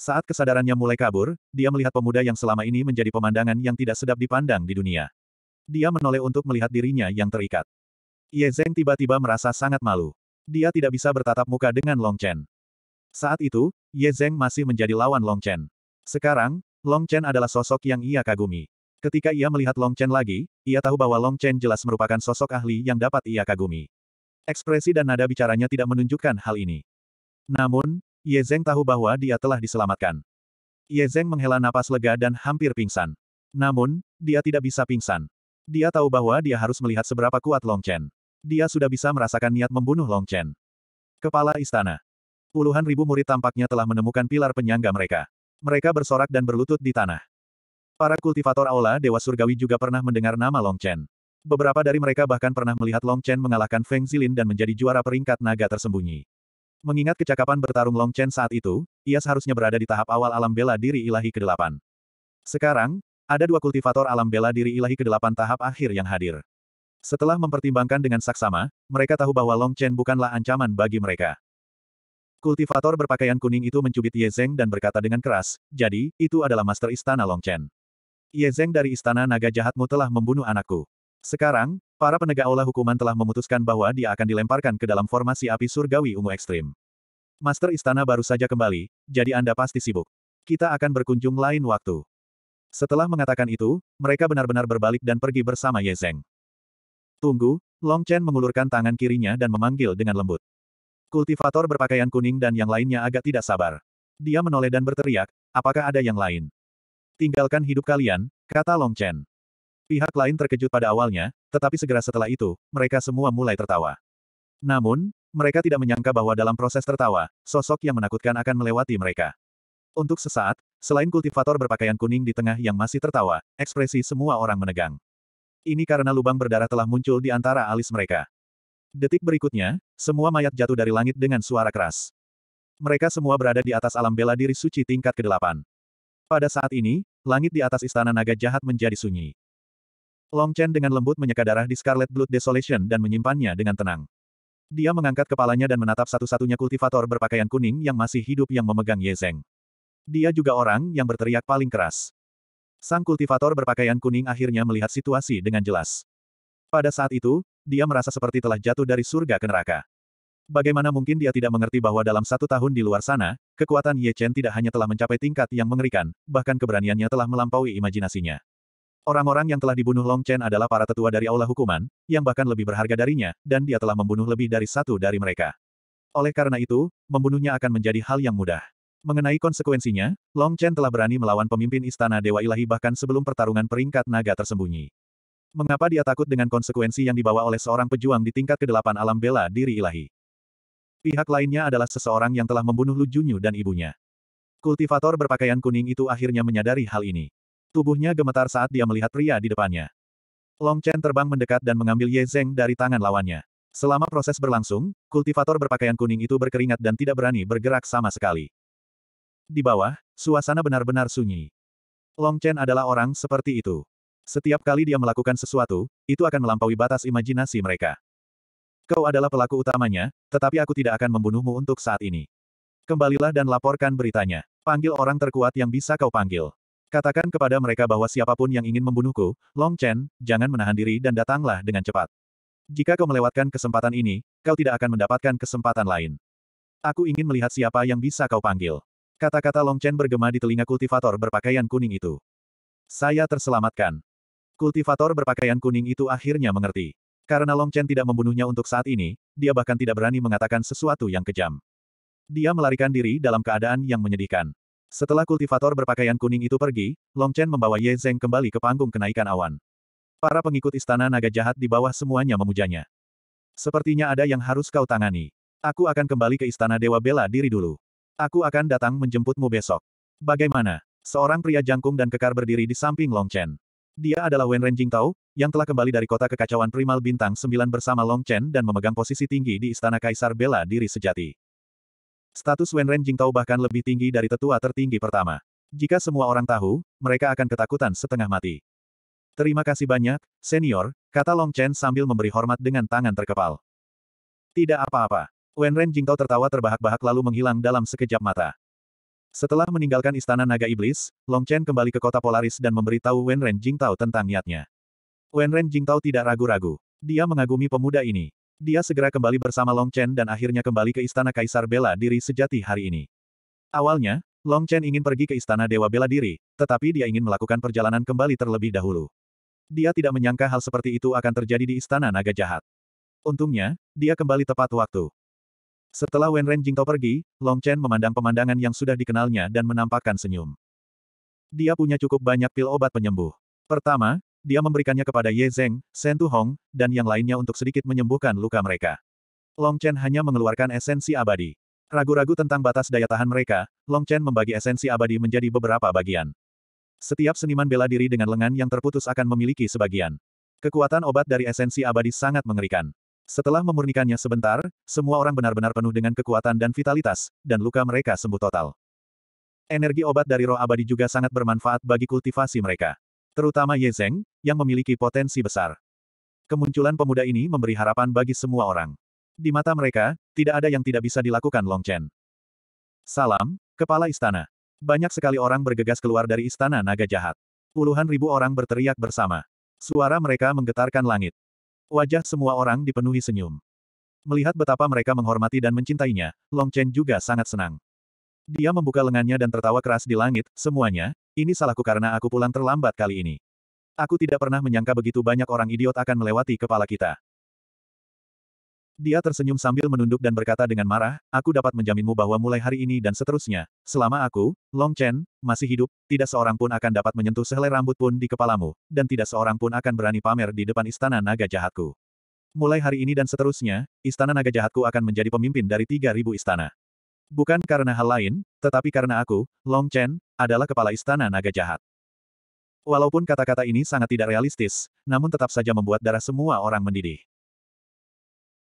Saat kesadarannya mulai kabur, dia melihat pemuda yang selama ini menjadi pemandangan yang tidak sedap dipandang di dunia. Dia menoleh untuk melihat dirinya yang terikat. Ye Zeng tiba-tiba merasa sangat malu. Dia tidak bisa bertatap muka dengan Long Chen. Saat itu, Ye Zeng masih menjadi lawan Long Chen. Sekarang, Long Chen adalah sosok yang ia kagumi. Ketika ia melihat Long Chen lagi, ia tahu bahwa Long Chen jelas merupakan sosok ahli yang dapat ia kagumi. Ekspresi dan nada bicaranya tidak menunjukkan hal ini. Namun, Ye Zeng tahu bahwa dia telah diselamatkan. Ye Zeng menghela napas lega dan hampir pingsan. Namun, dia tidak bisa pingsan. Dia tahu bahwa dia harus melihat seberapa kuat Long Chen. Dia sudah bisa merasakan niat membunuh Long Chen. Kepala Istana. Puluhan ribu murid tampaknya telah menemukan pilar penyangga mereka. Mereka bersorak dan berlutut di tanah. Para kultivator aula Dewa Surgawi juga pernah mendengar nama Long Chen. Beberapa dari mereka bahkan pernah melihat Long Chen mengalahkan Feng Zilin dan menjadi juara peringkat naga tersembunyi. Mengingat kecakapan bertarung Long Chen saat itu, ia seharusnya berada di tahap awal alam bela diri ilahi ke-8. Sekarang, ada dua kultivator alam bela diri ilahi ke-8 tahap akhir yang hadir. Setelah mempertimbangkan dengan saksama, mereka tahu bahwa Long Chen bukanlah ancaman bagi mereka. Kultivator berpakaian kuning itu mencubit Ye Zeng dan berkata dengan keras, jadi, itu adalah Master Istana Long Chen. Ye Zeng dari Istana Naga Jahatmu telah membunuh anakku. Sekarang, Para penegak olah hukuman telah memutuskan bahwa dia akan dilemparkan ke dalam formasi api surgawi ungu ekstrim. Master Istana baru saja kembali, jadi Anda pasti sibuk. Kita akan berkunjung lain waktu. Setelah mengatakan itu, mereka benar-benar berbalik dan pergi bersama Ye Zeng. Tunggu, Long Chen mengulurkan tangan kirinya dan memanggil dengan lembut. Kultivator berpakaian kuning dan yang lainnya agak tidak sabar. Dia menoleh dan berteriak, apakah ada yang lain? Tinggalkan hidup kalian, kata Long Chen. Pihak lain terkejut pada awalnya, tetapi segera setelah itu, mereka semua mulai tertawa. Namun, mereka tidak menyangka bahwa dalam proses tertawa, sosok yang menakutkan akan melewati mereka. Untuk sesaat, selain kultivator berpakaian kuning di tengah yang masih tertawa, ekspresi semua orang menegang. Ini karena lubang berdarah telah muncul di antara alis mereka. Detik berikutnya, semua mayat jatuh dari langit dengan suara keras. Mereka semua berada di atas alam bela diri suci tingkat ke-8. Pada saat ini, langit di atas istana naga jahat menjadi sunyi. Long Chen dengan lembut menyeka darah di Scarlet Blood Desolation dan menyimpannya dengan tenang. Dia mengangkat kepalanya dan menatap satu-satunya kultivator berpakaian kuning yang masih hidup yang memegang Ye Zeng. Dia juga orang yang berteriak paling keras. Sang kultivator berpakaian kuning akhirnya melihat situasi dengan jelas. Pada saat itu, dia merasa seperti telah jatuh dari surga ke neraka. Bagaimana mungkin dia tidak mengerti bahwa dalam satu tahun di luar sana, kekuatan Ye Chen tidak hanya telah mencapai tingkat yang mengerikan, bahkan keberaniannya telah melampaui imajinasinya. Orang-orang yang telah dibunuh Long Chen adalah para tetua dari aula hukuman, yang bahkan lebih berharga darinya, dan dia telah membunuh lebih dari satu dari mereka. Oleh karena itu, membunuhnya akan menjadi hal yang mudah. Mengenai konsekuensinya, Long Chen telah berani melawan pemimpin Istana Dewa Ilahi bahkan sebelum pertarungan peringkat naga tersembunyi. Mengapa dia takut dengan konsekuensi yang dibawa oleh seorang pejuang di tingkat kedelapan alam bela diri ilahi? Pihak lainnya adalah seseorang yang telah membunuh Lu Junyu dan ibunya. Kultivator berpakaian kuning itu akhirnya menyadari hal ini. Tubuhnya gemetar saat dia melihat pria di depannya. Long Chen terbang mendekat dan mengambil Ye Zeng dari tangan lawannya. Selama proses berlangsung, kultivator berpakaian kuning itu berkeringat dan tidak berani bergerak sama sekali. Di bawah, suasana benar-benar sunyi. Long Chen adalah orang seperti itu. Setiap kali dia melakukan sesuatu, itu akan melampaui batas imajinasi mereka. Kau adalah pelaku utamanya, tetapi aku tidak akan membunuhmu untuk saat ini. Kembalilah dan laporkan beritanya. Panggil orang terkuat yang bisa kau panggil. Katakan kepada mereka bahwa siapapun yang ingin membunuhku, Long Chen, jangan menahan diri dan datanglah dengan cepat. Jika kau melewatkan kesempatan ini, kau tidak akan mendapatkan kesempatan lain. Aku ingin melihat siapa yang bisa kau panggil. Kata-kata Long Chen bergema di telinga kultivator berpakaian kuning itu. Saya terselamatkan. Kultivator berpakaian kuning itu akhirnya mengerti. Karena Long Chen tidak membunuhnya untuk saat ini, dia bahkan tidak berani mengatakan sesuatu yang kejam. Dia melarikan diri dalam keadaan yang menyedihkan. Setelah kultivator berpakaian kuning itu pergi, Long Chen membawa Ye Zeng kembali ke panggung kenaikan awan. Para pengikut istana naga jahat di bawah semuanya memujanya. Sepertinya ada yang harus kau tangani. Aku akan kembali ke istana Dewa Bela diri dulu. Aku akan datang menjemputmu besok. Bagaimana? Seorang pria jangkung dan kekar berdiri di samping Long Chen. Dia adalah Wen Ren Tao yang telah kembali dari kota kekacauan primal bintang 9 bersama Long Chen dan memegang posisi tinggi di istana Kaisar Bela diri sejati. Status Wenren Jingtao bahkan lebih tinggi dari tetua tertinggi pertama. Jika semua orang tahu, mereka akan ketakutan setengah mati. Terima kasih banyak, senior, kata Long Chen sambil memberi hormat dengan tangan terkepal. Tidak apa-apa. Wenren Jingtao tertawa terbahak-bahak lalu menghilang dalam sekejap mata. Setelah meninggalkan istana naga iblis, Long Chen kembali ke kota Polaris dan memberitahu Wen Ren Jingtao tentang niatnya. Wen Ren Jingtao tidak ragu-ragu. Dia mengagumi pemuda ini. Dia segera kembali bersama Long Chen dan akhirnya kembali ke istana Kaisar Bela Diri sejati hari ini. Awalnya, Long Chen ingin pergi ke istana Dewa Bela Diri, tetapi dia ingin melakukan perjalanan kembali terlebih dahulu. Dia tidak menyangka hal seperti itu akan terjadi di istana naga jahat. Untungnya, dia kembali tepat waktu. Setelah Wen Ren Jingtao pergi, Long Chen memandang pemandangan yang sudah dikenalnya dan menampakkan senyum. Dia punya cukup banyak pil obat penyembuh. Pertama, dia memberikannya kepada Ye Zeng, Shen Tu Hong, dan yang lainnya untuk sedikit menyembuhkan luka mereka. Long Chen hanya mengeluarkan esensi abadi. Ragu-ragu tentang batas daya tahan mereka, Long Chen membagi esensi abadi menjadi beberapa bagian. Setiap seniman bela diri dengan lengan yang terputus akan memiliki sebagian. Kekuatan obat dari esensi abadi sangat mengerikan. Setelah memurnikannya sebentar, semua orang benar-benar penuh dengan kekuatan dan vitalitas, dan luka mereka sembuh total. Energi obat dari roh abadi juga sangat bermanfaat bagi kultivasi mereka. Terutama Ye Zeng, yang memiliki potensi besar. Kemunculan pemuda ini memberi harapan bagi semua orang. Di mata mereka, tidak ada yang tidak bisa dilakukan Long Chen. Salam, Kepala Istana. Banyak sekali orang bergegas keluar dari Istana Naga Jahat. Puluhan ribu orang berteriak bersama. Suara mereka menggetarkan langit. Wajah semua orang dipenuhi senyum. Melihat betapa mereka menghormati dan mencintainya, Long Chen juga sangat senang. Dia membuka lengannya dan tertawa keras di langit, semuanya, ini salahku karena aku pulang terlambat kali ini. Aku tidak pernah menyangka begitu banyak orang idiot akan melewati kepala kita. Dia tersenyum sambil menunduk dan berkata dengan marah, aku dapat menjaminmu bahwa mulai hari ini dan seterusnya, selama aku, Long Chen, masih hidup, tidak seorang pun akan dapat menyentuh sehelai rambut pun di kepalamu, dan tidak seorang pun akan berani pamer di depan istana naga jahatku. Mulai hari ini dan seterusnya, istana naga jahatku akan menjadi pemimpin dari 3.000 istana. Bukan karena hal lain, tetapi karena aku, Long Chen, adalah kepala istana naga jahat. Walaupun kata-kata ini sangat tidak realistis, namun tetap saja membuat darah semua orang mendidih.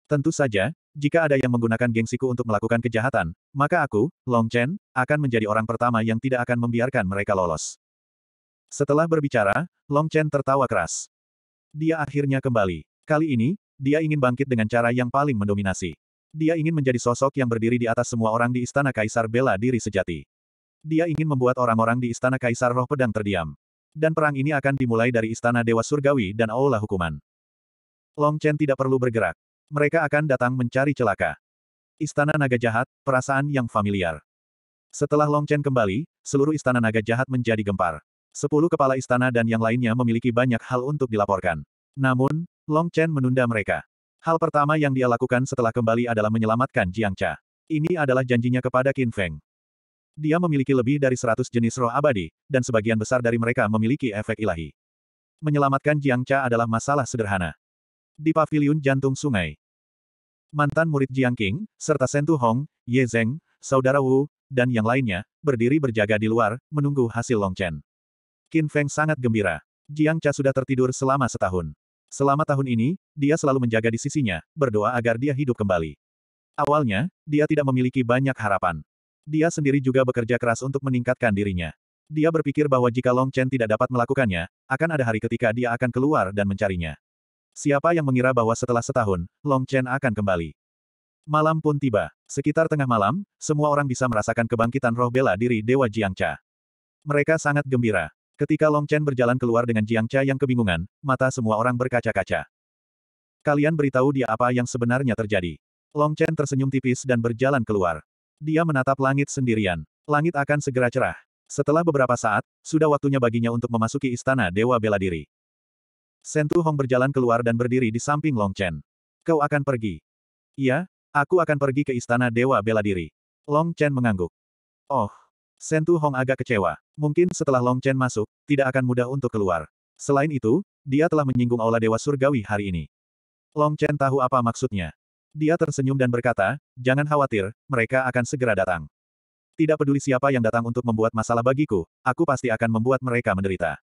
Tentu saja, jika ada yang menggunakan gengsiku untuk melakukan kejahatan, maka aku, Long Chen, akan menjadi orang pertama yang tidak akan membiarkan mereka lolos. Setelah berbicara, Long Chen tertawa keras. Dia akhirnya kembali. Kali ini, dia ingin bangkit dengan cara yang paling mendominasi. Dia ingin menjadi sosok yang berdiri di atas semua orang di istana kaisar bela diri sejati. Dia ingin membuat orang-orang di istana kaisar roh pedang terdiam. Dan perang ini akan dimulai dari istana dewa surgawi dan aula hukuman. Long Chen tidak perlu bergerak. Mereka akan datang mencari celaka. Istana naga jahat, perasaan yang familiar. Setelah Long Chen kembali, seluruh istana naga jahat menjadi gempar. Sepuluh kepala istana dan yang lainnya memiliki banyak hal untuk dilaporkan. Namun, Long Chen menunda mereka. Hal pertama yang dia lakukan setelah kembali adalah menyelamatkan Jiang Cha. Ini adalah janjinya kepada Qin Feng. Dia memiliki lebih dari 100 jenis roh abadi, dan sebagian besar dari mereka memiliki efek ilahi. Menyelamatkan Jiang Cha adalah masalah sederhana. Di pavilion jantung sungai, mantan murid Jiang Qing, serta Sentu Hong, Ye Zeng, saudara Wu, dan yang lainnya, berdiri berjaga di luar, menunggu hasil Long Qin Feng sangat gembira. Jiang Cha sudah tertidur selama setahun. Selama tahun ini, dia selalu menjaga di sisinya, berdoa agar dia hidup kembali. Awalnya, dia tidak memiliki banyak harapan. Dia sendiri juga bekerja keras untuk meningkatkan dirinya. Dia berpikir bahwa jika Long Chen tidak dapat melakukannya, akan ada hari ketika dia akan keluar dan mencarinya. Siapa yang mengira bahwa setelah setahun, Long Chen akan kembali. Malam pun tiba. Sekitar tengah malam, semua orang bisa merasakan kebangkitan roh bela diri Dewa Jiangcha. Mereka sangat gembira. Ketika Long Chen berjalan keluar dengan Jiang Cha yang kebingungan, mata semua orang berkaca-kaca. Kalian beritahu dia apa yang sebenarnya terjadi. Long Chen tersenyum tipis dan berjalan keluar. Dia menatap langit sendirian. Langit akan segera cerah. Setelah beberapa saat, sudah waktunya baginya untuk memasuki istana Dewa Bela Diri. Sentu Hong berjalan keluar dan berdiri di samping Long Chen. Kau akan pergi. Iya, aku akan pergi ke istana Dewa Bela Diri. Long Chen mengangguk. Oh, Sentu Hong agak kecewa. Mungkin setelah Long Chen masuk, tidak akan mudah untuk keluar. Selain itu, dia telah menyinggung Aula Dewa Surgawi hari ini. Long Chen tahu apa maksudnya. Dia tersenyum dan berkata, jangan khawatir, mereka akan segera datang. Tidak peduli siapa yang datang untuk membuat masalah bagiku, aku pasti akan membuat mereka menderita.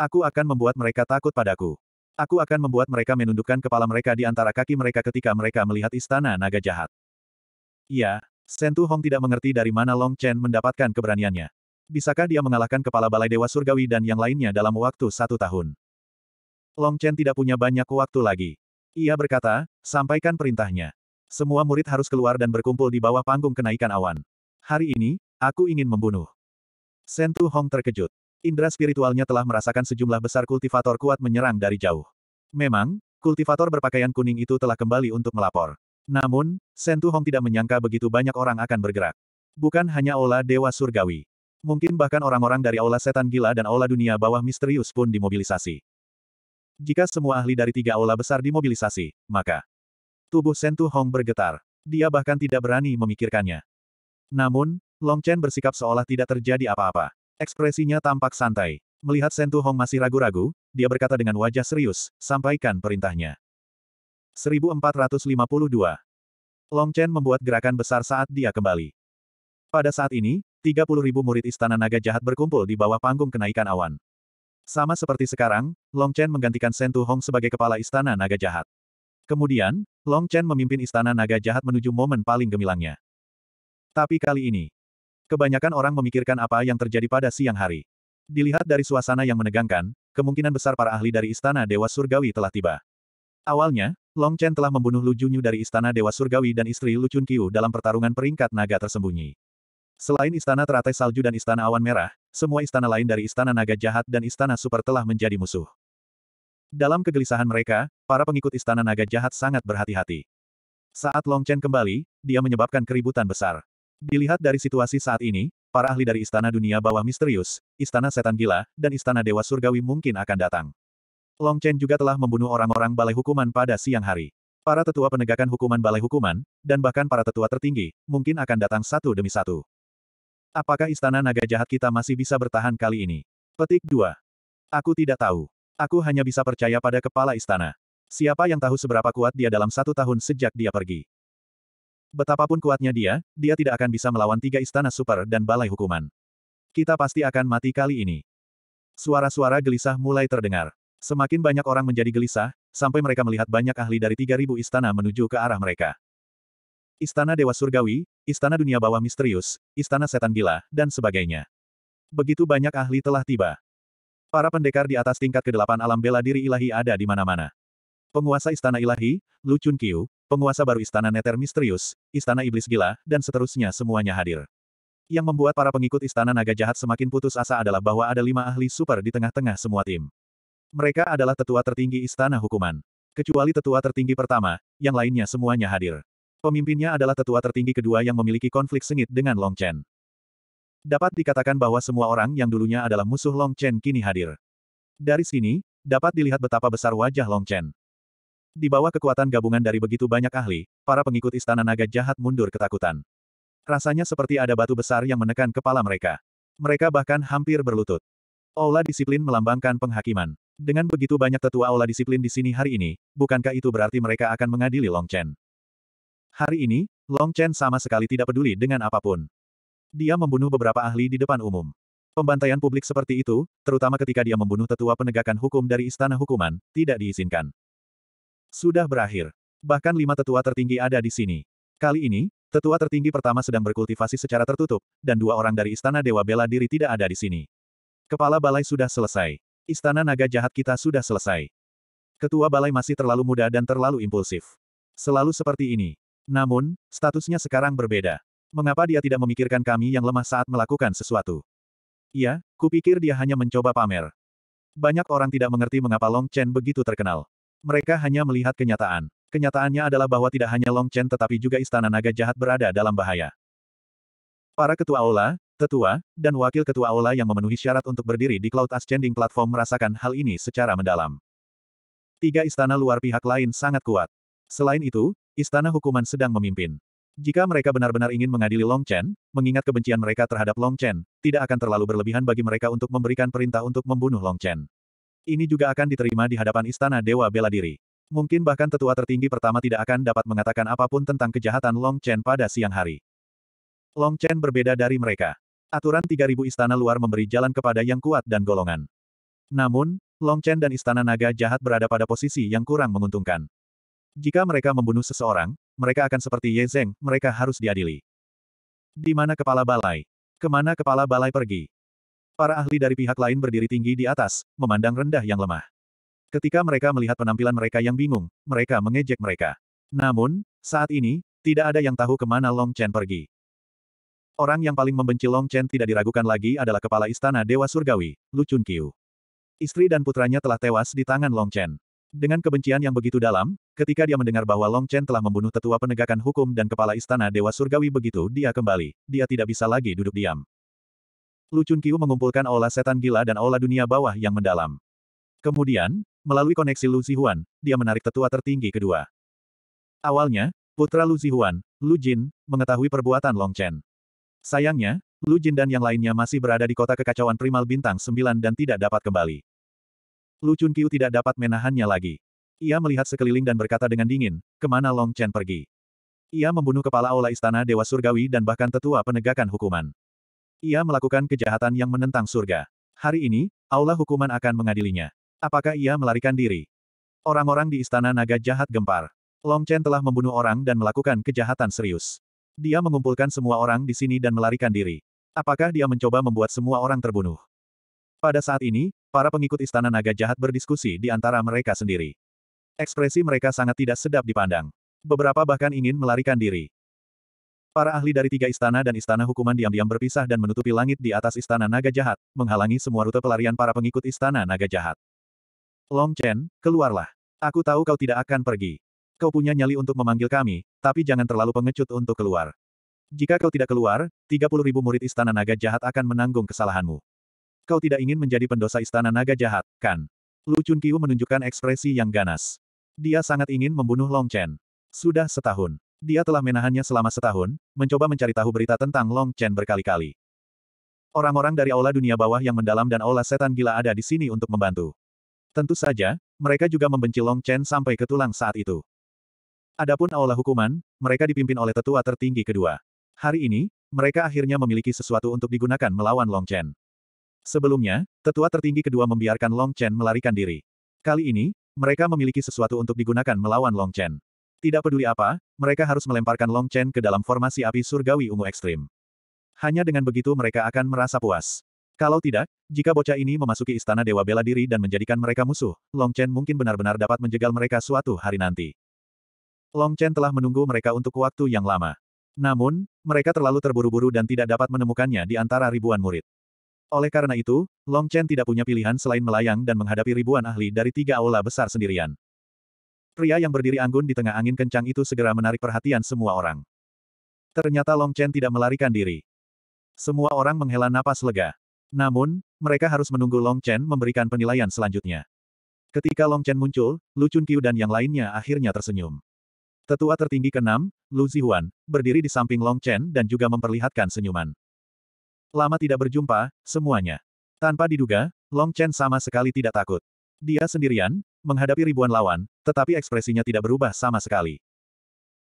Aku akan membuat mereka takut padaku. Aku akan membuat mereka menundukkan kepala mereka di antara kaki mereka ketika mereka melihat istana naga jahat. Iya, Sentu Hong tidak mengerti dari mana Long Chen mendapatkan keberaniannya. Bisakah dia mengalahkan kepala Balai Dewa Surgawi dan yang lainnya dalam waktu satu tahun? Long Chen tidak punya banyak waktu lagi. Ia berkata, sampaikan perintahnya. Semua murid harus keluar dan berkumpul di bawah panggung kenaikan awan. Hari ini, aku ingin membunuh. Sentu Hong terkejut. Indra spiritualnya telah merasakan sejumlah besar kultivator kuat menyerang dari jauh. Memang, kultivator berpakaian kuning itu telah kembali untuk melapor. Namun, Sentu Hong tidak menyangka begitu banyak orang akan bergerak. Bukan hanya Ola Dewa Surgawi. Mungkin bahkan orang-orang dari Aula Setan Gila dan Aula Dunia Bawah Misterius pun dimobilisasi. Jika semua ahli dari tiga Aula besar dimobilisasi, maka tubuh Sentu Hong bergetar. Dia bahkan tidak berani memikirkannya. Namun, Long Chen bersikap seolah tidak terjadi apa-apa. Ekspresinya tampak santai. Melihat Sentu Hong masih ragu-ragu, dia berkata dengan wajah serius, sampaikan perintahnya. 1452. Long Chen membuat gerakan besar saat dia kembali. Pada saat ini, 30.000 murid Istana Naga Jahat berkumpul di bawah panggung kenaikan awan. Sama seperti sekarang, Long Chen menggantikan Sentu Hong sebagai kepala Istana Naga Jahat. Kemudian, Long Chen memimpin Istana Naga Jahat menuju momen paling gemilangnya. Tapi kali ini, kebanyakan orang memikirkan apa yang terjadi pada siang hari. Dilihat dari suasana yang menegangkan, kemungkinan besar para ahli dari Istana Dewa Surgawi telah tiba. Awalnya, Long Chen telah membunuh Lu Junyu dari Istana Dewa Surgawi dan istri Lu Chun Chunqiu dalam pertarungan peringkat naga tersembunyi. Selain Istana Teratai Salju dan Istana Awan Merah, semua istana lain dari Istana Naga Jahat dan Istana Super telah menjadi musuh. Dalam kegelisahan mereka, para pengikut Istana Naga Jahat sangat berhati-hati. Saat Long Chen kembali, dia menyebabkan keributan besar. Dilihat dari situasi saat ini, para ahli dari Istana Dunia Bawah Misterius, Istana Setan Gila, dan Istana Dewa Surgawi mungkin akan datang. Long Chen juga telah membunuh orang-orang balai hukuman pada siang hari. Para tetua penegakan hukuman balai hukuman, dan bahkan para tetua tertinggi, mungkin akan datang satu demi satu. Apakah istana naga jahat kita masih bisa bertahan kali ini? Petik 2. Aku tidak tahu. Aku hanya bisa percaya pada kepala istana. Siapa yang tahu seberapa kuat dia dalam satu tahun sejak dia pergi? Betapapun kuatnya dia, dia tidak akan bisa melawan tiga istana super dan balai hukuman. Kita pasti akan mati kali ini. Suara-suara gelisah mulai terdengar. Semakin banyak orang menjadi gelisah, sampai mereka melihat banyak ahli dari 3.000 istana menuju ke arah mereka. Istana Dewa Surgawi, Istana Dunia Bawah Misterius, Istana Setan Gila, dan sebagainya. Begitu banyak ahli telah tiba. Para pendekar di atas tingkat kedelapan alam bela diri ilahi ada di mana-mana. Penguasa Istana Ilahi, Lu Chun Kiu, penguasa baru Istana Neter Misterius, Istana Iblis Gila, dan seterusnya semuanya hadir. Yang membuat para pengikut Istana Naga Jahat semakin putus asa adalah bahwa ada lima ahli super di tengah-tengah semua tim. Mereka adalah tetua tertinggi Istana Hukuman. Kecuali tetua tertinggi pertama, yang lainnya semuanya hadir. Pemimpinnya adalah tetua tertinggi kedua yang memiliki konflik sengit dengan Long Chen. Dapat dikatakan bahwa semua orang yang dulunya adalah musuh Long Chen kini hadir. Dari sini, dapat dilihat betapa besar wajah Long Chen. Di bawah kekuatan gabungan dari begitu banyak ahli, para pengikut istana naga jahat mundur ketakutan. Rasanya seperti ada batu besar yang menekan kepala mereka. Mereka bahkan hampir berlutut. Aula disiplin melambangkan penghakiman. Dengan begitu banyak tetua aula disiplin di sini hari ini, bukankah itu berarti mereka akan mengadili Long Chen? Hari ini, Long Chen sama sekali tidak peduli dengan apapun. Dia membunuh beberapa ahli di depan umum. Pembantaian publik seperti itu, terutama ketika dia membunuh tetua penegakan hukum dari Istana Hukuman, tidak diizinkan. Sudah berakhir. Bahkan lima tetua tertinggi ada di sini. Kali ini, tetua tertinggi pertama sedang berkultivasi secara tertutup, dan dua orang dari Istana Dewa Bela Diri tidak ada di sini. Kepala balai sudah selesai. Istana naga jahat kita sudah selesai. Ketua balai masih terlalu muda dan terlalu impulsif. Selalu seperti ini. Namun, statusnya sekarang berbeda. Mengapa dia tidak memikirkan kami yang lemah saat melakukan sesuatu? Ya, kupikir dia hanya mencoba pamer. Banyak orang tidak mengerti mengapa Long Chen begitu terkenal. Mereka hanya melihat kenyataan. Kenyataannya adalah bahwa tidak hanya Long Chen tetapi juga istana naga jahat berada dalam bahaya. Para ketua aula, Tetua, dan Wakil Ketua Aula yang memenuhi syarat untuk berdiri di Cloud Ascending Platform merasakan hal ini secara mendalam. Tiga istana luar pihak lain sangat kuat. Selain itu, istana hukuman sedang memimpin. Jika mereka benar-benar ingin mengadili Long Chen, mengingat kebencian mereka terhadap Long Chen, tidak akan terlalu berlebihan bagi mereka untuk memberikan perintah untuk membunuh Long Chen. Ini juga akan diterima di hadapan istana Dewa Bela Diri. Mungkin bahkan tetua tertinggi pertama tidak akan dapat mengatakan apapun tentang kejahatan Long Chen pada siang hari. Long Chen berbeda dari mereka. Aturan 3000 istana luar memberi jalan kepada yang kuat dan golongan. Namun, Long Chen dan istana naga jahat berada pada posisi yang kurang menguntungkan. Jika mereka membunuh seseorang, mereka akan seperti Ye Zeng, mereka harus diadili. Di mana kepala balai? Kemana kepala balai pergi? Para ahli dari pihak lain berdiri tinggi di atas, memandang rendah yang lemah. Ketika mereka melihat penampilan mereka yang bingung, mereka mengejek mereka. Namun, saat ini, tidak ada yang tahu kemana Long Chen pergi. Orang yang paling membenci Long Chen tidak diragukan lagi adalah kepala istana Dewa Surgawi, Lu Chun Chunqiu. Istri dan putranya telah tewas di tangan Long Chen. Dengan kebencian yang begitu dalam, ketika dia mendengar bahwa Long Chen telah membunuh tetua penegakan hukum dan kepala istana Dewa Surgawi begitu dia kembali, dia tidak bisa lagi duduk diam. Lu Chun Chunqiu mengumpulkan aula setan gila dan aula dunia bawah yang mendalam. Kemudian, melalui koneksi Lu Zihuan, dia menarik tetua tertinggi kedua. Awalnya, putra Lu Zihuan, Lu Jin, mengetahui perbuatan Long Chen. Sayangnya, Lu Jin dan yang lainnya masih berada di kota kekacauan primal bintang 9 dan tidak dapat kembali. Lu Chun Kiu tidak dapat menahannya lagi. Ia melihat sekeliling dan berkata dengan dingin, kemana Long Chen pergi. Ia membunuh kepala aula istana Dewa Surgawi dan bahkan tetua penegakan hukuman. Ia melakukan kejahatan yang menentang surga. Hari ini, aula hukuman akan mengadilinya. Apakah ia melarikan diri? Orang-orang di istana naga jahat gempar. Long Chen telah membunuh orang dan melakukan kejahatan serius. Dia mengumpulkan semua orang di sini dan melarikan diri. Apakah dia mencoba membuat semua orang terbunuh? Pada saat ini, para pengikut Istana Naga Jahat berdiskusi di antara mereka sendiri. Ekspresi mereka sangat tidak sedap dipandang. Beberapa bahkan ingin melarikan diri. Para ahli dari tiga istana dan istana hukuman diam-diam berpisah dan menutupi langit di atas istana naga jahat, menghalangi semua rute pelarian para pengikut istana naga jahat. Long Chen, keluarlah. Aku tahu kau tidak akan pergi. Kau punya nyali untuk memanggil kami, tapi jangan terlalu pengecut untuk keluar. Jika kau tidak keluar, 30 ribu murid Istana Naga Jahat akan menanggung kesalahanmu. Kau tidak ingin menjadi pendosa Istana Naga Jahat, kan? Lu Chun Kiu menunjukkan ekspresi yang ganas. Dia sangat ingin membunuh Long Chen. Sudah setahun. Dia telah menahannya selama setahun, mencoba mencari tahu berita tentang Long Chen berkali-kali. Orang-orang dari Aula Dunia Bawah yang mendalam dan Aula Setan Gila ada di sini untuk membantu. Tentu saja, mereka juga membenci Long Chen sampai ke tulang saat itu. Adapun aula hukuman, mereka dipimpin oleh tetua tertinggi kedua. Hari ini, mereka akhirnya memiliki sesuatu untuk digunakan melawan Long Chen. Sebelumnya, tetua tertinggi kedua membiarkan Long Chen melarikan diri. Kali ini, mereka memiliki sesuatu untuk digunakan melawan Long Chen. Tidak peduli apa, mereka harus melemparkan Long Chen ke dalam formasi api surgawi ungu ekstrim. Hanya dengan begitu mereka akan merasa puas. Kalau tidak, jika bocah ini memasuki istana Dewa Bela Diri dan menjadikan mereka musuh, Long Chen mungkin benar-benar dapat menjegal mereka suatu hari nanti. Long Chen telah menunggu mereka untuk waktu yang lama. Namun, mereka terlalu terburu-buru dan tidak dapat menemukannya di antara ribuan murid. Oleh karena itu, Long Chen tidak punya pilihan selain melayang dan menghadapi ribuan ahli dari tiga aula besar sendirian. Pria yang berdiri anggun di tengah angin kencang itu segera menarik perhatian semua orang. Ternyata Long Chen tidak melarikan diri. Semua orang menghela napas lega. Namun, mereka harus menunggu Long Chen memberikan penilaian selanjutnya. Ketika Long Chen muncul, Lu Chun Qiu dan yang lainnya akhirnya tersenyum. Tetua tertinggi keenam, Lu Zihuan, berdiri di samping Long Chen dan juga memperlihatkan senyuman. Lama tidak berjumpa, semuanya. Tanpa diduga, Long Chen sama sekali tidak takut. Dia sendirian, menghadapi ribuan lawan, tetapi ekspresinya tidak berubah sama sekali.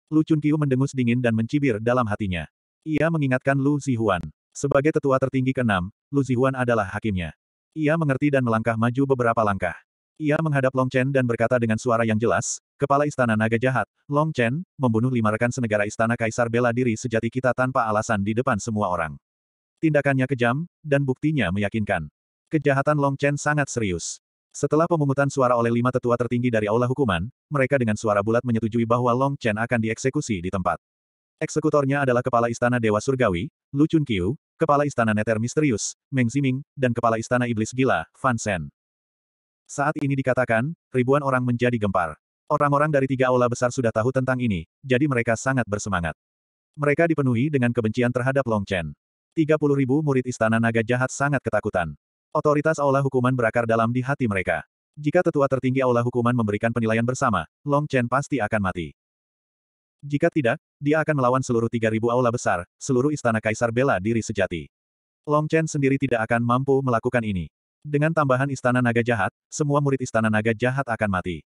Lu Chunqiu mendengus dingin dan mencibir dalam hatinya. Ia mengingatkan Lu Zihuan. Sebagai tetua tertinggi keenam, Lu Zihuan adalah hakimnya. Ia mengerti dan melangkah maju beberapa langkah. Ia menghadap Long Chen dan berkata dengan suara yang jelas, Kepala Istana Naga Jahat, Long Chen, membunuh lima rekan senegara Istana Kaisar bela diri sejati kita tanpa alasan di depan semua orang. Tindakannya kejam, dan buktinya meyakinkan. Kejahatan Long Chen sangat serius. Setelah pemungutan suara oleh lima tetua tertinggi dari Aula Hukuman, mereka dengan suara bulat menyetujui bahwa Long Chen akan dieksekusi di tempat. Eksekutornya adalah Kepala Istana Dewa Surgawi, Lu Chun Kiu, Kepala Istana Neter Misterius, Meng Ziming, dan Kepala Istana Iblis Gila, Fan Sen. Saat ini dikatakan, ribuan orang menjadi gempar. Orang-orang dari tiga aula besar sudah tahu tentang ini, jadi mereka sangat bersemangat. Mereka dipenuhi dengan kebencian terhadap Long Chen. 30 ribu murid Istana Naga Jahat sangat ketakutan. Otoritas aula hukuman berakar dalam di hati mereka. Jika tetua tertinggi aula hukuman memberikan penilaian bersama, Long Chen pasti akan mati. Jika tidak, dia akan melawan seluruh 3.000 aula besar, seluruh istana kaisar bela diri sejati. Long Chen sendiri tidak akan mampu melakukan ini. Dengan tambahan istana naga jahat, semua murid istana naga jahat akan mati.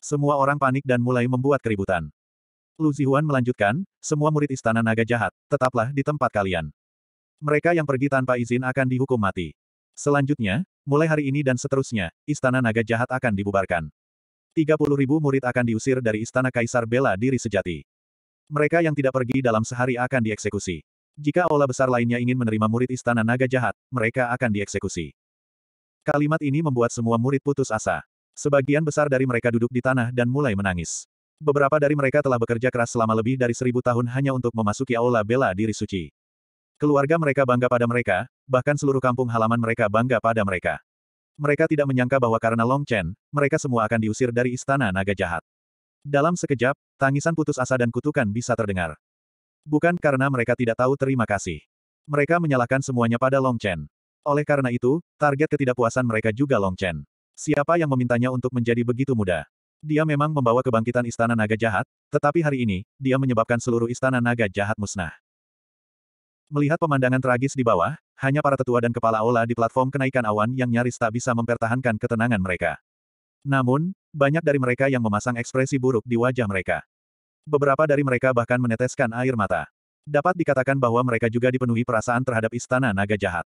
Semua orang panik dan mulai membuat keributan. Lu Zihuan melanjutkan, semua murid istana naga jahat, tetaplah di tempat kalian. Mereka yang pergi tanpa izin akan dihukum mati. Selanjutnya, mulai hari ini dan seterusnya, istana naga jahat akan dibubarkan. 30 ribu murid akan diusir dari istana Kaisar Bela Diri Sejati. Mereka yang tidak pergi dalam sehari akan dieksekusi. Jika aula besar lainnya ingin menerima murid istana naga jahat, mereka akan dieksekusi. Kalimat ini membuat semua murid putus asa. Sebagian besar dari mereka duduk di tanah dan mulai menangis. Beberapa dari mereka telah bekerja keras selama lebih dari seribu tahun hanya untuk memasuki aula bela diri suci. Keluarga mereka bangga pada mereka, bahkan seluruh kampung halaman mereka bangga pada mereka. Mereka tidak menyangka bahwa karena Long Chen, mereka semua akan diusir dari istana naga jahat. Dalam sekejap, tangisan putus asa dan kutukan bisa terdengar. Bukan karena mereka tidak tahu terima kasih. Mereka menyalahkan semuanya pada Long Chen. Oleh karena itu, target ketidakpuasan mereka juga Long Chen. Siapa yang memintanya untuk menjadi begitu muda? Dia memang membawa kebangkitan istana naga jahat, tetapi hari ini, dia menyebabkan seluruh istana naga jahat musnah. Melihat pemandangan tragis di bawah, hanya para tetua dan kepala aula di platform kenaikan awan yang nyaris tak bisa mempertahankan ketenangan mereka. Namun, banyak dari mereka yang memasang ekspresi buruk di wajah mereka. Beberapa dari mereka bahkan meneteskan air mata. Dapat dikatakan bahwa mereka juga dipenuhi perasaan terhadap istana naga jahat.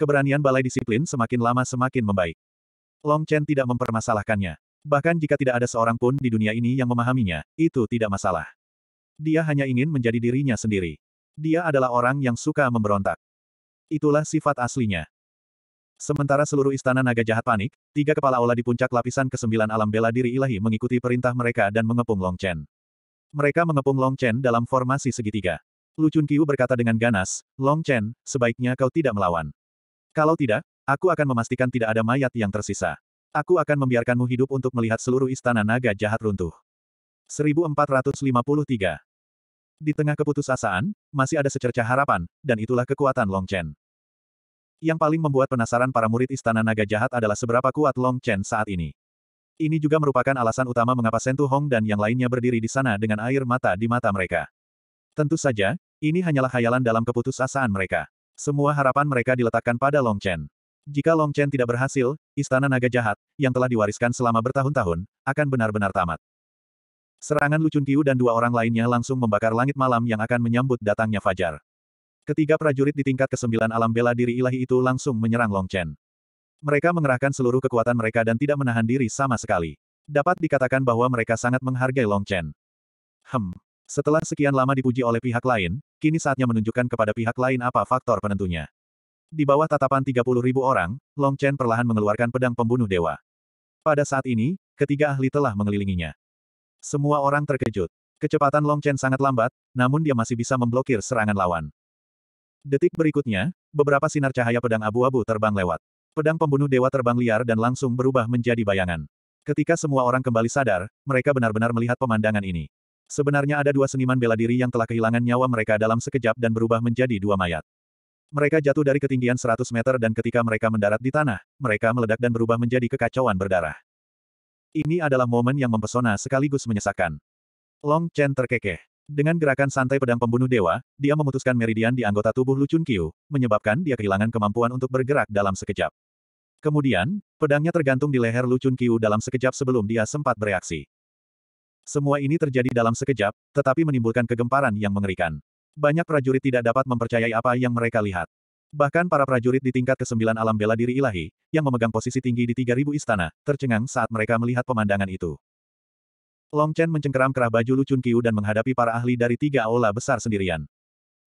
Keberanian balai disiplin semakin lama semakin membaik. Long Chen tidak mempermasalahkannya. Bahkan jika tidak ada seorang pun di dunia ini yang memahaminya, itu tidak masalah. Dia hanya ingin menjadi dirinya sendiri. Dia adalah orang yang suka memberontak. Itulah sifat aslinya. Sementara seluruh istana naga jahat panik, tiga kepala ola di puncak lapisan ke-9 alam bela diri ilahi mengikuti perintah mereka dan mengepung Long Chen. Mereka mengepung Long Chen dalam formasi segitiga. Lucun Kiu berkata dengan ganas, Long Chen, sebaiknya kau tidak melawan. Kalau tidak, Aku akan memastikan tidak ada mayat yang tersisa. Aku akan membiarkanmu hidup untuk melihat seluruh istana naga jahat runtuh. 1453 Di tengah keputusasaan, masih ada secerca harapan, dan itulah kekuatan Long Chen. Yang paling membuat penasaran para murid istana naga jahat adalah seberapa kuat Long Chen saat ini. Ini juga merupakan alasan utama mengapa Sentu Hong dan yang lainnya berdiri di sana dengan air mata di mata mereka. Tentu saja, ini hanyalah khayalan dalam keputusasaan mereka. Semua harapan mereka diletakkan pada Long Chen. Jika Long Chen tidak berhasil, Istana Naga Jahat, yang telah diwariskan selama bertahun-tahun, akan benar-benar tamat. Serangan Lucun Qiu dan dua orang lainnya langsung membakar langit malam yang akan menyambut datangnya Fajar. Ketiga prajurit di tingkat kesembilan alam bela diri ilahi itu langsung menyerang Long Chen. Mereka mengerahkan seluruh kekuatan mereka dan tidak menahan diri sama sekali. Dapat dikatakan bahwa mereka sangat menghargai Long Chen. Hem. Setelah sekian lama dipuji oleh pihak lain, kini saatnya menunjukkan kepada pihak lain apa faktor penentunya. Di bawah tatapan 30 ribu orang, Long Chen perlahan mengeluarkan pedang pembunuh dewa. Pada saat ini, ketiga ahli telah mengelilinginya. Semua orang terkejut. Kecepatan Long Chen sangat lambat, namun dia masih bisa memblokir serangan lawan. Detik berikutnya, beberapa sinar cahaya pedang abu-abu terbang lewat. Pedang pembunuh dewa terbang liar dan langsung berubah menjadi bayangan. Ketika semua orang kembali sadar, mereka benar-benar melihat pemandangan ini. Sebenarnya ada dua seniman bela diri yang telah kehilangan nyawa mereka dalam sekejap dan berubah menjadi dua mayat. Mereka jatuh dari ketinggian 100 meter dan ketika mereka mendarat di tanah, mereka meledak dan berubah menjadi kekacauan berdarah. Ini adalah momen yang mempesona sekaligus menyesakkan. Long Chen terkekeh. Dengan gerakan santai pedang pembunuh dewa, dia memutuskan meridian di anggota tubuh Lu chun menyebabkan dia kehilangan kemampuan untuk bergerak dalam sekejap. Kemudian, pedangnya tergantung di leher Lu chun dalam sekejap sebelum dia sempat bereaksi. Semua ini terjadi dalam sekejap, tetapi menimbulkan kegemparan yang mengerikan. Banyak prajurit tidak dapat mempercayai apa yang mereka lihat. Bahkan para prajurit di tingkat ke-9 alam bela diri ilahi, yang memegang posisi tinggi di 3000 istana, tercengang saat mereka melihat pemandangan itu. Long Chen mencengkeram kerah baju Chun Kiu dan menghadapi para ahli dari tiga aula besar sendirian.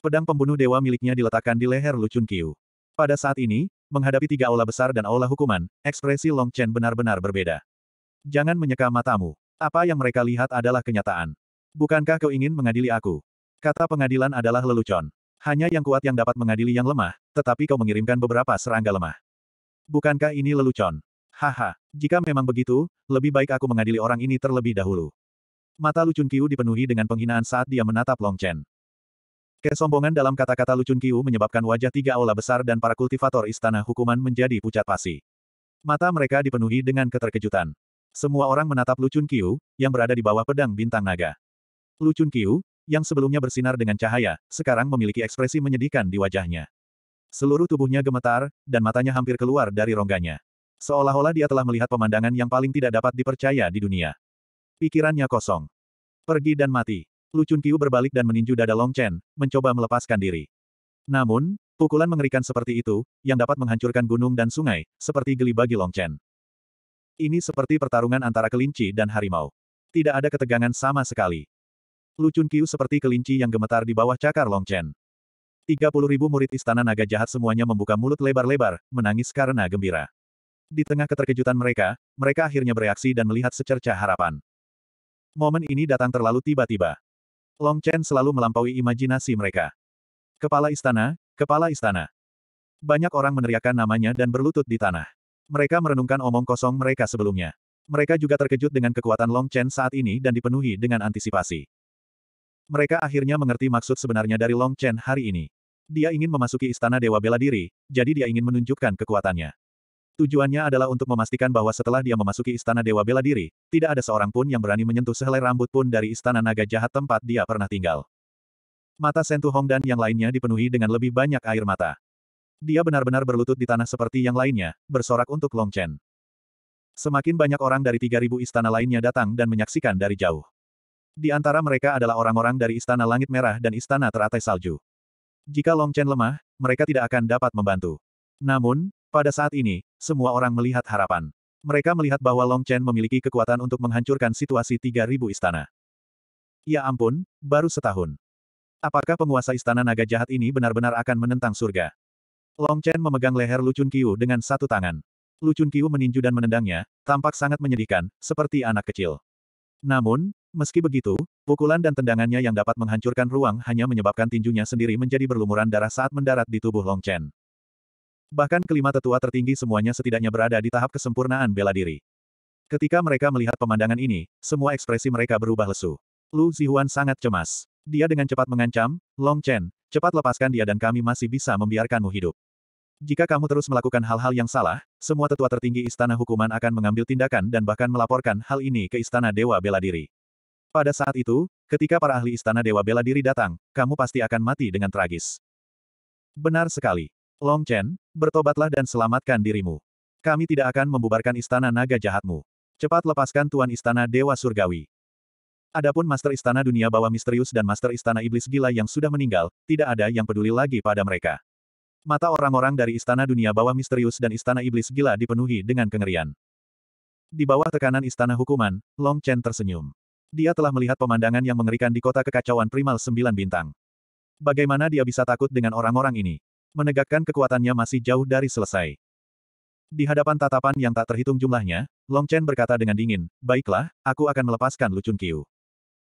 Pedang pembunuh dewa miliknya diletakkan di leher Chun Kiu. Pada saat ini, menghadapi tiga aula besar dan aula hukuman, ekspresi Long Chen benar-benar berbeda. Jangan menyeka matamu. Apa yang mereka lihat adalah kenyataan. Bukankah kau ingin mengadili aku? Kata pengadilan adalah lelucon. Hanya yang kuat yang dapat mengadili yang lemah, tetapi kau mengirimkan beberapa serangga lemah. Bukankah ini lelucon? Haha, jika memang begitu, lebih baik aku mengadili orang ini terlebih dahulu. Mata Lucun Kiu dipenuhi dengan penghinaan saat dia menatap Long Chen. Kesombongan dalam kata-kata Lucun Kiu menyebabkan wajah tiga aula besar dan para kultivator istana hukuman menjadi pucat pasi. Mata mereka dipenuhi dengan keterkejutan. Semua orang menatap Lucun Kiu, yang berada di bawah pedang bintang naga. Lucun Kiu, yang sebelumnya bersinar dengan cahaya, sekarang memiliki ekspresi menyedihkan di wajahnya. Seluruh tubuhnya gemetar, dan matanya hampir keluar dari rongganya. Seolah-olah dia telah melihat pemandangan yang paling tidak dapat dipercaya di dunia. Pikirannya kosong. Pergi dan mati. Lucun Kiu berbalik dan meninju dada Long Chen, mencoba melepaskan diri. Namun, pukulan mengerikan seperti itu, yang dapat menghancurkan gunung dan sungai, seperti geli bagi Long Chen. Ini seperti pertarungan antara kelinci dan harimau. Tidak ada ketegangan sama sekali. Lu kiu seperti kelinci yang gemetar di bawah cakar Long Chen. 30 ribu murid istana naga jahat semuanya membuka mulut lebar-lebar, menangis karena gembira. Di tengah keterkejutan mereka, mereka akhirnya bereaksi dan melihat secerca harapan. Momen ini datang terlalu tiba-tiba. Long Chen selalu melampaui imajinasi mereka. Kepala istana, kepala istana. Banyak orang meneriakkan namanya dan berlutut di tanah. Mereka merenungkan omong kosong mereka sebelumnya. Mereka juga terkejut dengan kekuatan Long Chen saat ini dan dipenuhi dengan antisipasi. Mereka akhirnya mengerti maksud sebenarnya dari Long Chen hari ini. Dia ingin memasuki istana Dewa Bela Diri, jadi dia ingin menunjukkan kekuatannya. Tujuannya adalah untuk memastikan bahwa setelah dia memasuki istana Dewa Bela Diri, tidak ada seorang pun yang berani menyentuh sehelai rambut pun dari istana naga jahat tempat dia pernah tinggal. Mata Sentu Hong dan yang lainnya dipenuhi dengan lebih banyak air mata. Dia benar-benar berlutut di tanah seperti yang lainnya, bersorak untuk Long Chen. Semakin banyak orang dari 3.000 istana lainnya datang dan menyaksikan dari jauh. Di antara mereka adalah orang-orang dari Istana Langit Merah dan Istana Teratai Salju. Jika Long Chen lemah, mereka tidak akan dapat membantu. Namun, pada saat ini, semua orang melihat harapan. Mereka melihat bahwa Long Chen memiliki kekuatan untuk menghancurkan situasi 3.000 istana. Ya ampun, baru setahun. Apakah penguasa istana naga jahat ini benar-benar akan menentang surga? Long Chen memegang leher Lucun Qiu dengan satu tangan. Lucun Qiu meninju dan menendangnya, tampak sangat menyedihkan, seperti anak kecil. Namun, Meski begitu, pukulan dan tendangannya yang dapat menghancurkan ruang hanya menyebabkan tinjunya sendiri menjadi berlumuran darah saat mendarat di tubuh Long Chen. Bahkan kelima tetua tertinggi semuanya setidaknya berada di tahap kesempurnaan bela diri. Ketika mereka melihat pemandangan ini, semua ekspresi mereka berubah lesu. Lu Zihuan sangat cemas. Dia dengan cepat mengancam, Long Chen, cepat lepaskan dia dan kami masih bisa membiarkanmu hidup. Jika kamu terus melakukan hal-hal yang salah, semua tetua tertinggi Istana Hukuman akan mengambil tindakan dan bahkan melaporkan hal ini ke Istana Dewa Bela Diri. Pada saat itu, ketika para ahli istana Dewa Bela Diri datang, kamu pasti akan mati dengan tragis. Benar sekali. Long Chen, bertobatlah dan selamatkan dirimu. Kami tidak akan membubarkan istana naga jahatmu. Cepat lepaskan Tuan Istana Dewa Surgawi. Adapun Master Istana Dunia Bawah Misterius dan Master Istana Iblis Gila yang sudah meninggal, tidak ada yang peduli lagi pada mereka. Mata orang-orang dari Istana Dunia Bawah Misterius dan Istana Iblis Gila dipenuhi dengan kengerian. Di bawah tekanan Istana Hukuman, Long Chen tersenyum dia telah melihat pemandangan yang mengerikan di kota kekacauan primal sembilan bintang. Bagaimana dia bisa takut dengan orang-orang ini? Menegakkan kekuatannya masih jauh dari selesai. Di hadapan tatapan yang tak terhitung jumlahnya, Long Chen berkata dengan dingin, Baiklah, aku akan melepaskan Lucun Kiu.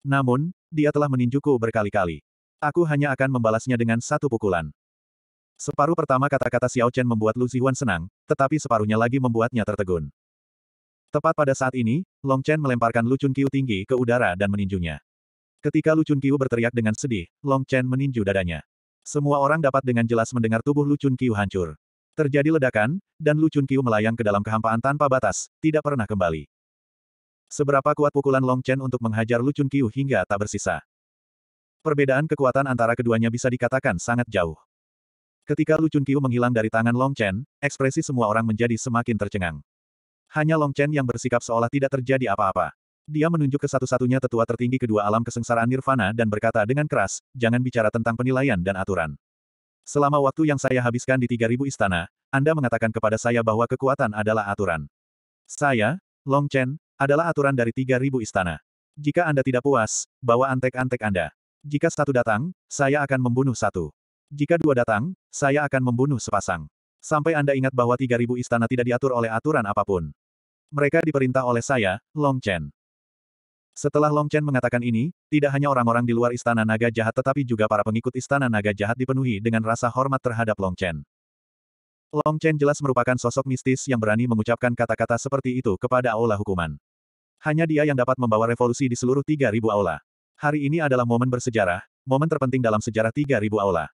Namun, dia telah meninjuku berkali-kali. Aku hanya akan membalasnya dengan satu pukulan. Separuh pertama kata-kata Xiao Chen membuat Lu Ziwan senang, tetapi separuhnya lagi membuatnya tertegun. Tepat pada saat ini, Long Chen melemparkan Lucun Qiu tinggi ke udara dan meninjunya. Ketika Lucun Qiu berteriak dengan sedih, Long Chen meninju dadanya. Semua orang dapat dengan jelas mendengar tubuh Lucun Qiu hancur. Terjadi ledakan, dan Lucun Qiu melayang ke dalam kehampaan tanpa batas, tidak pernah kembali. Seberapa kuat pukulan Long Chen untuk menghajar Lucun Qiu hingga tak bersisa. Perbedaan kekuatan antara keduanya bisa dikatakan sangat jauh. Ketika Lucun Qiu menghilang dari tangan Long Chen, ekspresi semua orang menjadi semakin tercengang. Hanya Long Chen yang bersikap seolah tidak terjadi apa-apa. Dia menunjuk ke satu-satunya tetua tertinggi kedua alam kesengsaraan Nirvana dan berkata dengan keras, jangan bicara tentang penilaian dan aturan. Selama waktu yang saya habiskan di 3000 istana, Anda mengatakan kepada saya bahwa kekuatan adalah aturan. Saya, Long Chen, adalah aturan dari 3000 istana. Jika Anda tidak puas, bawa antek-antek Anda. Jika satu datang, saya akan membunuh satu. Jika dua datang, saya akan membunuh sepasang. Sampai Anda ingat bahwa 3000 istana tidak diatur oleh aturan apapun. Mereka diperintah oleh saya, Long Chen. Setelah Long Chen mengatakan ini, tidak hanya orang-orang di luar istana naga jahat tetapi juga para pengikut istana naga jahat dipenuhi dengan rasa hormat terhadap Long Chen. Long Chen jelas merupakan sosok mistis yang berani mengucapkan kata-kata seperti itu kepada aula hukuman. Hanya dia yang dapat membawa revolusi di seluruh 3000 aula. Hari ini adalah momen bersejarah, momen terpenting dalam sejarah 3000 aula.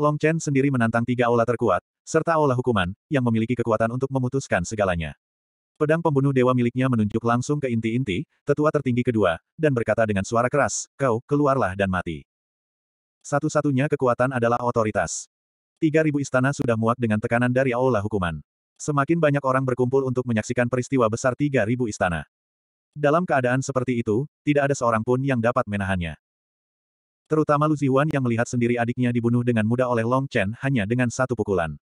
Long Chen sendiri menantang tiga aula terkuat, serta aula hukuman, yang memiliki kekuatan untuk memutuskan segalanya. Pedang pembunuh dewa miliknya menunjuk langsung ke inti-inti, tetua tertinggi kedua, dan berkata dengan suara keras, kau, keluarlah dan mati. Satu-satunya kekuatan adalah otoritas. Tiga ribu istana sudah muak dengan tekanan dari aula hukuman. Semakin banyak orang berkumpul untuk menyaksikan peristiwa besar tiga ribu istana. Dalam keadaan seperti itu, tidak ada seorang pun yang dapat menahannya. Terutama Lu Ziwan yang melihat sendiri adiknya dibunuh dengan mudah oleh Long Chen hanya dengan satu pukulan.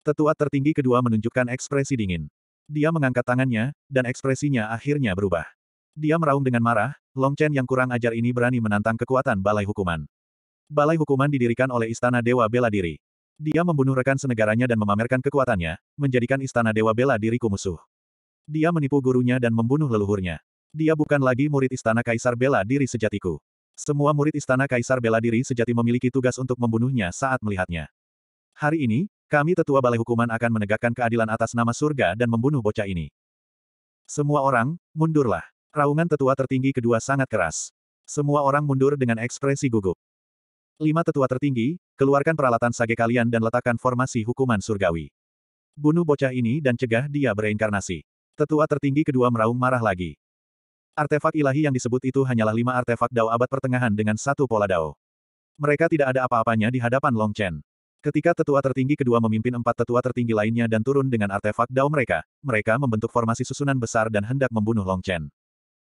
Tetua tertinggi kedua menunjukkan ekspresi dingin. Dia mengangkat tangannya, dan ekspresinya akhirnya berubah. Dia meraung dengan marah, Long Chen yang kurang ajar ini berani menantang kekuatan Balai Hukuman. Balai Hukuman didirikan oleh Istana Dewa Bela Diri. Dia membunuh rekan senegaranya dan memamerkan kekuatannya, menjadikan Istana Dewa Bela Diriku musuh. Dia menipu gurunya dan membunuh leluhurnya. Dia bukan lagi murid Istana Kaisar Bela Diri sejatiku. Semua murid istana Kaisar bela diri sejati memiliki tugas untuk membunuhnya saat melihatnya. Hari ini, kami tetua Balai Hukuman akan menegakkan keadilan atas nama surga dan membunuh bocah ini. Semua orang, mundurlah. Raungan tetua tertinggi kedua sangat keras. Semua orang mundur dengan ekspresi gugup. Lima tetua tertinggi, keluarkan peralatan sage kalian dan letakkan formasi hukuman surgawi. Bunuh bocah ini dan cegah dia bereinkarnasi. Tetua tertinggi kedua meraung marah lagi. Artefak ilahi yang disebut itu hanyalah lima artefak Dao abad pertengahan dengan satu pola Dao. Mereka tidak ada apa-apanya di hadapan Long Chen. Ketika tetua tertinggi kedua memimpin empat tetua tertinggi lainnya dan turun dengan artefak Dao mereka, mereka membentuk formasi susunan besar dan hendak membunuh Long Chen.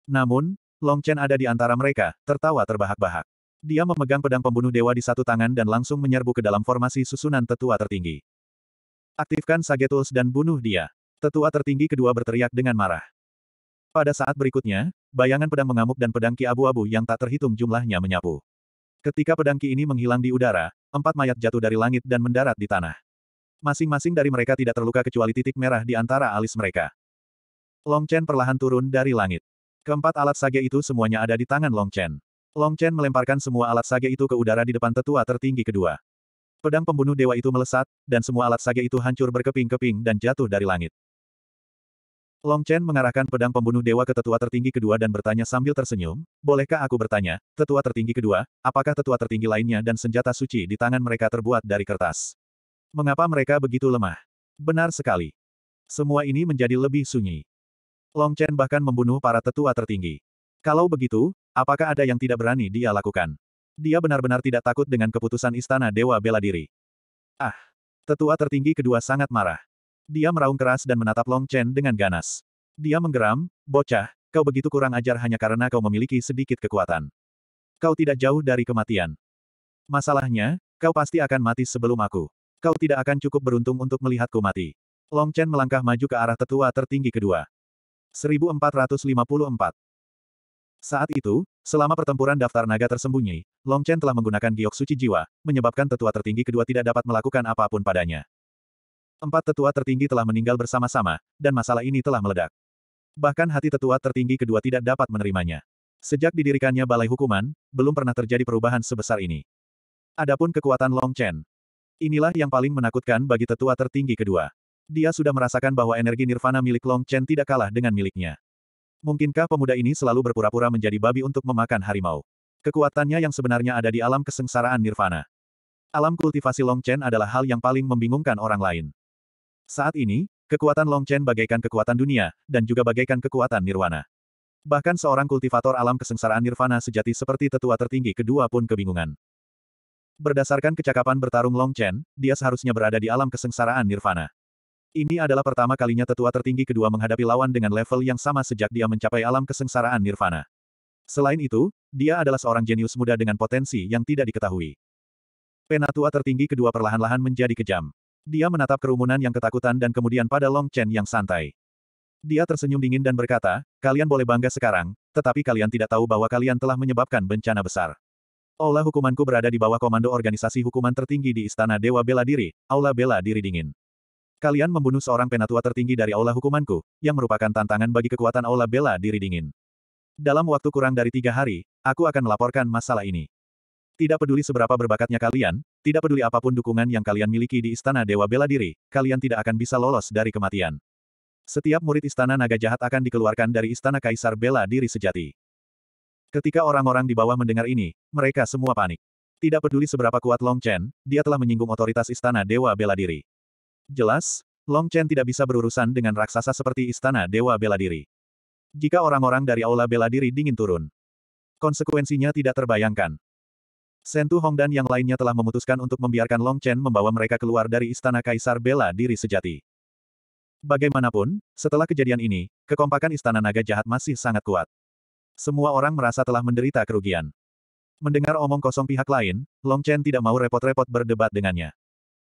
Namun, Long Chen ada di antara mereka, tertawa terbahak-bahak. Dia memegang pedang pembunuh dewa di satu tangan dan langsung menyerbu ke dalam formasi susunan tetua tertinggi. Aktifkan Sage Tools dan bunuh dia. Tetua tertinggi kedua berteriak dengan marah. Pada saat berikutnya, Bayangan pedang mengamuk dan pedang ki abu-abu yang tak terhitung jumlahnya menyapu. Ketika pedang ki ini menghilang di udara, empat mayat jatuh dari langit dan mendarat di tanah. Masing-masing dari mereka tidak terluka kecuali titik merah di antara alis mereka. Long Chen perlahan turun dari langit. Keempat alat sage itu semuanya ada di tangan Long Chen. Long Chen melemparkan semua alat sage itu ke udara di depan tetua tertinggi kedua. Pedang pembunuh dewa itu melesat, dan semua alat sage itu hancur berkeping-keping dan jatuh dari langit. Long Chen mengarahkan pedang pembunuh dewa ke tetua tertinggi kedua dan bertanya sambil tersenyum, bolehkah aku bertanya, tetua tertinggi kedua, apakah tetua tertinggi lainnya dan senjata suci di tangan mereka terbuat dari kertas? Mengapa mereka begitu lemah? Benar sekali. Semua ini menjadi lebih sunyi. Long Chen bahkan membunuh para tetua tertinggi. Kalau begitu, apakah ada yang tidak berani dia lakukan? Dia benar-benar tidak takut dengan keputusan istana Dewa Bela Diri. Ah! Tetua tertinggi kedua sangat marah. Dia meraung keras dan menatap Long Chen dengan ganas. Dia menggeram, bocah, kau begitu kurang ajar hanya karena kau memiliki sedikit kekuatan. Kau tidak jauh dari kematian. Masalahnya, kau pasti akan mati sebelum aku. Kau tidak akan cukup beruntung untuk melihatku mati. Long Chen melangkah maju ke arah tetua tertinggi kedua. 1454 Saat itu, selama pertempuran daftar naga tersembunyi, Long Chen telah menggunakan giok suci jiwa, menyebabkan tetua tertinggi kedua tidak dapat melakukan apapun padanya. Empat tetua tertinggi telah meninggal bersama-sama, dan masalah ini telah meledak. Bahkan hati tetua tertinggi kedua tidak dapat menerimanya. Sejak didirikannya balai hukuman, belum pernah terjadi perubahan sebesar ini. Adapun kekuatan Long Chen. Inilah yang paling menakutkan bagi tetua tertinggi kedua. Dia sudah merasakan bahwa energi nirvana milik Long Chen tidak kalah dengan miliknya. Mungkinkah pemuda ini selalu berpura-pura menjadi babi untuk memakan harimau? Kekuatannya yang sebenarnya ada di alam kesengsaraan nirvana. Alam kultivasi Long Chen adalah hal yang paling membingungkan orang lain. Saat ini, kekuatan Long Chen bagaikan kekuatan dunia, dan juga bagaikan kekuatan nirwana. Bahkan seorang kultivator alam kesengsaraan nirvana sejati seperti tetua tertinggi kedua pun kebingungan. Berdasarkan kecakapan bertarung Long Chen, dia seharusnya berada di alam kesengsaraan nirvana. Ini adalah pertama kalinya tetua tertinggi kedua menghadapi lawan dengan level yang sama sejak dia mencapai alam kesengsaraan nirvana. Selain itu, dia adalah seorang jenius muda dengan potensi yang tidak diketahui. Penatua tertinggi kedua perlahan-lahan menjadi kejam. Dia menatap kerumunan yang ketakutan dan kemudian pada Long Chen yang santai. Dia tersenyum dingin dan berkata, kalian boleh bangga sekarang, tetapi kalian tidak tahu bahwa kalian telah menyebabkan bencana besar. Aula hukumanku berada di bawah komando organisasi hukuman tertinggi di Istana Dewa Bela Diri, Aula Bela Diri Dingin. Kalian membunuh seorang penatua tertinggi dari Aula hukumanku, yang merupakan tantangan bagi kekuatan Aula Bela Diri Dingin. Dalam waktu kurang dari tiga hari, aku akan melaporkan masalah ini. Tidak peduli seberapa berbakatnya kalian, tidak peduli apapun dukungan yang kalian miliki di Istana Dewa Bela Diri, kalian tidak akan bisa lolos dari kematian. Setiap murid Istana Naga Jahat akan dikeluarkan dari Istana Kaisar Bela Diri Sejati. Ketika orang-orang di bawah mendengar ini, mereka semua panik. Tidak peduli seberapa kuat Long Chen, dia telah menyinggung otoritas Istana Dewa Bela Diri. Jelas, Long Chen tidak bisa berurusan dengan raksasa seperti Istana Dewa Bela Diri. Jika orang-orang dari Aula Bela Diri dingin turun, konsekuensinya tidak terbayangkan. Sentu Hong dan yang lainnya telah memutuskan untuk membiarkan Long Chen membawa mereka keluar dari istana Kaisar bela diri sejati. Bagaimanapun, setelah kejadian ini, kekompakan istana naga jahat masih sangat kuat. Semua orang merasa telah menderita kerugian. Mendengar omong kosong pihak lain, Long Chen tidak mau repot-repot berdebat dengannya.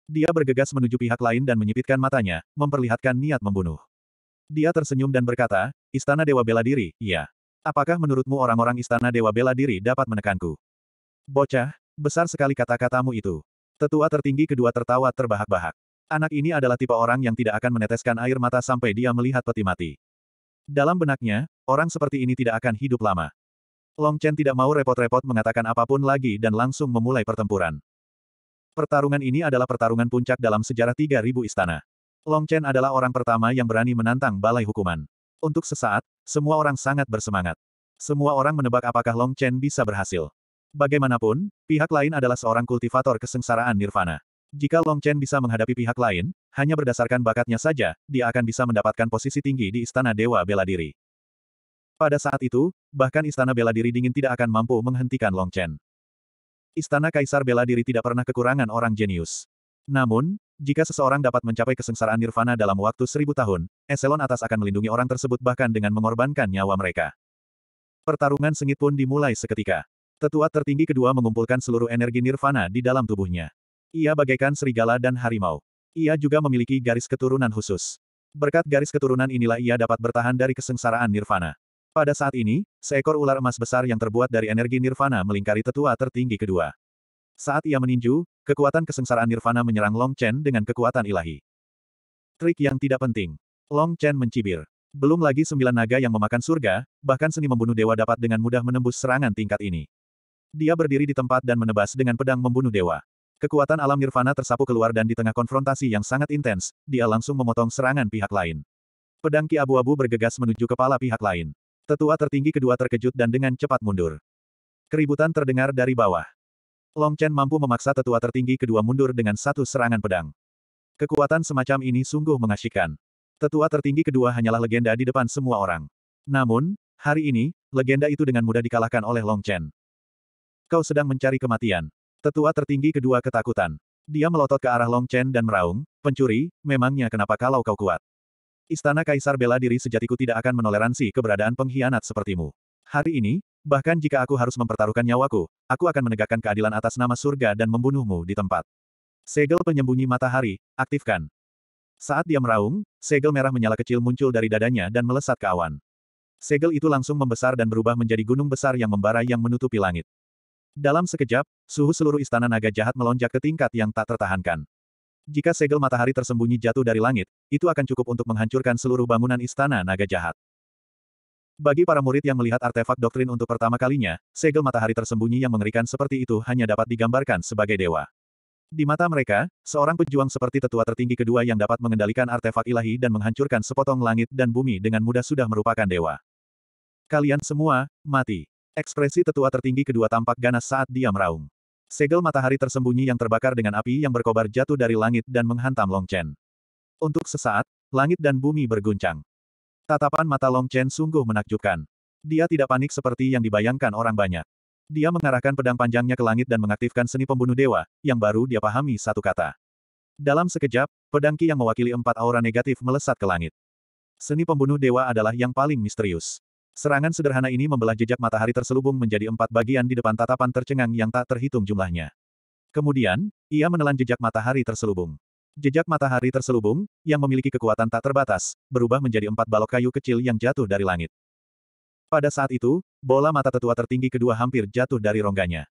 Dia bergegas menuju pihak lain dan menyipitkan matanya, memperlihatkan niat membunuh. Dia tersenyum dan berkata, Istana Dewa Bela Diri, iya. Apakah menurutmu orang-orang Istana Dewa Bela Diri dapat menekanku? Bocah, besar sekali kata-katamu itu. Tetua tertinggi kedua tertawa terbahak-bahak. Anak ini adalah tipe orang yang tidak akan meneteskan air mata sampai dia melihat peti mati. Dalam benaknya, orang seperti ini tidak akan hidup lama. Long Chen tidak mau repot-repot mengatakan apapun lagi dan langsung memulai pertempuran. Pertarungan ini adalah pertarungan puncak dalam sejarah 3000 istana. Long Chen adalah orang pertama yang berani menantang balai hukuman. Untuk sesaat, semua orang sangat bersemangat. Semua orang menebak apakah Long Chen bisa berhasil. Bagaimanapun, pihak lain adalah seorang kultivator kesengsaraan nirvana. Jika Long Chen bisa menghadapi pihak lain, hanya berdasarkan bakatnya saja, dia akan bisa mendapatkan posisi tinggi di Istana Dewa Bela Diri. Pada saat itu, bahkan Istana Bela Diri dingin tidak akan mampu menghentikan Long Chen. Istana Kaisar Bela Diri tidak pernah kekurangan orang jenius. Namun, jika seseorang dapat mencapai kesengsaraan nirvana dalam waktu seribu tahun, eselon atas akan melindungi orang tersebut bahkan dengan mengorbankan nyawa mereka. Pertarungan sengit pun dimulai seketika. Tetua tertinggi kedua mengumpulkan seluruh energi nirvana di dalam tubuhnya. Ia bagaikan serigala dan harimau. Ia juga memiliki garis keturunan khusus. Berkat garis keturunan inilah ia dapat bertahan dari kesengsaraan nirvana. Pada saat ini, seekor ular emas besar yang terbuat dari energi nirvana melingkari tetua tertinggi kedua. Saat ia meninju, kekuatan kesengsaraan nirvana menyerang Long Chen dengan kekuatan ilahi. Trik yang tidak penting. Long Chen mencibir. Belum lagi sembilan naga yang memakan surga, bahkan seni membunuh dewa dapat dengan mudah menembus serangan tingkat ini. Dia berdiri di tempat dan menebas dengan pedang membunuh dewa. Kekuatan alam nirvana tersapu keluar dan di tengah konfrontasi yang sangat intens, dia langsung memotong serangan pihak lain. Pedang ki abu-abu bergegas menuju kepala pihak lain. Tetua tertinggi kedua terkejut dan dengan cepat mundur. Keributan terdengar dari bawah. Long Chen mampu memaksa tetua tertinggi kedua mundur dengan satu serangan pedang. Kekuatan semacam ini sungguh mengasyikan. Tetua tertinggi kedua hanyalah legenda di depan semua orang. Namun, hari ini, legenda itu dengan mudah dikalahkan oleh Long Chen kau sedang mencari kematian. Tetua tertinggi kedua ketakutan. Dia melotot ke arah Long Chen dan meraung, pencuri, memangnya kenapa kalau kau kuat? Istana Kaisar bela diri sejatiku tidak akan menoleransi keberadaan pengkhianat sepertimu. Hari ini, bahkan jika aku harus mempertaruhkan nyawaku, aku akan menegakkan keadilan atas nama surga dan membunuhmu di tempat. Segel penyembunyi matahari, aktifkan. Saat dia meraung, segel merah menyala kecil muncul dari dadanya dan melesat ke awan. Segel itu langsung membesar dan berubah menjadi gunung besar yang membara yang menutupi langit. Dalam sekejap, suhu seluruh istana naga jahat melonjak ke tingkat yang tak tertahankan. Jika segel matahari tersembunyi jatuh dari langit, itu akan cukup untuk menghancurkan seluruh bangunan istana naga jahat. Bagi para murid yang melihat artefak doktrin untuk pertama kalinya, segel matahari tersembunyi yang mengerikan seperti itu hanya dapat digambarkan sebagai dewa. Di mata mereka, seorang pejuang seperti tetua tertinggi kedua yang dapat mengendalikan artefak ilahi dan menghancurkan sepotong langit dan bumi dengan mudah sudah merupakan dewa. Kalian semua, mati. Ekspresi tetua tertinggi kedua tampak ganas saat dia meraung. Segel matahari tersembunyi yang terbakar dengan api yang berkobar jatuh dari langit dan menghantam Long Chen. Untuk sesaat, langit dan bumi berguncang. Tatapan mata Long Chen sungguh menakjubkan. Dia tidak panik seperti yang dibayangkan orang banyak. Dia mengarahkan pedang panjangnya ke langit dan mengaktifkan seni pembunuh dewa, yang baru dia pahami satu kata. Dalam sekejap, pedang Ki yang mewakili empat aura negatif melesat ke langit. Seni pembunuh dewa adalah yang paling misterius. Serangan sederhana ini membelah jejak matahari terselubung menjadi empat bagian di depan tatapan tercengang yang tak terhitung jumlahnya. Kemudian, ia menelan jejak matahari terselubung. Jejak matahari terselubung, yang memiliki kekuatan tak terbatas, berubah menjadi empat balok kayu kecil yang jatuh dari langit. Pada saat itu, bola mata tetua tertinggi kedua hampir jatuh dari rongganya.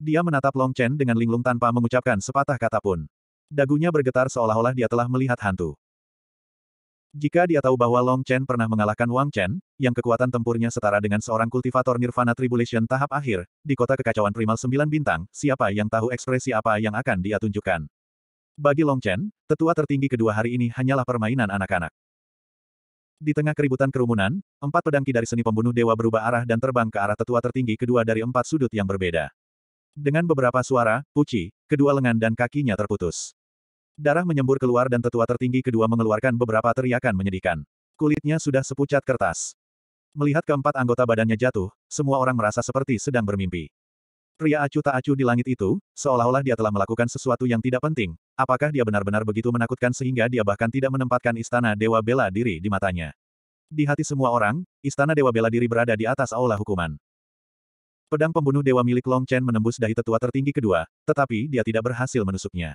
Dia menatap Long Chen dengan linglung tanpa mengucapkan sepatah kata pun. Dagunya bergetar seolah-olah dia telah melihat hantu. Jika dia tahu bahwa Long Chen pernah mengalahkan Wang Chen, yang kekuatan tempurnya setara dengan seorang kultivator Nirvana Tribulation tahap akhir, di kota kekacauan primal sembilan bintang, siapa yang tahu ekspresi apa yang akan dia tunjukkan. Bagi Long Chen, tetua tertinggi kedua hari ini hanyalah permainan anak-anak. Di tengah keributan kerumunan, empat pedangki dari seni pembunuh dewa berubah arah dan terbang ke arah tetua tertinggi kedua dari empat sudut yang berbeda. Dengan beberapa suara, puci, kedua lengan dan kakinya terputus. Darah menyembur keluar dan tetua tertinggi kedua mengeluarkan beberapa teriakan menyedihkan. Kulitnya sudah sepucat kertas. Melihat keempat anggota badannya jatuh, semua orang merasa seperti sedang bermimpi. Pria acuh tak acuh di langit itu, seolah-olah dia telah melakukan sesuatu yang tidak penting. Apakah dia benar-benar begitu menakutkan sehingga dia bahkan tidak menempatkan istana Dewa Bela Diri di matanya? Di hati semua orang, istana Dewa Bela Diri berada di atas aula hukuman. Pedang pembunuh dewa milik Long Chen menembus dahi tetua tertinggi kedua, tetapi dia tidak berhasil menusuknya.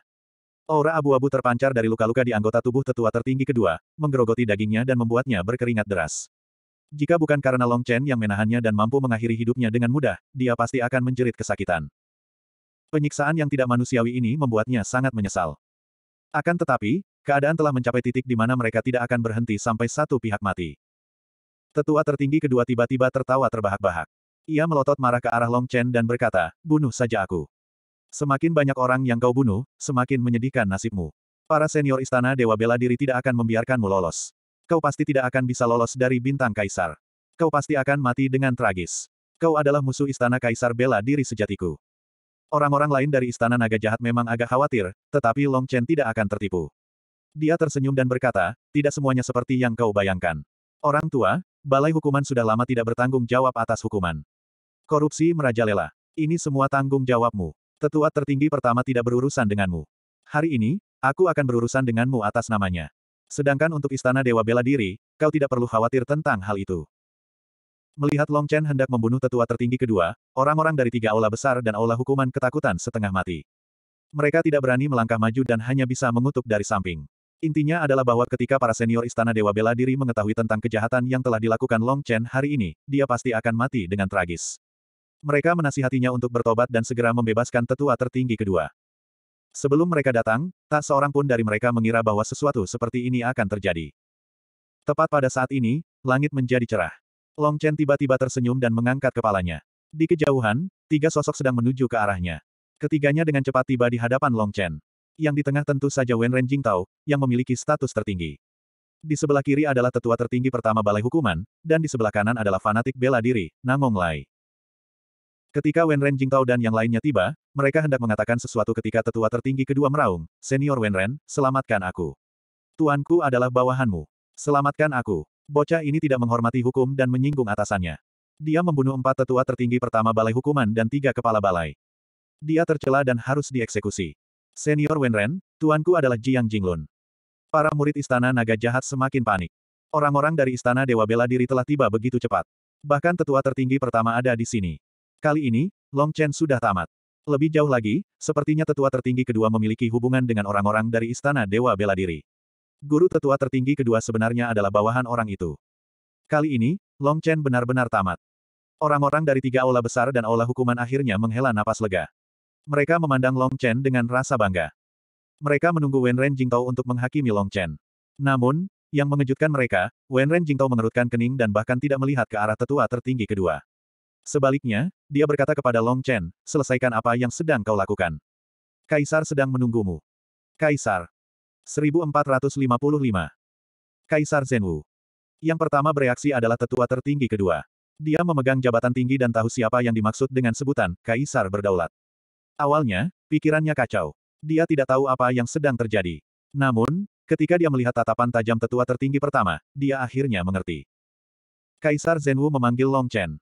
Aura abu-abu terpancar dari luka-luka di anggota tubuh tetua tertinggi kedua, menggerogoti dagingnya dan membuatnya berkeringat deras. Jika bukan karena Long Chen yang menahannya dan mampu mengakhiri hidupnya dengan mudah, dia pasti akan menjerit kesakitan. Penyiksaan yang tidak manusiawi ini membuatnya sangat menyesal. Akan tetapi, keadaan telah mencapai titik di mana mereka tidak akan berhenti sampai satu pihak mati. Tetua tertinggi kedua tiba-tiba tertawa terbahak-bahak. Ia melotot marah ke arah Long Chen dan berkata, bunuh saja aku. Semakin banyak orang yang kau bunuh, semakin menyedihkan nasibmu. Para senior istana Dewa Bela Diri tidak akan membiarkanmu lolos. Kau pasti tidak akan bisa lolos dari bintang kaisar. Kau pasti akan mati dengan tragis. Kau adalah musuh istana kaisar bela diri sejatiku. Orang-orang lain dari istana naga jahat memang agak khawatir, tetapi Long Chen tidak akan tertipu. Dia tersenyum dan berkata, tidak semuanya seperti yang kau bayangkan. Orang tua, balai hukuman sudah lama tidak bertanggung jawab atas hukuman. Korupsi merajalela. Ini semua tanggung jawabmu. Tetua tertinggi pertama tidak berurusan denganmu. Hari ini, aku akan berurusan denganmu atas namanya. Sedangkan untuk Istana Dewa Bela Diri, kau tidak perlu khawatir tentang hal itu. Melihat Long Chen hendak membunuh tetua tertinggi kedua, orang-orang dari tiga aula besar dan aula hukuman ketakutan setengah mati. Mereka tidak berani melangkah maju dan hanya bisa mengutuk dari samping. Intinya adalah bahwa ketika para senior Istana Dewa Bela Diri mengetahui tentang kejahatan yang telah dilakukan Long Chen hari ini, dia pasti akan mati dengan tragis. Mereka menasihatinya untuk bertobat dan segera membebaskan tetua tertinggi kedua. Sebelum mereka datang, tak seorang pun dari mereka mengira bahwa sesuatu seperti ini akan terjadi. Tepat pada saat ini, langit menjadi cerah. Long Chen tiba-tiba tersenyum dan mengangkat kepalanya. Di kejauhan, tiga sosok sedang menuju ke arahnya. Ketiganya dengan cepat tiba di hadapan Long Chen. Yang di tengah tentu saja Wen Ren Jingtao, yang memiliki status tertinggi. Di sebelah kiri adalah tetua tertinggi pertama Balai Hukuman, dan di sebelah kanan adalah fanatik bela diri, Nangong Lai. Ketika Wen Ren Jingtao dan yang lainnya tiba, mereka hendak mengatakan sesuatu ketika tetua tertinggi kedua meraung, Senior Wen Ren, selamatkan aku. Tuanku adalah bawahanmu. Selamatkan aku. Bocah ini tidak menghormati hukum dan menyinggung atasannya. Dia membunuh empat tetua tertinggi pertama balai hukuman dan tiga kepala balai. Dia tercela dan harus dieksekusi. Senior Wen Ren, tuanku adalah Jiang Jinglun. Para murid istana naga jahat semakin panik. Orang-orang dari istana Dewa Bela Diri telah tiba begitu cepat. Bahkan tetua tertinggi pertama ada di sini. Kali ini, Long Chen sudah tamat. Lebih jauh lagi, sepertinya tetua tertinggi kedua memiliki hubungan dengan orang-orang dari Istana Dewa Bela Diri. Guru tetua tertinggi kedua sebenarnya adalah bawahan orang itu. Kali ini, Long Chen benar-benar tamat. Orang-orang dari tiga aula besar dan aula hukuman akhirnya menghela napas lega. Mereka memandang Long Chen dengan rasa bangga. Mereka menunggu Wen Ren Jingtao untuk menghakimi Long Chen. Namun, yang mengejutkan mereka, Wen Ren Jingtao mengerutkan kening dan bahkan tidak melihat ke arah tetua tertinggi kedua. Sebaliknya, dia berkata kepada Long Chen, selesaikan apa yang sedang kau lakukan. Kaisar sedang menunggumu. Kaisar. 1455. Kaisar Zhenwu. Yang pertama bereaksi adalah tetua tertinggi kedua. Dia memegang jabatan tinggi dan tahu siapa yang dimaksud dengan sebutan, Kaisar berdaulat. Awalnya, pikirannya kacau. Dia tidak tahu apa yang sedang terjadi. Namun, ketika dia melihat tatapan tajam tetua tertinggi pertama, dia akhirnya mengerti. Kaisar Zhenwu memanggil Long Chen.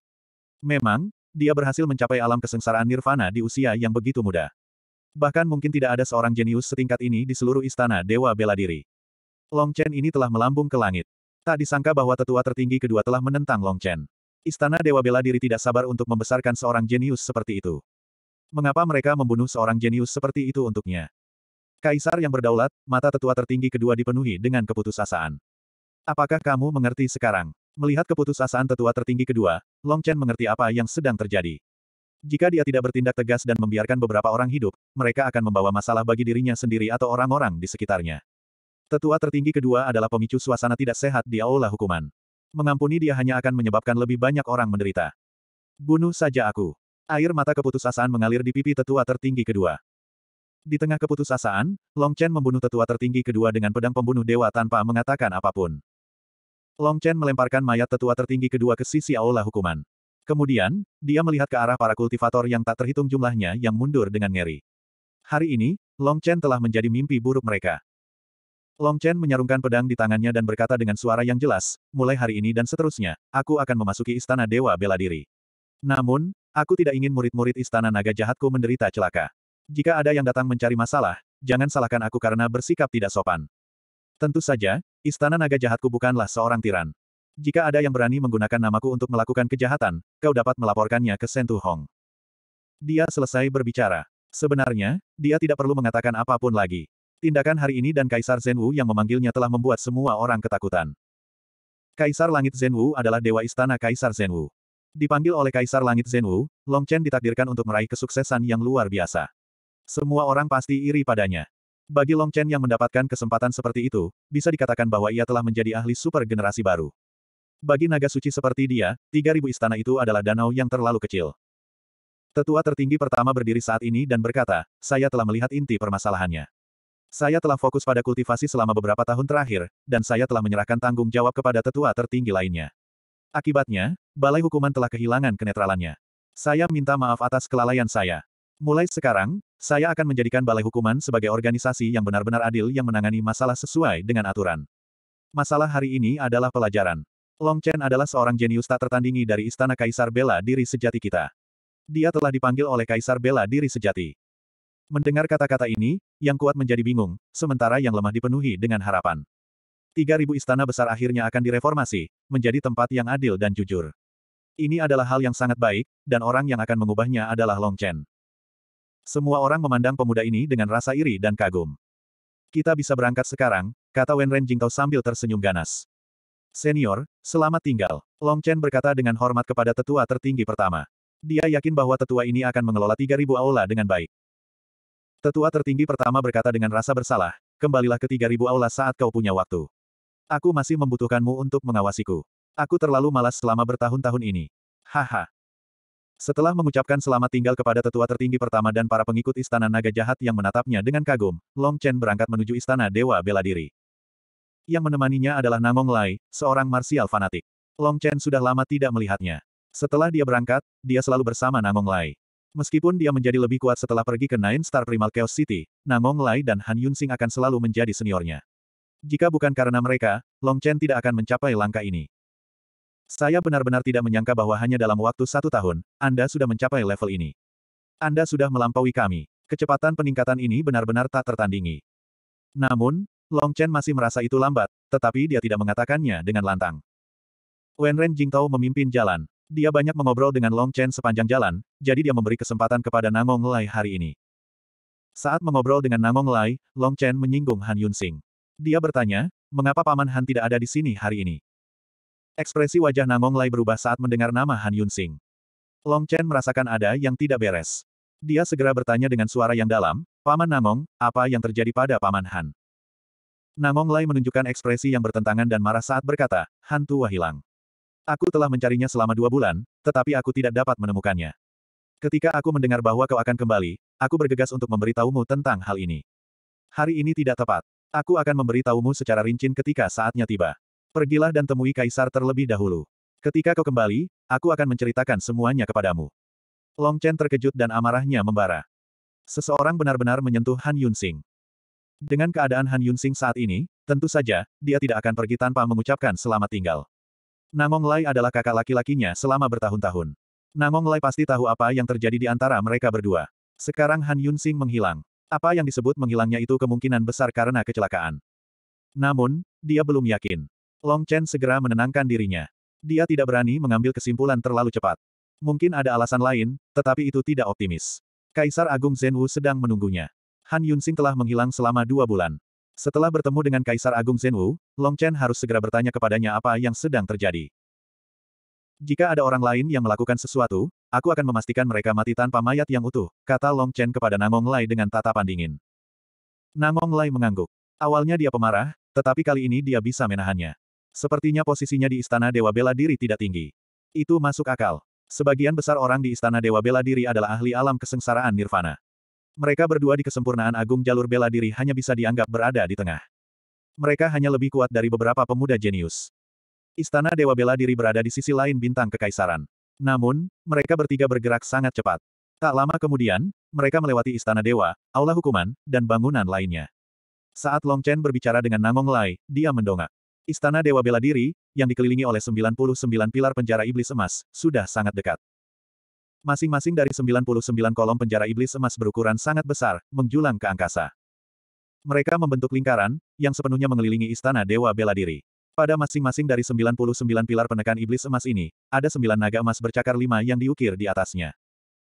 Memang, dia berhasil mencapai alam kesengsaraan nirvana di usia yang begitu muda. Bahkan mungkin tidak ada seorang jenius setingkat ini di seluruh istana Dewa Bela Diri. Long Chen ini telah melambung ke langit. Tak disangka bahwa tetua tertinggi kedua telah menentang Long Chen. Istana Dewa Bela Diri tidak sabar untuk membesarkan seorang jenius seperti itu. Mengapa mereka membunuh seorang jenius seperti itu untuknya? Kaisar yang berdaulat, mata tetua tertinggi kedua dipenuhi dengan keputusasaan. Apakah kamu mengerti sekarang? Melihat keputusasaan tetua tertinggi kedua, Long Chen mengerti apa yang sedang terjadi. Jika dia tidak bertindak tegas dan membiarkan beberapa orang hidup, mereka akan membawa masalah bagi dirinya sendiri atau orang-orang di sekitarnya. Tetua tertinggi kedua adalah pemicu suasana tidak sehat di aula hukuman. Mengampuni dia hanya akan menyebabkan lebih banyak orang menderita. Bunuh saja aku. Air mata keputusasaan mengalir di pipi tetua tertinggi kedua. Di tengah keputusasaan, Long Chen membunuh tetua tertinggi kedua dengan pedang pembunuh dewa tanpa mengatakan apapun. Long Chen melemparkan mayat tetua tertinggi kedua ke sisi aula hukuman. Kemudian, dia melihat ke arah para kultivator yang tak terhitung jumlahnya yang mundur dengan ngeri. Hari ini, Long Chen telah menjadi mimpi buruk mereka. Long Chen menyarungkan pedang di tangannya dan berkata dengan suara yang jelas, mulai hari ini dan seterusnya, aku akan memasuki istana dewa bela diri. Namun, aku tidak ingin murid-murid istana naga jahatku menderita celaka. Jika ada yang datang mencari masalah, jangan salahkan aku karena bersikap tidak sopan. Tentu saja, Istana naga jahatku bukanlah seorang tiran. Jika ada yang berani menggunakan namaku untuk melakukan kejahatan, kau dapat melaporkannya ke Sentu Hong. Dia selesai berbicara. Sebenarnya, dia tidak perlu mengatakan apapun lagi. Tindakan hari ini dan Kaisar Zhenwu yang memanggilnya telah membuat semua orang ketakutan. Kaisar Langit Zhenwu adalah dewa istana Kaisar Zhenwu. Dipanggil oleh Kaisar Langit Zhenwu, Long Chen ditakdirkan untuk meraih kesuksesan yang luar biasa. Semua orang pasti iri padanya. Bagi Long Chen yang mendapatkan kesempatan seperti itu, bisa dikatakan bahwa ia telah menjadi ahli super generasi baru. Bagi naga suci seperti dia, 3000 istana itu adalah danau yang terlalu kecil. Tetua tertinggi pertama berdiri saat ini dan berkata, saya telah melihat inti permasalahannya. Saya telah fokus pada kultivasi selama beberapa tahun terakhir, dan saya telah menyerahkan tanggung jawab kepada tetua tertinggi lainnya. Akibatnya, balai hukuman telah kehilangan kenetralannya. Saya minta maaf atas kelalaian saya. Mulai sekarang, saya akan menjadikan Balai Hukuman sebagai organisasi yang benar-benar adil yang menangani masalah sesuai dengan aturan. Masalah hari ini adalah pelajaran. Long Chen adalah seorang jenius tak tertandingi dari Istana Kaisar Bela Diri Sejati kita. Dia telah dipanggil oleh Kaisar Bela Diri Sejati. Mendengar kata-kata ini, yang kuat menjadi bingung, sementara yang lemah dipenuhi dengan harapan. 3.000 istana besar akhirnya akan direformasi, menjadi tempat yang adil dan jujur. Ini adalah hal yang sangat baik, dan orang yang akan mengubahnya adalah Long Chen. Semua orang memandang pemuda ini dengan rasa iri dan kagum. Kita bisa berangkat sekarang, kata Wen Ren Jingtao sambil tersenyum ganas. Senior, selamat tinggal. Long Chen berkata dengan hormat kepada tetua tertinggi pertama. Dia yakin bahwa tetua ini akan mengelola 3.000 aula dengan baik. Tetua tertinggi pertama berkata dengan rasa bersalah, kembalilah ke 3.000 aula saat kau punya waktu. Aku masih membutuhkanmu untuk mengawasiku. Aku terlalu malas selama bertahun-tahun ini. Haha, setelah mengucapkan selamat tinggal kepada tetua tertinggi pertama dan para pengikut istana naga jahat yang menatapnya dengan kagum, Long Chen berangkat menuju istana Dewa Bela Diri. Yang menemaninya adalah Namong Lai, seorang marsial fanatik. Long Chen sudah lama tidak melihatnya. Setelah dia berangkat, dia selalu bersama Namong Lai. Meskipun dia menjadi lebih kuat setelah pergi ke Nine Star Primal Chaos City, Namong Lai dan Han Yunsing akan selalu menjadi seniornya. Jika bukan karena mereka, Long Chen tidak akan mencapai langkah ini. Saya benar-benar tidak menyangka bahwa hanya dalam waktu satu tahun, Anda sudah mencapai level ini. Anda sudah melampaui kami. Kecepatan peningkatan ini benar-benar tak tertandingi. Namun, Long Chen masih merasa itu lambat, tetapi dia tidak mengatakannya dengan lantang. Wen Ren Jingtao memimpin jalan. Dia banyak mengobrol dengan Long Chen sepanjang jalan, jadi dia memberi kesempatan kepada Nangong Lai hari ini. Saat mengobrol dengan Nangong Lai, Long Chen menyinggung Han Yun Sing. Dia bertanya, mengapa Paman Han tidak ada di sini hari ini? Ekspresi wajah Nangong Lai berubah saat mendengar nama Han Yun Sing. Long Chen merasakan ada yang tidak beres. Dia segera bertanya dengan suara yang dalam, Paman Nangong, apa yang terjadi pada Paman Han? Nangong Lai menunjukkan ekspresi yang bertentangan dan marah saat berkata, Han tua hilang. Aku telah mencarinya selama dua bulan, tetapi aku tidak dapat menemukannya. Ketika aku mendengar bahwa kau akan kembali, aku bergegas untuk memberitahumu tentang hal ini. Hari ini tidak tepat. Aku akan memberitahumu secara rinci ketika saatnya tiba. Pergilah dan temui Kaisar terlebih dahulu. Ketika kau kembali, aku akan menceritakan semuanya kepadamu. Long Chen terkejut dan amarahnya membara. Seseorang benar-benar menyentuh Han Yunsing. Dengan keadaan Han Yunsing saat ini, tentu saja, dia tidak akan pergi tanpa mengucapkan selamat tinggal. Namong Lai adalah kakak laki-lakinya selama bertahun-tahun. Namong Lai pasti tahu apa yang terjadi di antara mereka berdua. Sekarang Han Yunsing menghilang. Apa yang disebut menghilangnya itu kemungkinan besar karena kecelakaan. Namun, dia belum yakin. Long Chen segera menenangkan dirinya. Dia tidak berani mengambil kesimpulan terlalu cepat. Mungkin ada alasan lain, tetapi itu tidak optimis. Kaisar Agung Zhenwu sedang menunggunya. Han Yunxing telah menghilang selama dua bulan. Setelah bertemu dengan Kaisar Agung Zhenwu, Long Chen harus segera bertanya kepadanya apa yang sedang terjadi. Jika ada orang lain yang melakukan sesuatu, aku akan memastikan mereka mati tanpa mayat yang utuh, kata Long Chen kepada Nangong Lai dengan tatapan dingin. Nangong Lai mengangguk. Awalnya dia pemarah, tetapi kali ini dia bisa menahannya. Sepertinya posisinya di Istana Dewa Bela Diri tidak tinggi. Itu masuk akal. Sebagian besar orang di Istana Dewa Bela Diri adalah ahli alam kesengsaraan nirvana. Mereka berdua di kesempurnaan agung jalur bela diri hanya bisa dianggap berada di tengah. Mereka hanya lebih kuat dari beberapa pemuda jenius. Istana Dewa Bela Diri berada di sisi lain bintang kekaisaran. Namun, mereka bertiga bergerak sangat cepat. Tak lama kemudian, mereka melewati Istana Dewa, Aula Hukuman, dan bangunan lainnya. Saat Long Chen berbicara dengan Nangong Lai, dia mendongak. Istana Dewa Bela Diri, yang dikelilingi oleh 99 pilar penjara iblis emas, sudah sangat dekat. Masing-masing dari 99 kolom penjara iblis emas berukuran sangat besar, menjulang ke angkasa. Mereka membentuk lingkaran, yang sepenuhnya mengelilingi istana Dewa Bela Diri. Pada masing-masing dari 99 pilar penekan iblis emas ini, ada 9 naga emas bercakar 5 yang diukir di atasnya.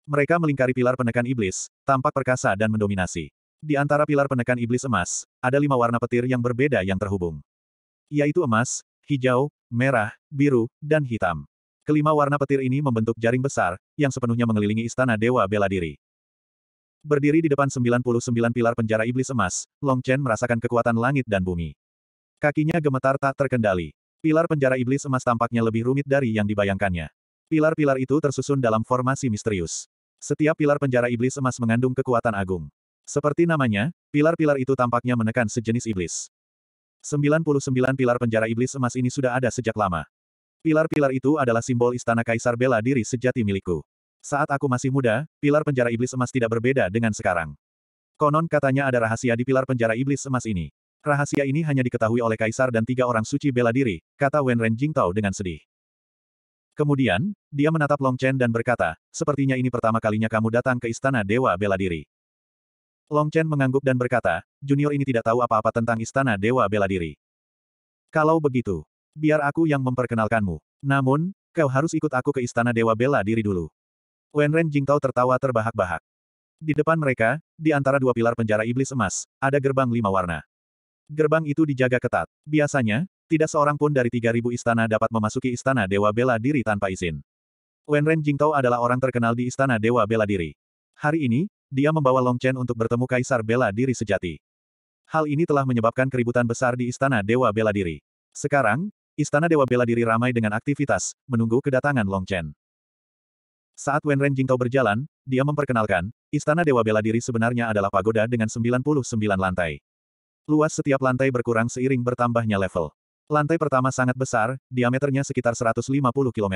Mereka melingkari pilar penekan iblis, tampak perkasa dan mendominasi. Di antara pilar penekan iblis emas, ada lima warna petir yang berbeda yang terhubung. Yaitu emas, hijau, merah, biru, dan hitam. Kelima warna petir ini membentuk jaring besar, yang sepenuhnya mengelilingi istana Dewa Bela Diri. Berdiri di depan 99 pilar penjara iblis emas, Long Chen merasakan kekuatan langit dan bumi. Kakinya gemetar tak terkendali. Pilar penjara iblis emas tampaknya lebih rumit dari yang dibayangkannya. Pilar-pilar itu tersusun dalam formasi misterius. Setiap pilar penjara iblis emas mengandung kekuatan agung. Seperti namanya, pilar-pilar itu tampaknya menekan sejenis iblis. 99 pilar penjara iblis emas ini sudah ada sejak lama. Pilar-pilar itu adalah simbol istana kaisar bela diri sejati milikku. Saat aku masih muda, pilar penjara iblis emas tidak berbeda dengan sekarang. Konon katanya ada rahasia di pilar penjara iblis emas ini. Rahasia ini hanya diketahui oleh kaisar dan tiga orang suci bela diri, kata Wen Ren Jingtao dengan sedih. Kemudian, dia menatap Long Chen dan berkata, sepertinya ini pertama kalinya kamu datang ke istana Dewa Bela Diri. Long Chen mengangguk dan berkata, junior ini tidak tahu apa-apa tentang Istana Dewa Bela Diri. Kalau begitu, biar aku yang memperkenalkanmu. Namun, kau harus ikut aku ke Istana Dewa Bela Diri dulu. Wen Ren Jingtao tertawa terbahak-bahak. Di depan mereka, di antara dua pilar penjara iblis emas, ada gerbang lima warna. Gerbang itu dijaga ketat. Biasanya, tidak seorang pun dari 3.000 istana dapat memasuki istana Dewa Bela Diri tanpa izin. Wen Ren Jingtao adalah orang terkenal di istana Dewa Bela Diri. Hari ini, dia membawa Long Chen untuk bertemu Kaisar Bela Diri sejati. Hal ini telah menyebabkan keributan besar di Istana Dewa Bela Diri. Sekarang, Istana Dewa Bela Diri ramai dengan aktivitas, menunggu kedatangan Long Chen. Saat Wen Ren Jingtao berjalan, dia memperkenalkan, Istana Dewa Bela Diri sebenarnya adalah pagoda dengan 99 lantai. Luas setiap lantai berkurang seiring bertambahnya level. Lantai pertama sangat besar, diameternya sekitar 150 km.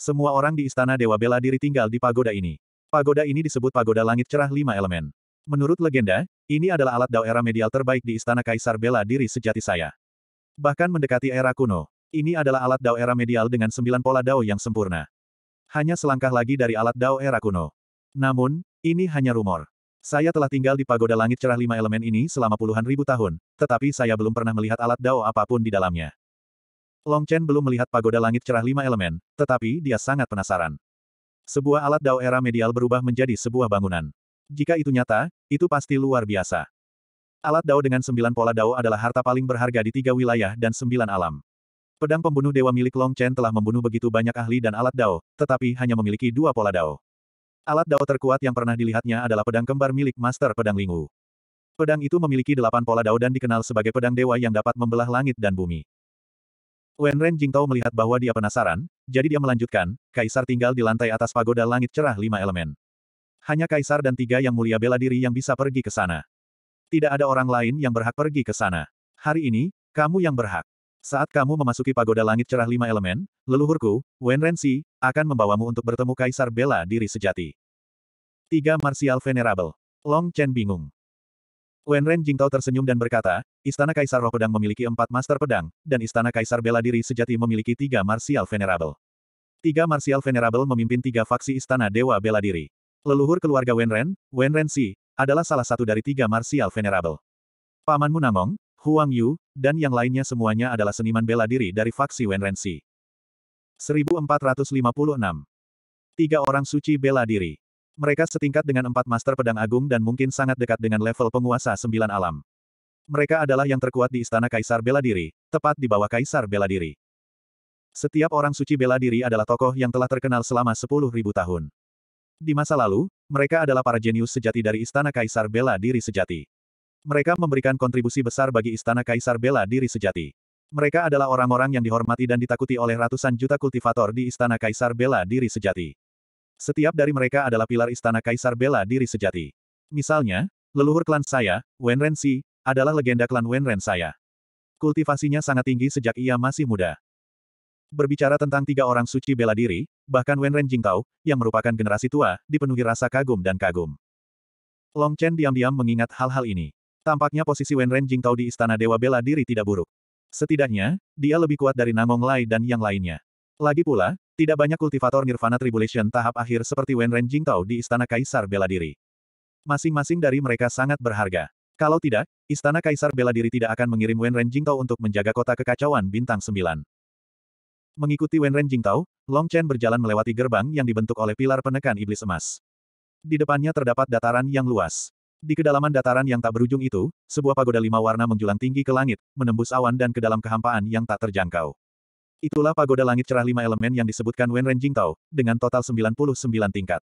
Semua orang di Istana Dewa Bela Diri tinggal di pagoda ini. Pagoda ini disebut Pagoda Langit Cerah Lima Elemen. Menurut legenda, ini adalah alat dao era medial terbaik di Istana Kaisar Bela Diri sejati saya. Bahkan mendekati era kuno, ini adalah alat dao era medial dengan sembilan pola dao yang sempurna. Hanya selangkah lagi dari alat dao era kuno. Namun, ini hanya rumor. Saya telah tinggal di pagoda langit cerah lima elemen ini selama puluhan ribu tahun, tetapi saya belum pernah melihat alat dao apapun di dalamnya. Long Chen belum melihat pagoda langit cerah lima elemen, tetapi dia sangat penasaran. Sebuah alat dao era medial berubah menjadi sebuah bangunan. Jika itu nyata, itu pasti luar biasa. Alat Dao dengan sembilan pola Dao adalah harta paling berharga di tiga wilayah dan sembilan alam. Pedang pembunuh dewa milik Long Chen telah membunuh begitu banyak ahli dan alat Dao, tetapi hanya memiliki dua pola Dao. Alat Dao terkuat yang pernah dilihatnya adalah pedang kembar milik Master Pedang Lingwu. Pedang itu memiliki delapan pola Dao dan dikenal sebagai pedang dewa yang dapat membelah langit dan bumi. Wen Ren Jingtao melihat bahwa dia penasaran, jadi dia melanjutkan, Kaisar tinggal di lantai atas pagoda langit cerah lima elemen. Hanya kaisar dan tiga yang mulia bela diri yang bisa pergi ke sana. Tidak ada orang lain yang berhak pergi ke sana. Hari ini, kamu yang berhak. Saat kamu memasuki pagoda langit cerah lima elemen, leluhurku, Wen Renzi, akan membawamu untuk bertemu kaisar bela diri sejati. Tiga Martial Venerable. Long Chen bingung. Wen Ren Jingtao tersenyum dan berkata, Istana Kaisar Roh Pedang memiliki empat Master Pedang, dan Istana Kaisar Bela Diri sejati memiliki tiga Martial Venerable. Tiga Martial Venerable memimpin tiga faksi Istana Dewa Bela Diri. Leluhur keluarga Wenren, Wenren Si, adalah salah satu dari tiga martial venerable. Paman Munamong, Huang Yu, dan yang lainnya semuanya adalah seniman bela diri dari faksi Wenren Si. 1456. Tiga orang suci bela diri. Mereka setingkat dengan empat master pedang agung dan mungkin sangat dekat dengan level penguasa sembilan alam. Mereka adalah yang terkuat di istana kaisar bela diri, tepat di bawah kaisar bela diri. Setiap orang suci bela diri adalah tokoh yang telah terkenal selama 10.000 tahun. Di masa lalu, mereka adalah para jenius sejati dari Istana Kaisar Bela Diri Sejati. Mereka memberikan kontribusi besar bagi Istana Kaisar Bela Diri Sejati. Mereka adalah orang-orang yang dihormati dan ditakuti oleh ratusan juta kultivator di Istana Kaisar Bela Diri Sejati. Setiap dari mereka adalah pilar Istana Kaisar Bela Diri Sejati. Misalnya, leluhur klan saya, Wenren Si, adalah legenda klan Wenren saya. Kultivasinya sangat tinggi sejak ia masih muda. Berbicara tentang tiga orang suci bela diri, bahkan Wen Ren Jingtao, yang merupakan generasi tua, dipenuhi rasa kagum dan kagum. Long Chen diam-diam mengingat hal-hal ini. Tampaknya posisi Wen Ren Jingtao di Istana Dewa Bela Diri tidak buruk. Setidaknya, dia lebih kuat dari Nangong Lai dan yang lainnya. Lagi pula, tidak banyak kultivator Nirvana Tribulation tahap akhir seperti Wen Ren Jingtao di Istana Kaisar Bela Diri. Masing-masing dari mereka sangat berharga. Kalau tidak, Istana Kaisar Bela Diri tidak akan mengirim Wen Ren Jingtao untuk menjaga kota kekacauan bintang Sembilan. Mengikuti Wen Wenren Jingtao, Long Chen berjalan melewati gerbang yang dibentuk oleh pilar penekan iblis emas. Di depannya terdapat dataran yang luas. Di kedalaman dataran yang tak berujung itu, sebuah pagoda lima warna menjulang tinggi ke langit, menembus awan dan ke dalam kehampaan yang tak terjangkau. Itulah pagoda langit cerah lima elemen yang disebutkan Wen Wenren Jingtao, dengan total 99 tingkat.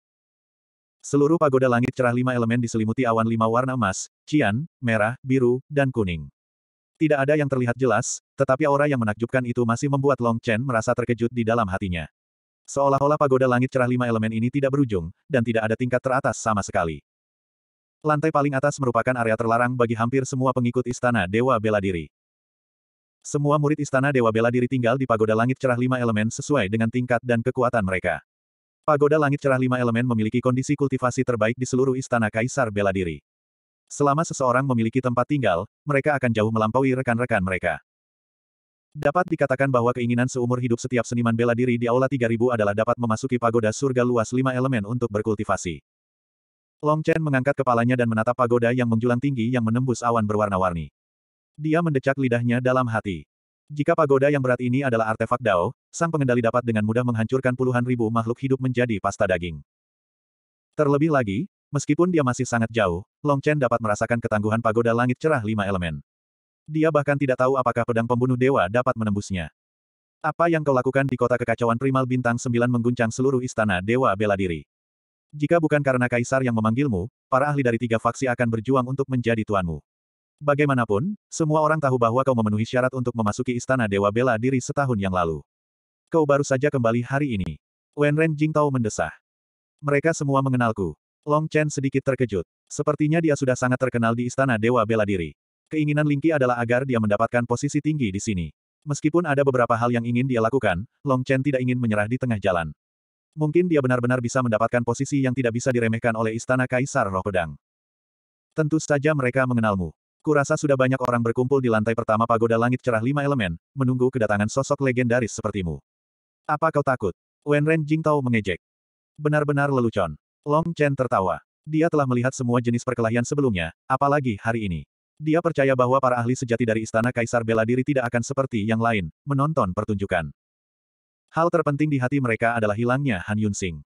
Seluruh pagoda langit cerah lima elemen diselimuti awan lima warna emas, cian, merah, biru, dan kuning. Tidak ada yang terlihat jelas, tetapi aura yang menakjubkan itu masih membuat Long Chen merasa terkejut di dalam hatinya. Seolah-olah pagoda langit cerah lima elemen ini tidak berujung, dan tidak ada tingkat teratas sama sekali. Lantai paling atas merupakan area terlarang bagi hampir semua pengikut istana Dewa Bela Diri. Semua murid istana Dewa Bela Diri tinggal di pagoda langit cerah lima elemen sesuai dengan tingkat dan kekuatan mereka. Pagoda langit cerah lima elemen memiliki kondisi kultivasi terbaik di seluruh istana Kaisar Bela Diri. Selama seseorang memiliki tempat tinggal, mereka akan jauh melampaui rekan-rekan mereka. Dapat dikatakan bahwa keinginan seumur hidup setiap seniman bela diri di Aula 3000 adalah dapat memasuki pagoda surga luas lima elemen untuk berkultivasi. Long Chen mengangkat kepalanya dan menatap pagoda yang menjulang tinggi yang menembus awan berwarna-warni. Dia mendecak lidahnya dalam hati. Jika pagoda yang berat ini adalah artefak Dao, sang pengendali dapat dengan mudah menghancurkan puluhan ribu makhluk hidup menjadi pasta daging. Terlebih lagi, Meskipun dia masih sangat jauh, Long Chen dapat merasakan ketangguhan pagoda langit cerah lima elemen. Dia bahkan tidak tahu apakah pedang pembunuh dewa dapat menembusnya. Apa yang kau lakukan di kota kekacauan primal bintang sembilan mengguncang seluruh istana dewa bela diri. Jika bukan karena kaisar yang memanggilmu, para ahli dari tiga faksi akan berjuang untuk menjadi tuanmu. Bagaimanapun, semua orang tahu bahwa kau memenuhi syarat untuk memasuki istana dewa bela diri setahun yang lalu. Kau baru saja kembali hari ini. Wen Ren Jingtao mendesah. Mereka semua mengenalku. Long Chen sedikit terkejut. Sepertinya dia sudah sangat terkenal di Istana Dewa Bela Diri. Keinginan Lingqi adalah agar dia mendapatkan posisi tinggi di sini. Meskipun ada beberapa hal yang ingin dia lakukan, Long Chen tidak ingin menyerah di tengah jalan. Mungkin dia benar-benar bisa mendapatkan posisi yang tidak bisa diremehkan oleh Istana Kaisar Roh Pedang. Tentu saja mereka mengenalmu. Kurasa sudah banyak orang berkumpul di lantai pertama pagoda langit cerah lima elemen, menunggu kedatangan sosok legendaris sepertimu. Apa kau takut? Wen Ren Jingtao mengejek. Benar-benar lelucon. Long Chen tertawa. Dia telah melihat semua jenis perkelahian sebelumnya, apalagi hari ini. Dia percaya bahwa para ahli sejati dari Istana Kaisar bela diri tidak akan seperti yang lain, menonton pertunjukan. Hal terpenting di hati mereka adalah hilangnya Han Yun Sing.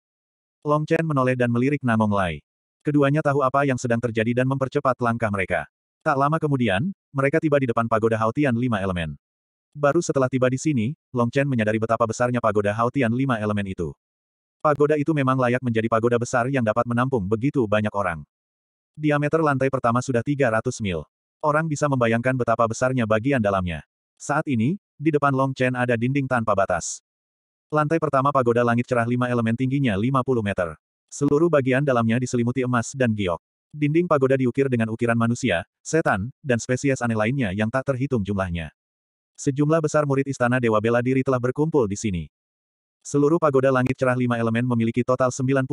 Long Chen menoleh dan melirik Namong Lai. Keduanya tahu apa yang sedang terjadi dan mempercepat langkah mereka. Tak lama kemudian, mereka tiba di depan pagoda Haotian Lima Elemen. Baru setelah tiba di sini, Long Chen menyadari betapa besarnya pagoda Haotian Lima Elemen itu. Pagoda itu memang layak menjadi pagoda besar yang dapat menampung begitu banyak orang. Diameter lantai pertama sudah 300 mil. Orang bisa membayangkan betapa besarnya bagian dalamnya. Saat ini, di depan Long Chen ada dinding tanpa batas. Lantai pertama pagoda langit cerah lima elemen tingginya 50 meter. Seluruh bagian dalamnya diselimuti emas dan giok. Dinding pagoda diukir dengan ukiran manusia, setan, dan spesies aneh lainnya yang tak terhitung jumlahnya. Sejumlah besar murid istana Dewa Bela Diri telah berkumpul di sini. Seluruh pagoda langit cerah lima elemen memiliki total 99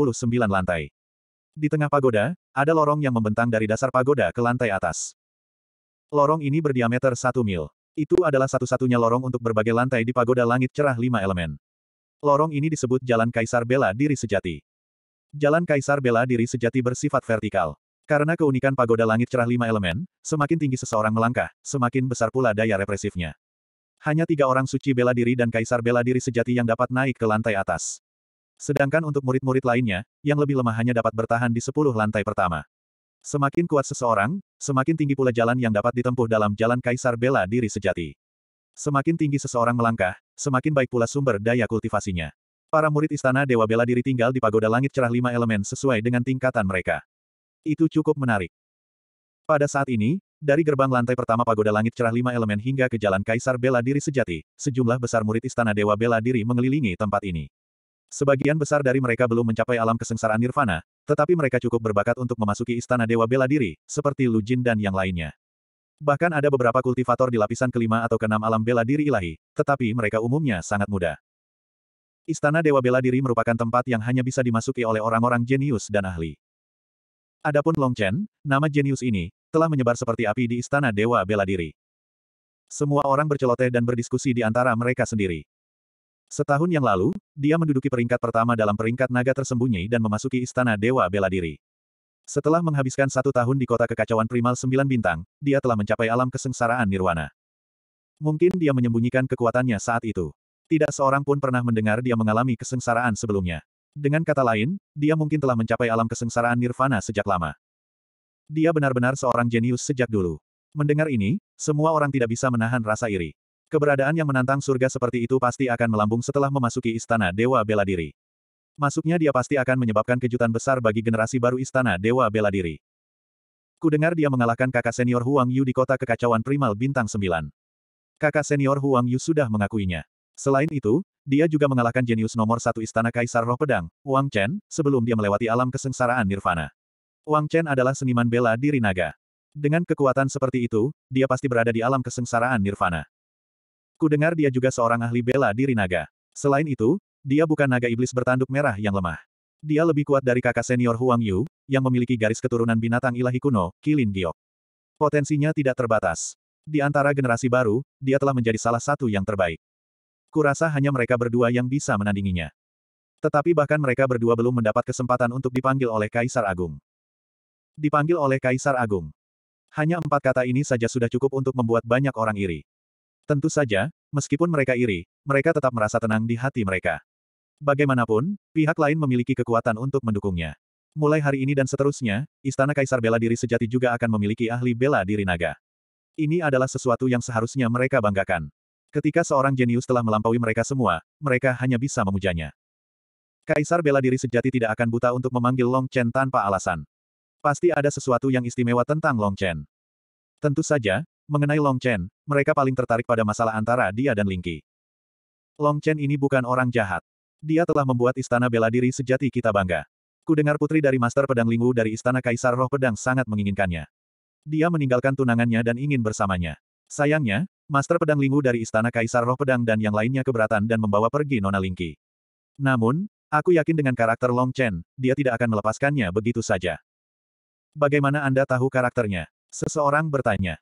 lantai. Di tengah pagoda, ada lorong yang membentang dari dasar pagoda ke lantai atas. Lorong ini berdiameter satu mil. Itu adalah satu-satunya lorong untuk berbagai lantai di pagoda langit cerah lima elemen. Lorong ini disebut Jalan Kaisar Bela Diri Sejati. Jalan Kaisar Bela Diri Sejati bersifat vertikal. Karena keunikan pagoda langit cerah lima elemen, semakin tinggi seseorang melangkah, semakin besar pula daya represifnya. Hanya tiga orang suci bela diri dan kaisar bela diri sejati yang dapat naik ke lantai atas. Sedangkan untuk murid-murid lainnya, yang lebih lemah hanya dapat bertahan di sepuluh lantai pertama. Semakin kuat seseorang, semakin tinggi pula jalan yang dapat ditempuh dalam jalan kaisar bela diri sejati. Semakin tinggi seseorang melangkah, semakin baik pula sumber daya kultivasinya. Para murid istana Dewa Bela Diri tinggal di pagoda langit cerah lima elemen sesuai dengan tingkatan mereka. Itu cukup menarik. Pada saat ini, dari gerbang lantai pertama pagoda langit cerah lima elemen hingga ke jalan Kaisar Bela Diri sejati, sejumlah besar murid istana Dewa Bela Diri mengelilingi tempat ini. Sebagian besar dari mereka belum mencapai alam kesengsaraan nirvana, tetapi mereka cukup berbakat untuk memasuki istana Dewa Bela Diri, seperti Lu Jin dan yang lainnya. Bahkan ada beberapa kultivator di lapisan kelima atau keenam alam bela diri ilahi, tetapi mereka umumnya sangat muda. Istana Dewa Bela Diri merupakan tempat yang hanya bisa dimasuki oleh orang-orang jenius dan ahli. Adapun Long Chen, nama jenius ini, telah menyebar seperti api di istana Dewa Bela Diri. Semua orang berceloteh dan berdiskusi di antara mereka sendiri. Setahun yang lalu, dia menduduki peringkat pertama dalam peringkat naga tersembunyi dan memasuki istana Dewa Bela Diri. Setelah menghabiskan satu tahun di kota kekacauan primal sembilan bintang, dia telah mencapai alam kesengsaraan nirwana. Mungkin dia menyembunyikan kekuatannya saat itu. Tidak seorang pun pernah mendengar dia mengalami kesengsaraan sebelumnya. Dengan kata lain, dia mungkin telah mencapai alam kesengsaraan nirvana sejak lama. Dia benar-benar seorang jenius sejak dulu. Mendengar ini, semua orang tidak bisa menahan rasa iri. Keberadaan yang menantang surga seperti itu pasti akan melambung setelah memasuki istana Dewa Bela Diri. Masuknya dia pasti akan menyebabkan kejutan besar bagi generasi baru istana Dewa Bela Diri. Kudengar dia mengalahkan kakak senior Huang Yu di kota kekacauan primal bintang 9. Kakak senior Huang Yu sudah mengakuinya. Selain itu, dia juga mengalahkan jenius nomor satu istana Kaisar Roh Pedang, Wang Chen, sebelum dia melewati alam kesengsaraan Nirvana. Wang Chen adalah seniman bela diri naga. Dengan kekuatan seperti itu, dia pasti berada di alam kesengsaraan nirvana. Kudengar dia juga seorang ahli bela diri naga. Selain itu, dia bukan naga iblis bertanduk merah yang lemah. Dia lebih kuat dari kakak senior Huang Yu, yang memiliki garis keturunan binatang ilahi kuno, Kilin Giok. Potensinya tidak terbatas. Di antara generasi baru, dia telah menjadi salah satu yang terbaik. Kurasa hanya mereka berdua yang bisa menandinginya. Tetapi bahkan mereka berdua belum mendapat kesempatan untuk dipanggil oleh Kaisar Agung. Dipanggil oleh Kaisar Agung. Hanya empat kata ini saja sudah cukup untuk membuat banyak orang iri. Tentu saja, meskipun mereka iri, mereka tetap merasa tenang di hati mereka. Bagaimanapun, pihak lain memiliki kekuatan untuk mendukungnya. Mulai hari ini dan seterusnya, Istana Kaisar Bela Diri Sejati juga akan memiliki ahli bela diri naga. Ini adalah sesuatu yang seharusnya mereka banggakan. Ketika seorang jenius telah melampaui mereka semua, mereka hanya bisa memujanya. Kaisar Bela Diri Sejati tidak akan buta untuk memanggil Long Chen tanpa alasan. Pasti ada sesuatu yang istimewa tentang Long Chen. Tentu saja, mengenai Long Chen, mereka paling tertarik pada masalah antara dia dan Lingqi. Long Chen ini bukan orang jahat. Dia telah membuat istana bela diri sejati kita bangga. Kudengar putri dari Master Pedang Lingwu dari Istana Kaisar Roh Pedang sangat menginginkannya. Dia meninggalkan tunangannya dan ingin bersamanya. Sayangnya, Master Pedang Lingwu dari Istana Kaisar Roh Pedang dan yang lainnya keberatan dan membawa pergi Nona Lingqi. Namun, aku yakin dengan karakter Long Chen, dia tidak akan melepaskannya begitu saja. Bagaimana Anda tahu karakternya? Seseorang bertanya.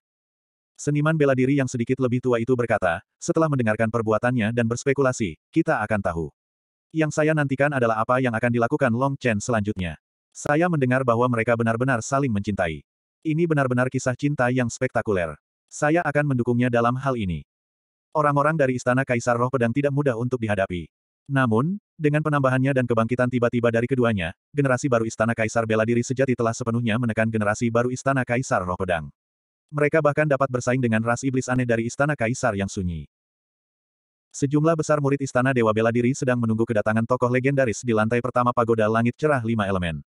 Seniman bela diri yang sedikit lebih tua itu berkata, setelah mendengarkan perbuatannya dan berspekulasi, kita akan tahu. Yang saya nantikan adalah apa yang akan dilakukan Long Chen selanjutnya. Saya mendengar bahwa mereka benar-benar saling mencintai. Ini benar-benar kisah cinta yang spektakuler. Saya akan mendukungnya dalam hal ini. Orang-orang dari Istana Kaisar Roh Pedang tidak mudah untuk dihadapi. Namun, dengan penambahannya dan kebangkitan tiba-tiba dari keduanya, generasi baru Istana Kaisar bela diri sejati telah sepenuhnya menekan generasi baru Istana Kaisar Roh Pedang. Mereka bahkan dapat bersaing dengan ras iblis aneh dari Istana Kaisar yang sunyi. Sejumlah besar murid Istana Dewa Bela Diri sedang menunggu kedatangan tokoh legendaris di lantai pertama Pagoda Langit Cerah Lima Elemen.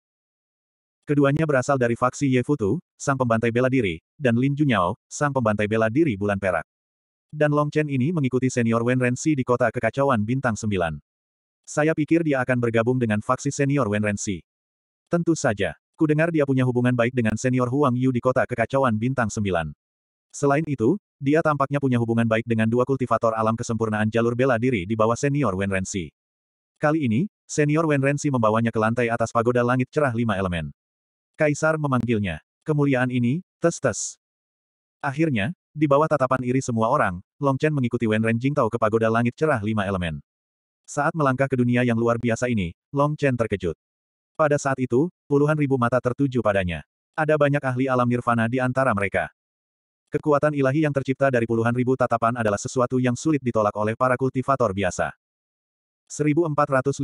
Keduanya berasal dari faksi Ye Futu, sang pembantai bela diri, dan Lin Junyao, sang pembantai bela diri bulan perak. Dan Long Chen ini mengikuti senior Wen Renzi di kota kekacauan bintang 9. Saya pikir dia akan bergabung dengan faksi senior Wen Renzi. Tentu saja. Kudengar dia punya hubungan baik dengan senior Huang Yu di kota kekacauan bintang 9. Selain itu, dia tampaknya punya hubungan baik dengan dua kultivator alam kesempurnaan jalur bela diri di bawah senior Wen Renzi. Kali ini, senior Wen Renzi membawanya ke lantai atas pagoda langit cerah lima elemen. Kaisar memanggilnya. Kemuliaan ini, tes-tes. Akhirnya, di bawah tatapan iri semua orang, Long Chen mengikuti Wen Ren Jingtao ke pagoda langit cerah lima elemen. Saat melangkah ke dunia yang luar biasa ini, Long Chen terkejut. Pada saat itu, puluhan ribu mata tertuju padanya. Ada banyak ahli alam nirvana di antara mereka. Kekuatan ilahi yang tercipta dari puluhan ribu tatapan adalah sesuatu yang sulit ditolak oleh para kultivator biasa. 1457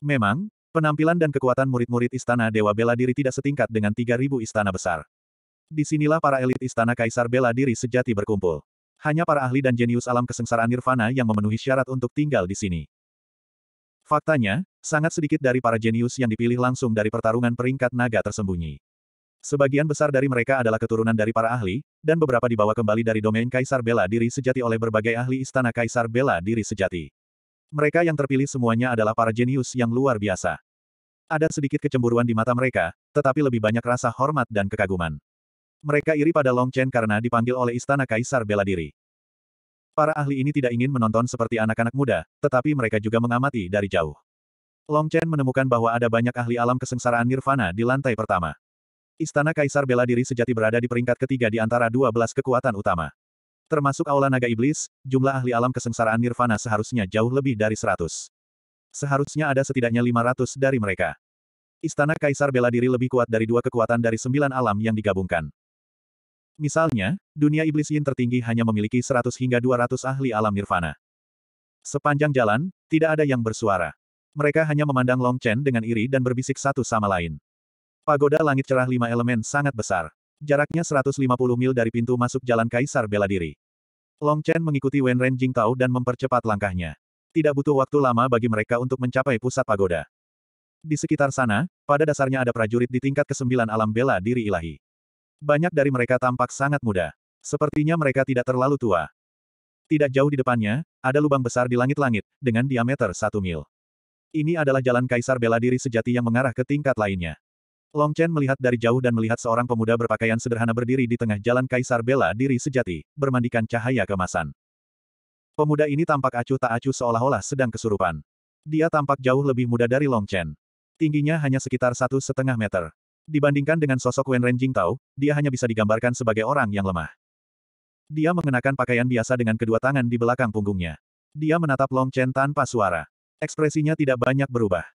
Memang, penampilan dan kekuatan murid-murid Istana Dewa Bela Diri tidak setingkat dengan 3000 istana besar. Disinilah para elit Istana Kaisar Bela Diri sejati berkumpul. Hanya para ahli dan jenius alam kesengsaraan nirvana yang memenuhi syarat untuk tinggal di sini. Faktanya, sangat sedikit dari para jenius yang dipilih langsung dari pertarungan peringkat naga tersembunyi. Sebagian besar dari mereka adalah keturunan dari para ahli, dan beberapa dibawa kembali dari domain kaisar bela diri sejati oleh berbagai ahli istana kaisar bela diri sejati. Mereka yang terpilih semuanya adalah para jenius yang luar biasa. Ada sedikit kecemburuan di mata mereka, tetapi lebih banyak rasa hormat dan kekaguman. Mereka iri pada Long Chen karena dipanggil oleh istana kaisar bela diri. Para ahli ini tidak ingin menonton seperti anak-anak muda, tetapi mereka juga mengamati dari jauh. Long Chen menemukan bahwa ada banyak ahli alam kesengsaraan nirvana di lantai pertama. Istana Kaisar Bela Diri sejati berada di peringkat ketiga di antara 12 kekuatan utama. Termasuk Aula Naga Iblis, jumlah ahli alam kesengsaraan nirvana seharusnya jauh lebih dari 100. Seharusnya ada setidaknya 500 dari mereka. Istana Kaisar Bela Diri lebih kuat dari dua kekuatan dari sembilan alam yang digabungkan. Misalnya, dunia iblis yin tertinggi hanya memiliki 100 hingga 200 ahli alam nirvana. Sepanjang jalan, tidak ada yang bersuara. Mereka hanya memandang Long Chen dengan iri dan berbisik satu sama lain. Pagoda langit cerah lima elemen sangat besar. Jaraknya 150 mil dari pintu masuk jalan Kaisar bela diri. Long Chen mengikuti Wen Ren Jingtao dan mempercepat langkahnya. Tidak butuh waktu lama bagi mereka untuk mencapai pusat pagoda. Di sekitar sana, pada dasarnya ada prajurit di tingkat ke-9 alam bela diri ilahi. Banyak dari mereka tampak sangat muda. Sepertinya mereka tidak terlalu tua. Tidak jauh di depannya, ada lubang besar di langit-langit, dengan diameter satu mil. Ini adalah jalan kaisar bela diri sejati yang mengarah ke tingkat lainnya. Long Chen melihat dari jauh dan melihat seorang pemuda berpakaian sederhana berdiri di tengah jalan kaisar bela diri sejati, bermandikan cahaya kemasan. Pemuda ini tampak acuh tak acuh seolah-olah sedang kesurupan. Dia tampak jauh lebih muda dari Long Chen. Tingginya hanya sekitar satu setengah meter. Dibandingkan dengan sosok Wen Ren Jingtao, dia hanya bisa digambarkan sebagai orang yang lemah. Dia mengenakan pakaian biasa dengan kedua tangan di belakang punggungnya. Dia menatap Long Chen tanpa suara. Ekspresinya tidak banyak berubah.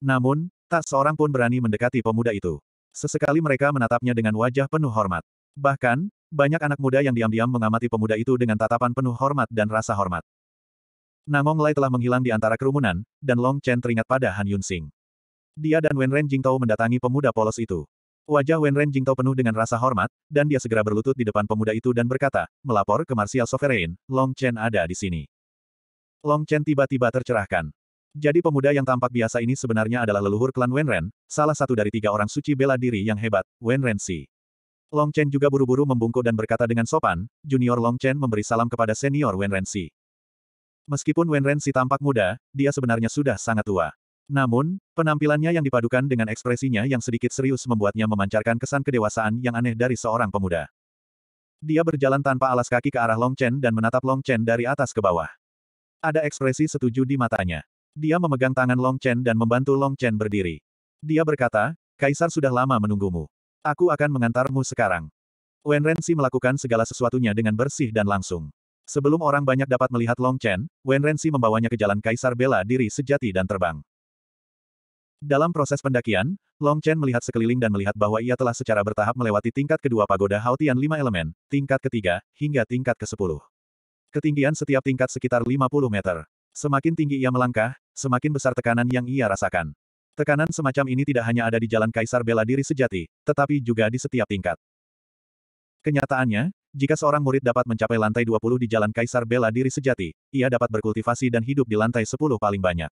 Namun, tak seorang pun berani mendekati pemuda itu. Sesekali mereka menatapnya dengan wajah penuh hormat. Bahkan, banyak anak muda yang diam-diam mengamati pemuda itu dengan tatapan penuh hormat dan rasa hormat. Nangong Lai telah menghilang di antara kerumunan, dan Long Chen teringat pada Han Yun Sing. Dia dan Wen Ren Jingtao mendatangi pemuda polos itu. Wajah Wen Ren Jingtao penuh dengan rasa hormat, dan dia segera berlutut di depan pemuda itu dan berkata, melapor ke Martial Sovereign, Long Chen ada di sini. Long Chen tiba-tiba tercerahkan. Jadi pemuda yang tampak biasa ini sebenarnya adalah leluhur klan Wen Ren, salah satu dari tiga orang suci bela diri yang hebat, Wen Ren Si. Long Chen juga buru-buru membungkuk dan berkata dengan sopan, junior Long Chen memberi salam kepada senior Wen Ren Si. Meskipun Wen Ren Si tampak muda, dia sebenarnya sudah sangat tua. Namun, penampilannya yang dipadukan dengan ekspresinya yang sedikit serius membuatnya memancarkan kesan kedewasaan yang aneh dari seorang pemuda. Dia berjalan tanpa alas kaki ke arah Long Chen dan menatap Long Chen dari atas ke bawah. Ada ekspresi setuju di matanya. Dia memegang tangan Long Chen dan membantu Long Chen berdiri. Dia berkata, Kaisar sudah lama menunggumu. Aku akan mengantarmu sekarang. Wen Renzi melakukan segala sesuatunya dengan bersih dan langsung. Sebelum orang banyak dapat melihat Long Chen, Wen Renzi membawanya ke jalan Kaisar bela diri sejati dan terbang. Dalam proses pendakian, Long Chen melihat sekeliling dan melihat bahwa ia telah secara bertahap melewati tingkat kedua pagoda Haotian lima elemen, tingkat ketiga, hingga tingkat ke-10. Ketinggian setiap tingkat sekitar 50 meter. Semakin tinggi ia melangkah, semakin besar tekanan yang ia rasakan. Tekanan semacam ini tidak hanya ada di jalan kaisar bela diri sejati, tetapi juga di setiap tingkat. Kenyataannya, jika seorang murid dapat mencapai lantai 20 di jalan kaisar bela diri sejati, ia dapat berkultivasi dan hidup di lantai 10 paling banyak.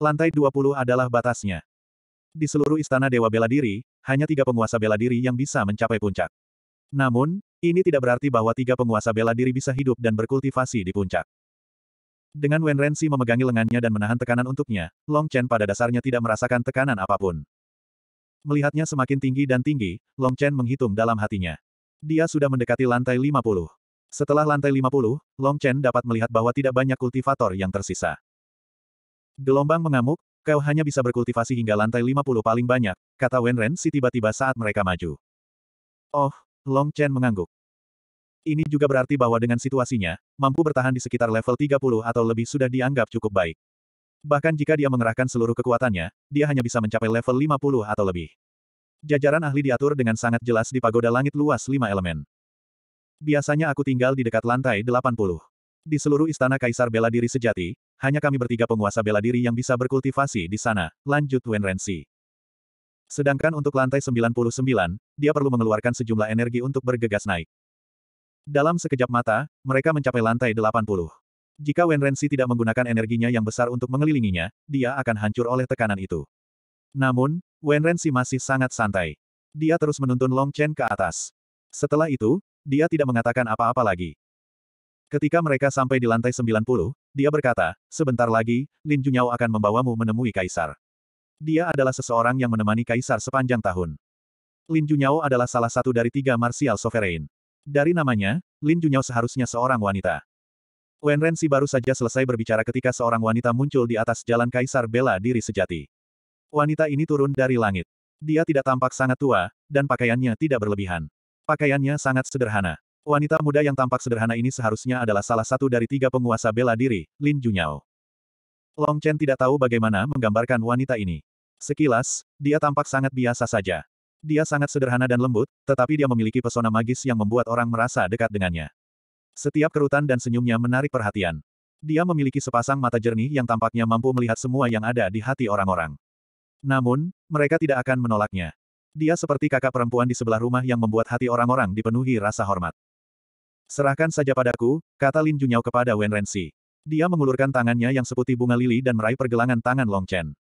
Lantai 20 adalah batasnya. Di seluruh istana Dewa Bela Diri, hanya tiga penguasa bela diri yang bisa mencapai puncak. Namun, ini tidak berarti bahwa tiga penguasa bela diri bisa hidup dan berkultivasi di puncak. Dengan Wen Renzi memegangi lengannya dan menahan tekanan untuknya, Long Chen pada dasarnya tidak merasakan tekanan apapun. Melihatnya semakin tinggi dan tinggi, Long Chen menghitung dalam hatinya. Dia sudah mendekati lantai 50. Setelah lantai 50, Long Chen dapat melihat bahwa tidak banyak kultivator yang tersisa. Gelombang mengamuk, kau hanya bisa berkultivasi hingga lantai 50 paling banyak, kata Wen Ren si tiba-tiba saat mereka maju. Oh, Long Chen mengangguk. Ini juga berarti bahwa dengan situasinya, mampu bertahan di sekitar level 30 atau lebih sudah dianggap cukup baik. Bahkan jika dia mengerahkan seluruh kekuatannya, dia hanya bisa mencapai level 50 atau lebih. Jajaran ahli diatur dengan sangat jelas di pagoda langit luas lima elemen. Biasanya aku tinggal di dekat lantai 80. Di seluruh istana kaisar bela diri sejati, hanya kami bertiga penguasa bela diri yang bisa berkultivasi di sana, lanjut Wen Renzi. Sedangkan untuk lantai 99, dia perlu mengeluarkan sejumlah energi untuk bergegas naik. Dalam sekejap mata, mereka mencapai lantai 80. Jika Wen Renzi tidak menggunakan energinya yang besar untuk mengelilinginya, dia akan hancur oleh tekanan itu. Namun, Wen Renzi masih sangat santai. Dia terus menuntun Long Chen ke atas. Setelah itu, dia tidak mengatakan apa-apa lagi. Ketika mereka sampai di lantai 90, dia berkata, sebentar lagi, Lin Junyao akan membawamu menemui Kaisar. Dia adalah seseorang yang menemani Kaisar sepanjang tahun. Lin Junyao adalah salah satu dari tiga Martial Sovereign. Dari namanya, Lin Junyao seharusnya seorang wanita. Wen Renzi baru saja selesai berbicara ketika seorang wanita muncul di atas jalan Kaisar bela diri sejati. Wanita ini turun dari langit. Dia tidak tampak sangat tua, dan pakaiannya tidak berlebihan. Pakaiannya sangat sederhana. Wanita muda yang tampak sederhana ini seharusnya adalah salah satu dari tiga penguasa bela diri, Lin Junyao. Long Chen tidak tahu bagaimana menggambarkan wanita ini. Sekilas, dia tampak sangat biasa saja. Dia sangat sederhana dan lembut, tetapi dia memiliki pesona magis yang membuat orang merasa dekat dengannya. Setiap kerutan dan senyumnya menarik perhatian. Dia memiliki sepasang mata jernih yang tampaknya mampu melihat semua yang ada di hati orang-orang. Namun, mereka tidak akan menolaknya. Dia seperti kakak perempuan di sebelah rumah yang membuat hati orang-orang dipenuhi rasa hormat. Serahkan saja padaku, kata Lin Junyao kepada Wen Renxi. Dia mengulurkan tangannya yang seputih bunga lili dan meraih pergelangan tangan Long Chen.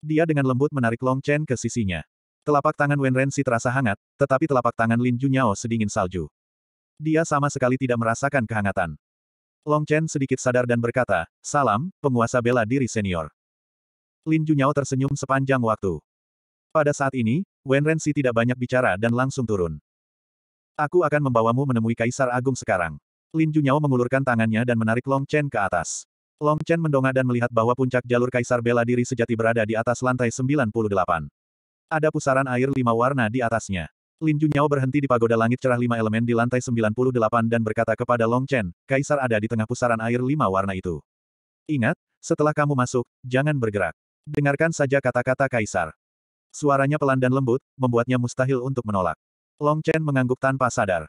Dia dengan lembut menarik Long Chen ke sisinya. Telapak tangan Wen Renxi terasa hangat, tetapi telapak tangan Lin Junyao sedingin salju. Dia sama sekali tidak merasakan kehangatan. Long Chen sedikit sadar dan berkata, Salam, penguasa bela diri senior. Lin Junyao tersenyum sepanjang waktu. Pada saat ini, Wen Renxi tidak banyak bicara dan langsung turun. Aku akan membawamu menemui Kaisar Agung sekarang. Lin Junyao mengulurkan tangannya dan menarik Long Chen ke atas. Long Chen mendongak dan melihat bahwa puncak jalur Kaisar Bela Diri sejati berada di atas lantai 98. Ada pusaran air lima warna di atasnya. Lin Junyao berhenti di pagoda langit cerah lima elemen di lantai 98 dan berkata kepada Long Chen, Kaisar ada di tengah pusaran air lima warna itu. Ingat, setelah kamu masuk, jangan bergerak. Dengarkan saja kata-kata Kaisar. Suaranya pelan dan lembut, membuatnya mustahil untuk menolak. Long Chen mengangguk tanpa sadar.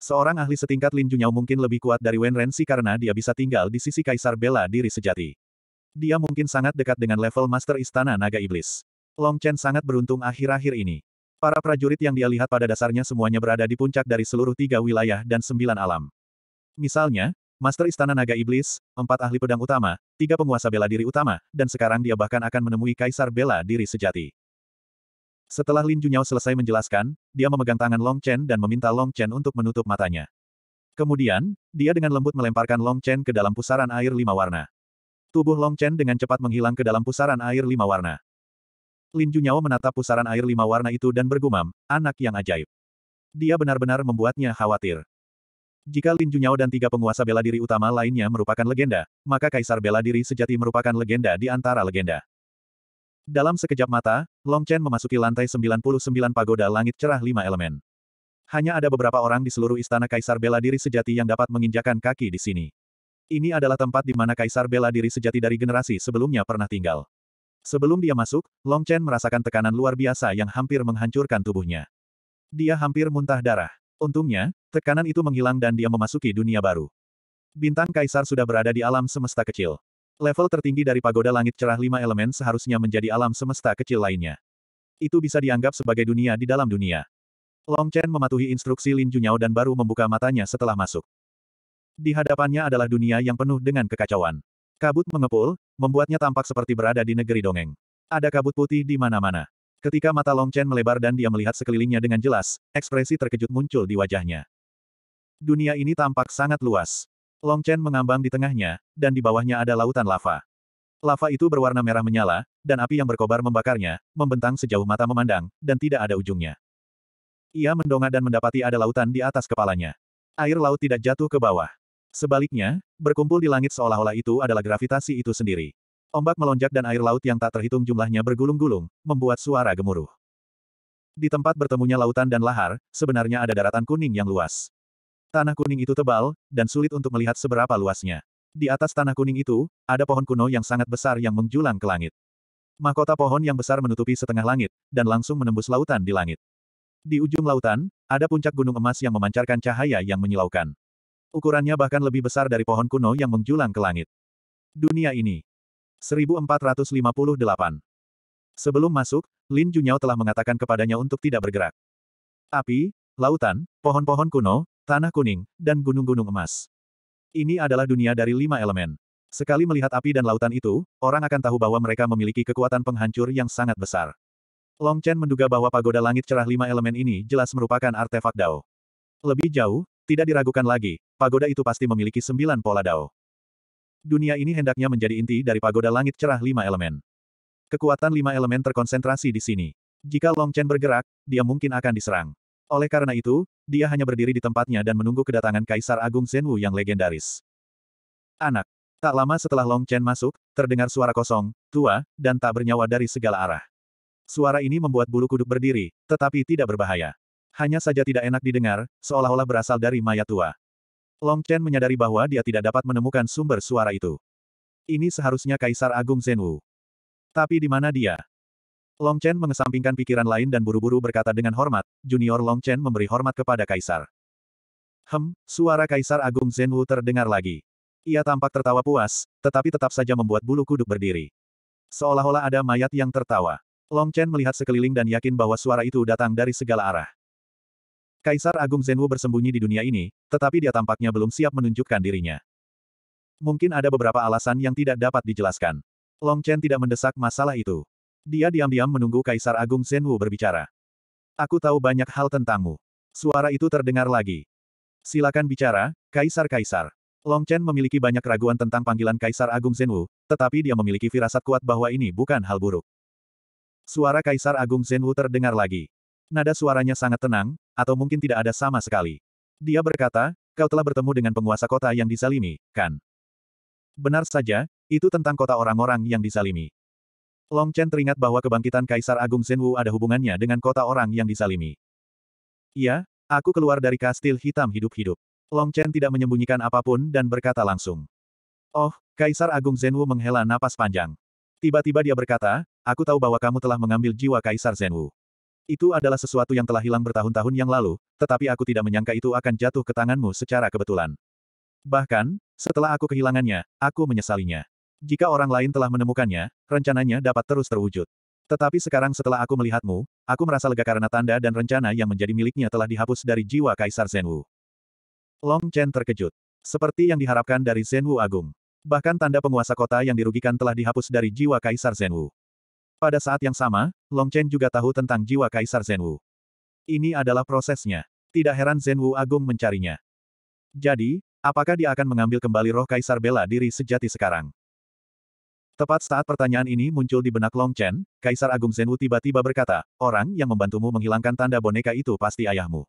Seorang ahli setingkat Lin Junyao mungkin lebih kuat dari Wen Renzi karena dia bisa tinggal di sisi kaisar bela diri sejati. Dia mungkin sangat dekat dengan level Master Istana Naga Iblis. Long Chen sangat beruntung akhir-akhir ini. Para prajurit yang dia lihat pada dasarnya semuanya berada di puncak dari seluruh tiga wilayah dan sembilan alam. Misalnya, Master Istana Naga Iblis, empat ahli pedang utama, tiga penguasa bela diri utama, dan sekarang dia bahkan akan menemui Kaisar Bela Diri Sejati. Setelah Lin Junyao selesai menjelaskan, dia memegang tangan Long Chen dan meminta Long Chen untuk menutup matanya. Kemudian, dia dengan lembut melemparkan Long Chen ke dalam pusaran air lima warna. Tubuh Long Chen dengan cepat menghilang ke dalam pusaran air lima warna. Lin Junyao menatap pusaran air lima warna itu dan bergumam, anak yang ajaib. Dia benar-benar membuatnya khawatir. Jika Lin Junyao dan tiga penguasa bela diri utama lainnya merupakan legenda, maka Kaisar bela diri sejati merupakan legenda di antara legenda. Dalam sekejap mata, Long Chen memasuki lantai 99 pagoda langit cerah lima elemen. Hanya ada beberapa orang di seluruh istana Kaisar Bela Diri Sejati yang dapat menginjakan kaki di sini. Ini adalah tempat di mana Kaisar Bela Diri Sejati dari generasi sebelumnya pernah tinggal. Sebelum dia masuk, Long Chen merasakan tekanan luar biasa yang hampir menghancurkan tubuhnya. Dia hampir muntah darah. Untungnya, tekanan itu menghilang dan dia memasuki dunia baru. Bintang Kaisar sudah berada di alam semesta kecil. Level tertinggi dari pagoda langit cerah lima elemen seharusnya menjadi alam semesta kecil lainnya. Itu bisa dianggap sebagai dunia di dalam dunia. Long Chen mematuhi instruksi Lin Junyao dan baru membuka matanya setelah masuk. Di hadapannya adalah dunia yang penuh dengan kekacauan. Kabut mengepul, membuatnya tampak seperti berada di negeri dongeng. Ada kabut putih di mana-mana. Ketika mata Long Chen melebar dan dia melihat sekelilingnya dengan jelas, ekspresi terkejut muncul di wajahnya. Dunia ini tampak sangat luas. Long Chen mengambang di tengahnya, dan di bawahnya ada lautan lava. Lava itu berwarna merah menyala, dan api yang berkobar membakarnya, membentang sejauh mata memandang, dan tidak ada ujungnya. Ia mendongak dan mendapati ada lautan di atas kepalanya. Air laut tidak jatuh ke bawah. Sebaliknya, berkumpul di langit seolah-olah itu adalah gravitasi itu sendiri. Ombak melonjak dan air laut yang tak terhitung jumlahnya bergulung-gulung, membuat suara gemuruh. Di tempat bertemunya lautan dan lahar, sebenarnya ada daratan kuning yang luas. Tanah kuning itu tebal, dan sulit untuk melihat seberapa luasnya. Di atas tanah kuning itu, ada pohon kuno yang sangat besar yang menjulang ke langit. Mahkota pohon yang besar menutupi setengah langit, dan langsung menembus lautan di langit. Di ujung lautan, ada puncak gunung emas yang memancarkan cahaya yang menyilaukan. Ukurannya bahkan lebih besar dari pohon kuno yang menjulang ke langit. Dunia ini. 1458. Sebelum masuk, Lin Junyao telah mengatakan kepadanya untuk tidak bergerak. Api, lautan, pohon-pohon kuno, tanah kuning, dan gunung-gunung emas. Ini adalah dunia dari lima elemen. Sekali melihat api dan lautan itu, orang akan tahu bahwa mereka memiliki kekuatan penghancur yang sangat besar. Long Chen menduga bahwa pagoda langit cerah lima elemen ini jelas merupakan artefak Dao. Lebih jauh, tidak diragukan lagi, pagoda itu pasti memiliki sembilan pola Dao. Dunia ini hendaknya menjadi inti dari pagoda langit cerah lima elemen. Kekuatan lima elemen terkonsentrasi di sini. Jika Long Chen bergerak, dia mungkin akan diserang. Oleh karena itu, dia hanya berdiri di tempatnya dan menunggu kedatangan Kaisar Agung Zenwu yang legendaris. Anak. Tak lama setelah Long Chen masuk, terdengar suara kosong, tua, dan tak bernyawa dari segala arah. Suara ini membuat bulu kuduk berdiri, tetapi tidak berbahaya. Hanya saja tidak enak didengar, seolah-olah berasal dari mayat tua. Long Chen menyadari bahwa dia tidak dapat menemukan sumber suara itu. Ini seharusnya Kaisar Agung Zenwu. Tapi di mana dia? Long Chen mengesampingkan pikiran lain dan buru-buru berkata dengan hormat, Junior Long Chen memberi hormat kepada Kaisar. Hem, suara Kaisar Agung Zhenwu terdengar lagi. Ia tampak tertawa puas, tetapi tetap saja membuat bulu kuduk berdiri. Seolah-olah ada mayat yang tertawa. Long Chen melihat sekeliling dan yakin bahwa suara itu datang dari segala arah. Kaisar Agung Zhenwu bersembunyi di dunia ini, tetapi dia tampaknya belum siap menunjukkan dirinya. Mungkin ada beberapa alasan yang tidak dapat dijelaskan. Long Chen tidak mendesak masalah itu. Dia diam-diam menunggu Kaisar Agung Zhenwu berbicara. Aku tahu banyak hal tentangmu. Suara itu terdengar lagi. Silakan bicara, Kaisar-Kaisar. Long Chen memiliki banyak keraguan tentang panggilan Kaisar Agung Zhenwu, tetapi dia memiliki firasat kuat bahwa ini bukan hal buruk. Suara Kaisar Agung Zhenwu terdengar lagi. Nada suaranya sangat tenang, atau mungkin tidak ada sama sekali. Dia berkata, kau telah bertemu dengan penguasa kota yang disalimi, kan? Benar saja, itu tentang kota orang-orang yang disalimi." Long Chen teringat bahwa kebangkitan Kaisar Agung Zhenwu ada hubungannya dengan kota orang yang disalimi. Iya, aku keluar dari kastil hitam hidup-hidup. Long Chen tidak menyembunyikan apapun dan berkata langsung. Oh, Kaisar Agung Zhenwu menghela napas panjang. Tiba-tiba dia berkata, aku tahu bahwa kamu telah mengambil jiwa Kaisar Zhenwu. Itu adalah sesuatu yang telah hilang bertahun-tahun yang lalu, tetapi aku tidak menyangka itu akan jatuh ke tanganmu secara kebetulan. Bahkan, setelah aku kehilangannya, aku menyesalinya. Jika orang lain telah menemukannya, rencananya dapat terus terwujud. Tetapi sekarang setelah aku melihatmu, aku merasa lega karena tanda dan rencana yang menjadi miliknya telah dihapus dari jiwa Kaisar Zhenwu. Long Chen terkejut. Seperti yang diharapkan dari Zhenwu Agung. Bahkan tanda penguasa kota yang dirugikan telah dihapus dari jiwa Kaisar Zhenwu. Pada saat yang sama, Long Chen juga tahu tentang jiwa Kaisar Zhenwu. Ini adalah prosesnya. Tidak heran Zhenwu Agung mencarinya. Jadi, apakah dia akan mengambil kembali roh Kaisar bela diri sejati sekarang? Tepat saat pertanyaan ini muncul di benak Long Chen, Kaisar Agung Zenwu tiba-tiba berkata, orang yang membantumu menghilangkan tanda boneka itu pasti ayahmu.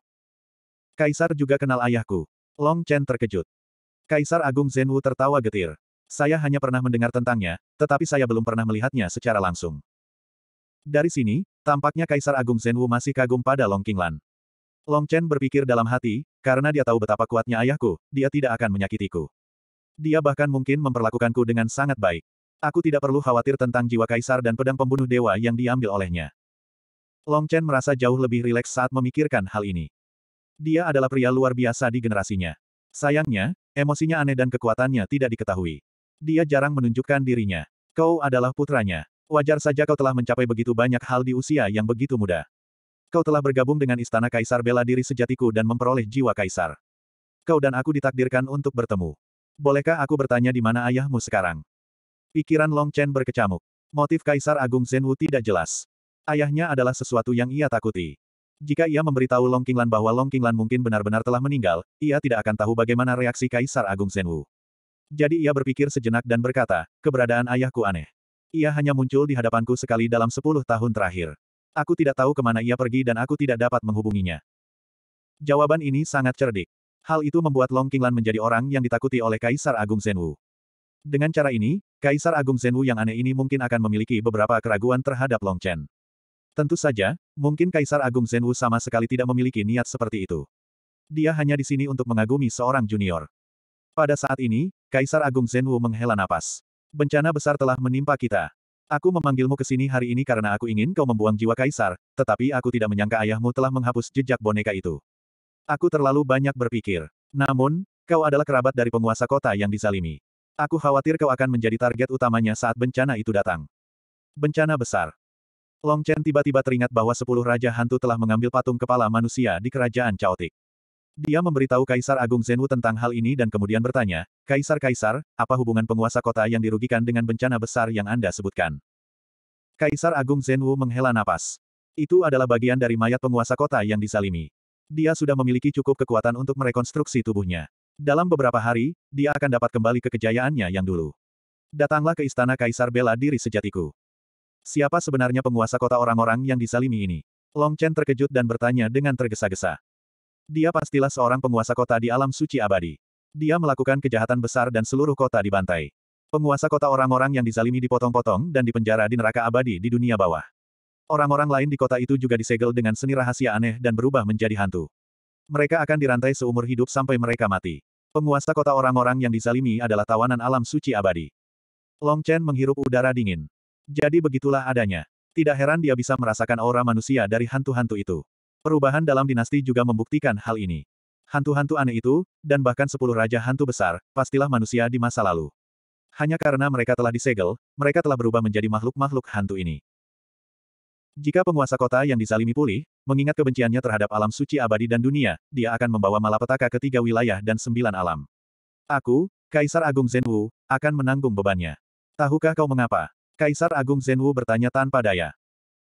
Kaisar juga kenal ayahku. Long Chen terkejut. Kaisar Agung Zenwu tertawa getir. Saya hanya pernah mendengar tentangnya, tetapi saya belum pernah melihatnya secara langsung. Dari sini, tampaknya Kaisar Agung Zenwu masih kagum pada Long Qinglan. Long Chen berpikir dalam hati, karena dia tahu betapa kuatnya ayahku, dia tidak akan menyakitiku. Dia bahkan mungkin memperlakukanku dengan sangat baik. Aku tidak perlu khawatir tentang jiwa kaisar dan pedang pembunuh dewa yang diambil olehnya. Long Chen merasa jauh lebih rileks saat memikirkan hal ini. Dia adalah pria luar biasa di generasinya. Sayangnya, emosinya aneh dan kekuatannya tidak diketahui. Dia jarang menunjukkan dirinya. Kau adalah putranya. Wajar saja kau telah mencapai begitu banyak hal di usia yang begitu muda. Kau telah bergabung dengan istana kaisar bela diri sejatiku dan memperoleh jiwa kaisar. Kau dan aku ditakdirkan untuk bertemu. Bolehkah aku bertanya di mana ayahmu sekarang? Pikiran Long Chen berkecamuk. Motif Kaisar Agung Zhenwu tidak jelas. Ayahnya adalah sesuatu yang ia takuti. Jika ia memberitahu Long Qinglan bahwa Long Qinglan mungkin benar-benar telah meninggal, ia tidak akan tahu bagaimana reaksi Kaisar Agung Zhenwu. Jadi ia berpikir sejenak dan berkata, keberadaan ayahku aneh. Ia hanya muncul di hadapanku sekali dalam sepuluh tahun terakhir. Aku tidak tahu kemana ia pergi dan aku tidak dapat menghubunginya. Jawaban ini sangat cerdik. Hal itu membuat Long Qinglan menjadi orang yang ditakuti oleh Kaisar Agung Zhenwu. Dengan cara ini, Kaisar Agung Zhenwu yang aneh ini mungkin akan memiliki beberapa keraguan terhadap Long Chen. Tentu saja, mungkin Kaisar Agung Zhenwu sama sekali tidak memiliki niat seperti itu. Dia hanya di sini untuk mengagumi seorang junior. Pada saat ini, Kaisar Agung Zhenwu menghela napas. Bencana besar telah menimpa kita. Aku memanggilmu ke sini hari ini karena aku ingin kau membuang jiwa kaisar, tetapi aku tidak menyangka ayahmu telah menghapus jejak boneka itu. Aku terlalu banyak berpikir. Namun, kau adalah kerabat dari penguasa kota yang disalimi. Aku khawatir kau akan menjadi target utamanya saat bencana itu datang. Bencana besar. Long Chen tiba-tiba teringat bahwa sepuluh Raja Hantu telah mengambil patung kepala manusia di kerajaan Chaotic. Dia memberitahu Kaisar Agung Zenwu tentang hal ini dan kemudian bertanya, Kaisar-Kaisar, apa hubungan penguasa kota yang dirugikan dengan bencana besar yang Anda sebutkan? Kaisar Agung Zenwu menghela napas. Itu adalah bagian dari mayat penguasa kota yang disalimi. Dia sudah memiliki cukup kekuatan untuk merekonstruksi tubuhnya. Dalam beberapa hari, dia akan dapat kembali ke kejayaannya yang dulu. Datanglah ke istana Kaisar bela diri sejatiku. Siapa sebenarnya penguasa kota orang-orang yang disalimi ini? Long Chen terkejut dan bertanya dengan tergesa-gesa. Dia pastilah seorang penguasa kota di alam suci abadi. Dia melakukan kejahatan besar dan seluruh kota dibantai. Penguasa kota orang-orang yang dizalimi dipotong-potong dan dipenjara di neraka abadi di dunia bawah. Orang-orang lain di kota itu juga disegel dengan seni rahasia aneh dan berubah menjadi hantu. Mereka akan dirantai seumur hidup sampai mereka mati. Penguasa kota orang-orang yang dizalimi adalah tawanan alam suci abadi. Long Chen menghirup udara dingin. Jadi begitulah adanya. Tidak heran dia bisa merasakan aura manusia dari hantu-hantu itu. Perubahan dalam dinasti juga membuktikan hal ini. Hantu-hantu aneh itu, dan bahkan sepuluh raja hantu besar, pastilah manusia di masa lalu. Hanya karena mereka telah disegel, mereka telah berubah menjadi makhluk-makhluk hantu ini. Jika penguasa kota yang dizalimi pulih, mengingat kebenciannya terhadap alam suci abadi dan dunia, dia akan membawa malapetaka ke tiga wilayah dan sembilan alam. Aku, Kaisar Agung Zhenwu, akan menanggung bebannya. Tahukah kau mengapa? Kaisar Agung Zhenwu bertanya tanpa daya.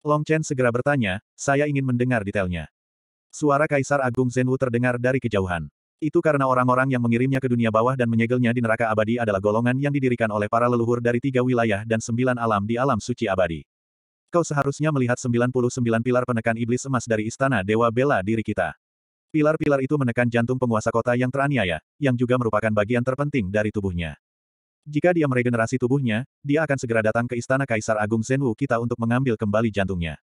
Long Chen segera bertanya, saya ingin mendengar detailnya. Suara Kaisar Agung Zhenwu terdengar dari kejauhan. Itu karena orang-orang yang mengirimnya ke dunia bawah dan menyegelnya di neraka abadi adalah golongan yang didirikan oleh para leluhur dari tiga wilayah dan sembilan alam di alam suci abadi. Kau seharusnya melihat 99 pilar penekan iblis emas dari istana Dewa Bela diri kita. Pilar-pilar itu menekan jantung penguasa kota yang teraniaya, yang juga merupakan bagian terpenting dari tubuhnya. Jika dia meregenerasi tubuhnya, dia akan segera datang ke istana Kaisar Agung Senwu kita untuk mengambil kembali jantungnya.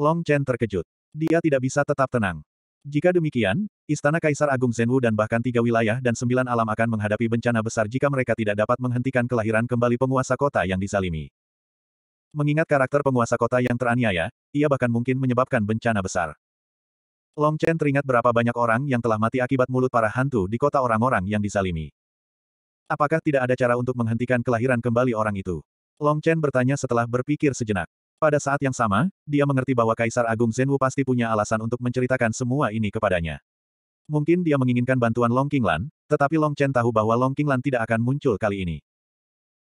Long Chen terkejut. Dia tidak bisa tetap tenang. Jika demikian, Istana Kaisar Agung Zenwu dan bahkan tiga wilayah dan sembilan alam akan menghadapi bencana besar jika mereka tidak dapat menghentikan kelahiran kembali penguasa kota yang disalimi. Mengingat karakter penguasa kota yang teraniaya, ia bahkan mungkin menyebabkan bencana besar. Long Chen teringat berapa banyak orang yang telah mati akibat mulut para hantu di kota orang-orang yang disalimi. Apakah tidak ada cara untuk menghentikan kelahiran kembali orang itu? Long Chen bertanya setelah berpikir sejenak. Pada saat yang sama, dia mengerti bahwa Kaisar Agung Zhenwu pasti punya alasan untuk menceritakan semua ini kepadanya. Mungkin dia menginginkan bantuan Long Qinglan, tetapi Long Chen tahu bahwa Long Qinglan tidak akan muncul kali ini.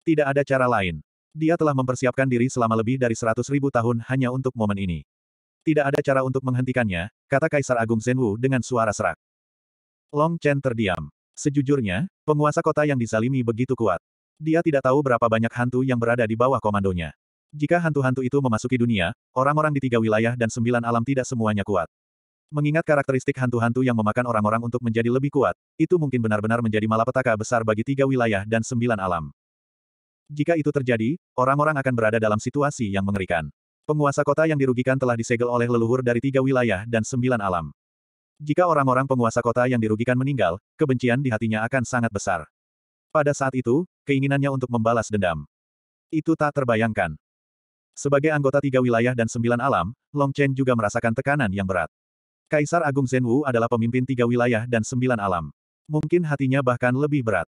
Tidak ada cara lain. Dia telah mempersiapkan diri selama lebih dari seratus ribu tahun hanya untuk momen ini. Tidak ada cara untuk menghentikannya, kata Kaisar Agung Zenwu dengan suara serak. Long Chen terdiam. Sejujurnya, penguasa kota yang disalimi begitu kuat. Dia tidak tahu berapa banyak hantu yang berada di bawah komandonya. Jika hantu-hantu itu memasuki dunia, orang-orang di tiga wilayah dan sembilan alam tidak semuanya kuat. Mengingat karakteristik hantu-hantu yang memakan orang-orang untuk menjadi lebih kuat, itu mungkin benar-benar menjadi malapetaka besar bagi tiga wilayah dan sembilan alam. Jika itu terjadi, orang-orang akan berada dalam situasi yang mengerikan. Penguasa kota yang dirugikan telah disegel oleh leluhur dari tiga wilayah dan sembilan alam. Jika orang-orang penguasa kota yang dirugikan meninggal, kebencian di hatinya akan sangat besar. Pada saat itu, keinginannya untuk membalas dendam. Itu tak terbayangkan. Sebagai anggota tiga wilayah dan sembilan alam, Long Chen juga merasakan tekanan yang berat. Kaisar Agung Zhenwu adalah pemimpin tiga wilayah dan sembilan alam. Mungkin hatinya bahkan lebih berat.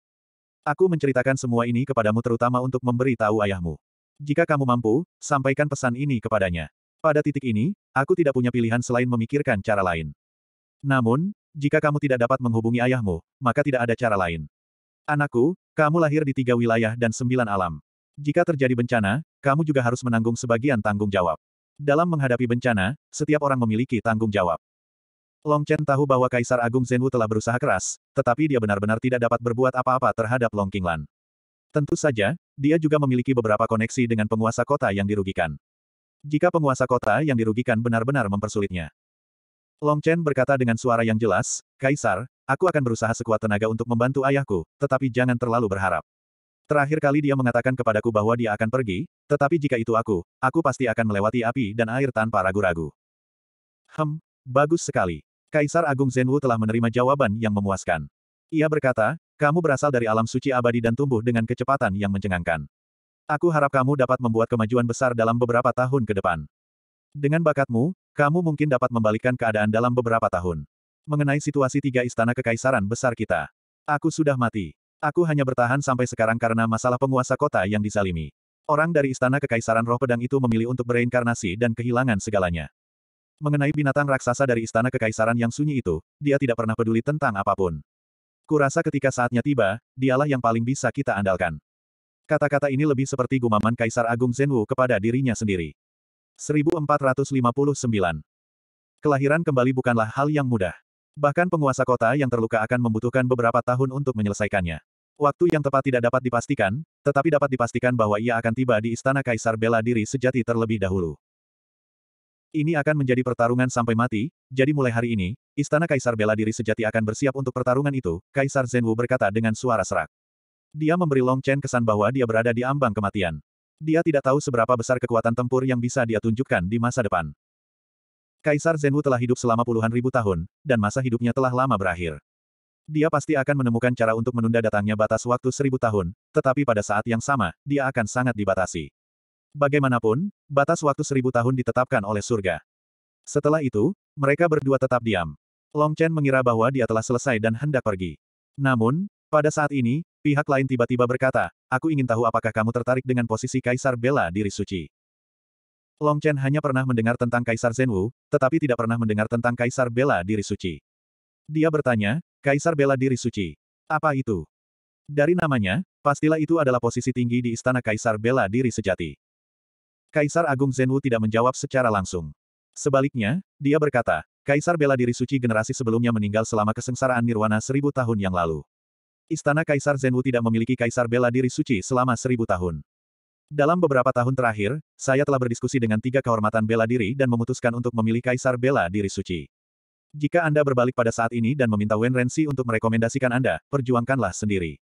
Aku menceritakan semua ini kepadamu terutama untuk memberi tahu ayahmu. Jika kamu mampu, sampaikan pesan ini kepadanya. Pada titik ini, aku tidak punya pilihan selain memikirkan cara lain. Namun, jika kamu tidak dapat menghubungi ayahmu, maka tidak ada cara lain. Anakku, kamu lahir di tiga wilayah dan sembilan alam. Jika terjadi bencana, kamu juga harus menanggung sebagian tanggung jawab. Dalam menghadapi bencana, setiap orang memiliki tanggung jawab. Long Chen tahu bahwa Kaisar Agung Zhenwu telah berusaha keras, tetapi dia benar-benar tidak dapat berbuat apa-apa terhadap Long Qinglan. Tentu saja, dia juga memiliki beberapa koneksi dengan penguasa kota yang dirugikan. Jika penguasa kota yang dirugikan benar-benar mempersulitnya. Long Chen berkata dengan suara yang jelas, Kaisar, aku akan berusaha sekuat tenaga untuk membantu ayahku, tetapi jangan terlalu berharap. Terakhir kali dia mengatakan kepadaku bahwa dia akan pergi, tetapi jika itu aku, aku pasti akan melewati api dan air tanpa ragu-ragu. Hem, bagus sekali. Kaisar Agung Zenwu telah menerima jawaban yang memuaskan. Ia berkata, kamu berasal dari alam suci abadi dan tumbuh dengan kecepatan yang mencengangkan. Aku harap kamu dapat membuat kemajuan besar dalam beberapa tahun ke depan. Dengan bakatmu, kamu mungkin dapat membalikkan keadaan dalam beberapa tahun. Mengenai situasi tiga istana kekaisaran besar kita. Aku sudah mati. Aku hanya bertahan sampai sekarang karena masalah penguasa kota yang disalimi. Orang dari istana kekaisaran roh pedang itu memilih untuk bereinkarnasi dan kehilangan segalanya. Mengenai binatang raksasa dari istana kekaisaran yang sunyi itu, dia tidak pernah peduli tentang apapun. Kurasa ketika saatnya tiba, dialah yang paling bisa kita andalkan. Kata-kata ini lebih seperti gumaman Kaisar Agung Zenwu kepada dirinya sendiri. 1459. Kelahiran kembali bukanlah hal yang mudah. Bahkan penguasa kota yang terluka akan membutuhkan beberapa tahun untuk menyelesaikannya. Waktu yang tepat tidak dapat dipastikan, tetapi dapat dipastikan bahwa ia akan tiba di istana Kaisar Bela Diri sejati terlebih dahulu. Ini akan menjadi pertarungan sampai mati, jadi mulai hari ini, Istana Kaisar Bela Diri Sejati akan bersiap untuk pertarungan itu, Kaisar Zhenwu berkata dengan suara serak. Dia memberi Long Chen kesan bahwa dia berada di ambang kematian. Dia tidak tahu seberapa besar kekuatan tempur yang bisa dia tunjukkan di masa depan. Kaisar Zhenwu telah hidup selama puluhan ribu tahun, dan masa hidupnya telah lama berakhir. Dia pasti akan menemukan cara untuk menunda datangnya batas waktu seribu tahun, tetapi pada saat yang sama, dia akan sangat dibatasi. Bagaimanapun, batas waktu seribu tahun ditetapkan oleh surga. Setelah itu, mereka berdua tetap diam. Long Chen mengira bahwa dia telah selesai dan hendak pergi. Namun, pada saat ini, pihak lain tiba-tiba berkata, aku ingin tahu apakah kamu tertarik dengan posisi Kaisar Bela Diri Suci. Long Chen hanya pernah mendengar tentang Kaisar Zhenwu, tetapi tidak pernah mendengar tentang Kaisar Bela Diri Suci. Dia bertanya, Kaisar Bela Diri Suci, apa itu? Dari namanya, pastilah itu adalah posisi tinggi di istana Kaisar Bela Diri Sejati. Kaisar Agung Zenwu tidak menjawab secara langsung. Sebaliknya, dia berkata, Kaisar bela diri suci generasi sebelumnya meninggal selama kesengsaraan nirwana seribu tahun yang lalu. Istana Kaisar Zenwu tidak memiliki Kaisar bela diri suci selama seribu tahun. Dalam beberapa tahun terakhir, saya telah berdiskusi dengan tiga kehormatan bela diri dan memutuskan untuk memilih Kaisar bela diri suci. Jika Anda berbalik pada saat ini dan meminta Wen Renzi untuk merekomendasikan Anda, perjuangkanlah sendiri.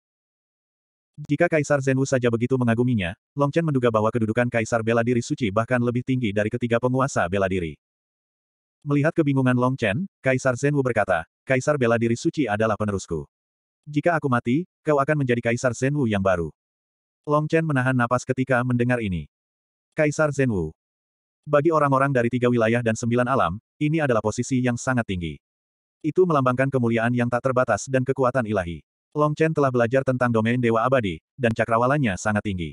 Jika Kaisar Zenwu saja begitu mengaguminya, Long Chen menduga bahwa kedudukan Kaisar bela diri suci bahkan lebih tinggi dari ketiga penguasa bela diri. Melihat kebingungan Long Chen, Kaisar Zenwu berkata, Kaisar bela diri suci adalah penerusku. Jika aku mati, kau akan menjadi Kaisar Zenwu yang baru. Long Chen menahan napas ketika mendengar ini. Kaisar Zenwu. Bagi orang-orang dari tiga wilayah dan sembilan alam, ini adalah posisi yang sangat tinggi. Itu melambangkan kemuliaan yang tak terbatas dan kekuatan ilahi. Long Chen telah belajar tentang domain Dewa Abadi, dan cakrawalanya sangat tinggi.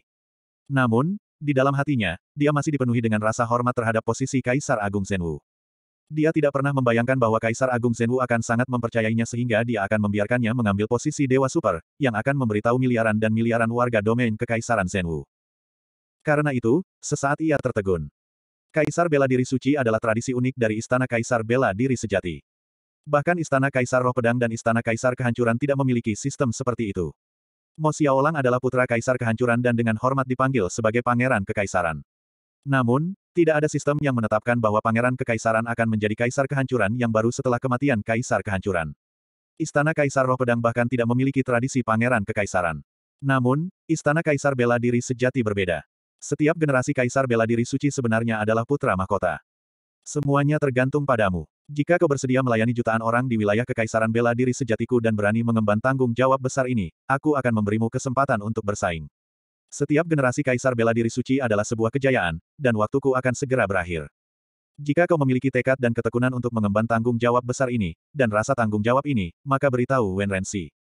Namun, di dalam hatinya, dia masih dipenuhi dengan rasa hormat terhadap posisi Kaisar Agung Zhenwu. Dia tidak pernah membayangkan bahwa Kaisar Agung Zhenwu akan sangat mempercayainya sehingga dia akan membiarkannya mengambil posisi Dewa Super, yang akan memberitahu miliaran dan miliaran warga domain Kekaisaran Zhenwu. Karena itu, sesaat ia tertegun. Kaisar Bela Diri Suci adalah tradisi unik dari Istana Kaisar Bela Diri Sejati. Bahkan Istana Kaisar Roh Pedang dan Istana Kaisar Kehancuran tidak memiliki sistem seperti itu. Mo Xiaolang adalah putra Kaisar Kehancuran dan dengan hormat dipanggil sebagai Pangeran Kekaisaran. Namun, tidak ada sistem yang menetapkan bahwa Pangeran Kekaisaran akan menjadi Kaisar Kehancuran yang baru setelah kematian Kaisar Kehancuran. Istana Kaisar Roh Pedang bahkan tidak memiliki tradisi Pangeran Kekaisaran. Namun, Istana Kaisar Bela Diri sejati berbeda. Setiap generasi Kaisar Bela Diri Suci sebenarnya adalah putra mahkota. Semuanya tergantung padamu. Jika kau bersedia melayani jutaan orang di wilayah kekaisaran bela diri sejatiku dan berani mengemban tanggung jawab besar ini, aku akan memberimu kesempatan untuk bersaing. Setiap generasi kaisar bela diri suci adalah sebuah kejayaan, dan waktuku akan segera berakhir. Jika kau memiliki tekad dan ketekunan untuk mengemban tanggung jawab besar ini, dan rasa tanggung jawab ini, maka beritahu Wen Renxi.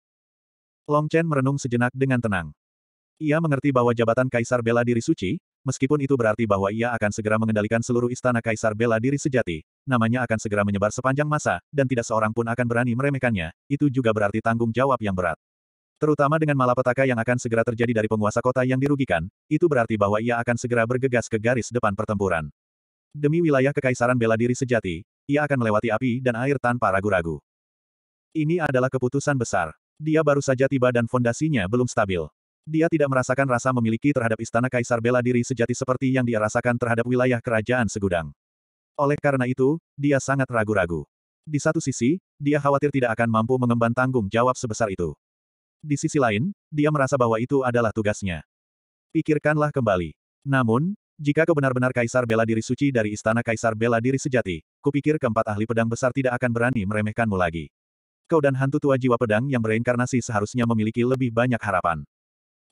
Long Chen merenung sejenak dengan tenang. Ia mengerti bahwa jabatan kaisar bela diri suci, meskipun itu berarti bahwa ia akan segera mengendalikan seluruh istana kaisar bela diri sejati, namanya akan segera menyebar sepanjang masa, dan tidak seorang pun akan berani meremehkannya, itu juga berarti tanggung jawab yang berat. Terutama dengan malapetaka yang akan segera terjadi dari penguasa kota yang dirugikan, itu berarti bahwa ia akan segera bergegas ke garis depan pertempuran. Demi wilayah kekaisaran bela diri sejati, ia akan melewati api dan air tanpa ragu-ragu. Ini adalah keputusan besar. Dia baru saja tiba dan fondasinya belum stabil. Dia tidak merasakan rasa memiliki terhadap istana kaisar bela diri sejati seperti yang dia rasakan terhadap wilayah kerajaan segudang. Oleh karena itu, dia sangat ragu-ragu. Di satu sisi, dia khawatir tidak akan mampu mengemban tanggung jawab sebesar itu. Di sisi lain, dia merasa bahwa itu adalah tugasnya. Pikirkanlah kembali. Namun, jika kau benar-benar kaisar bela diri suci dari istana kaisar bela diri sejati, kupikir keempat ahli pedang besar tidak akan berani meremehkanmu lagi. Kau dan hantu tua jiwa pedang yang bereinkarnasi seharusnya memiliki lebih banyak harapan.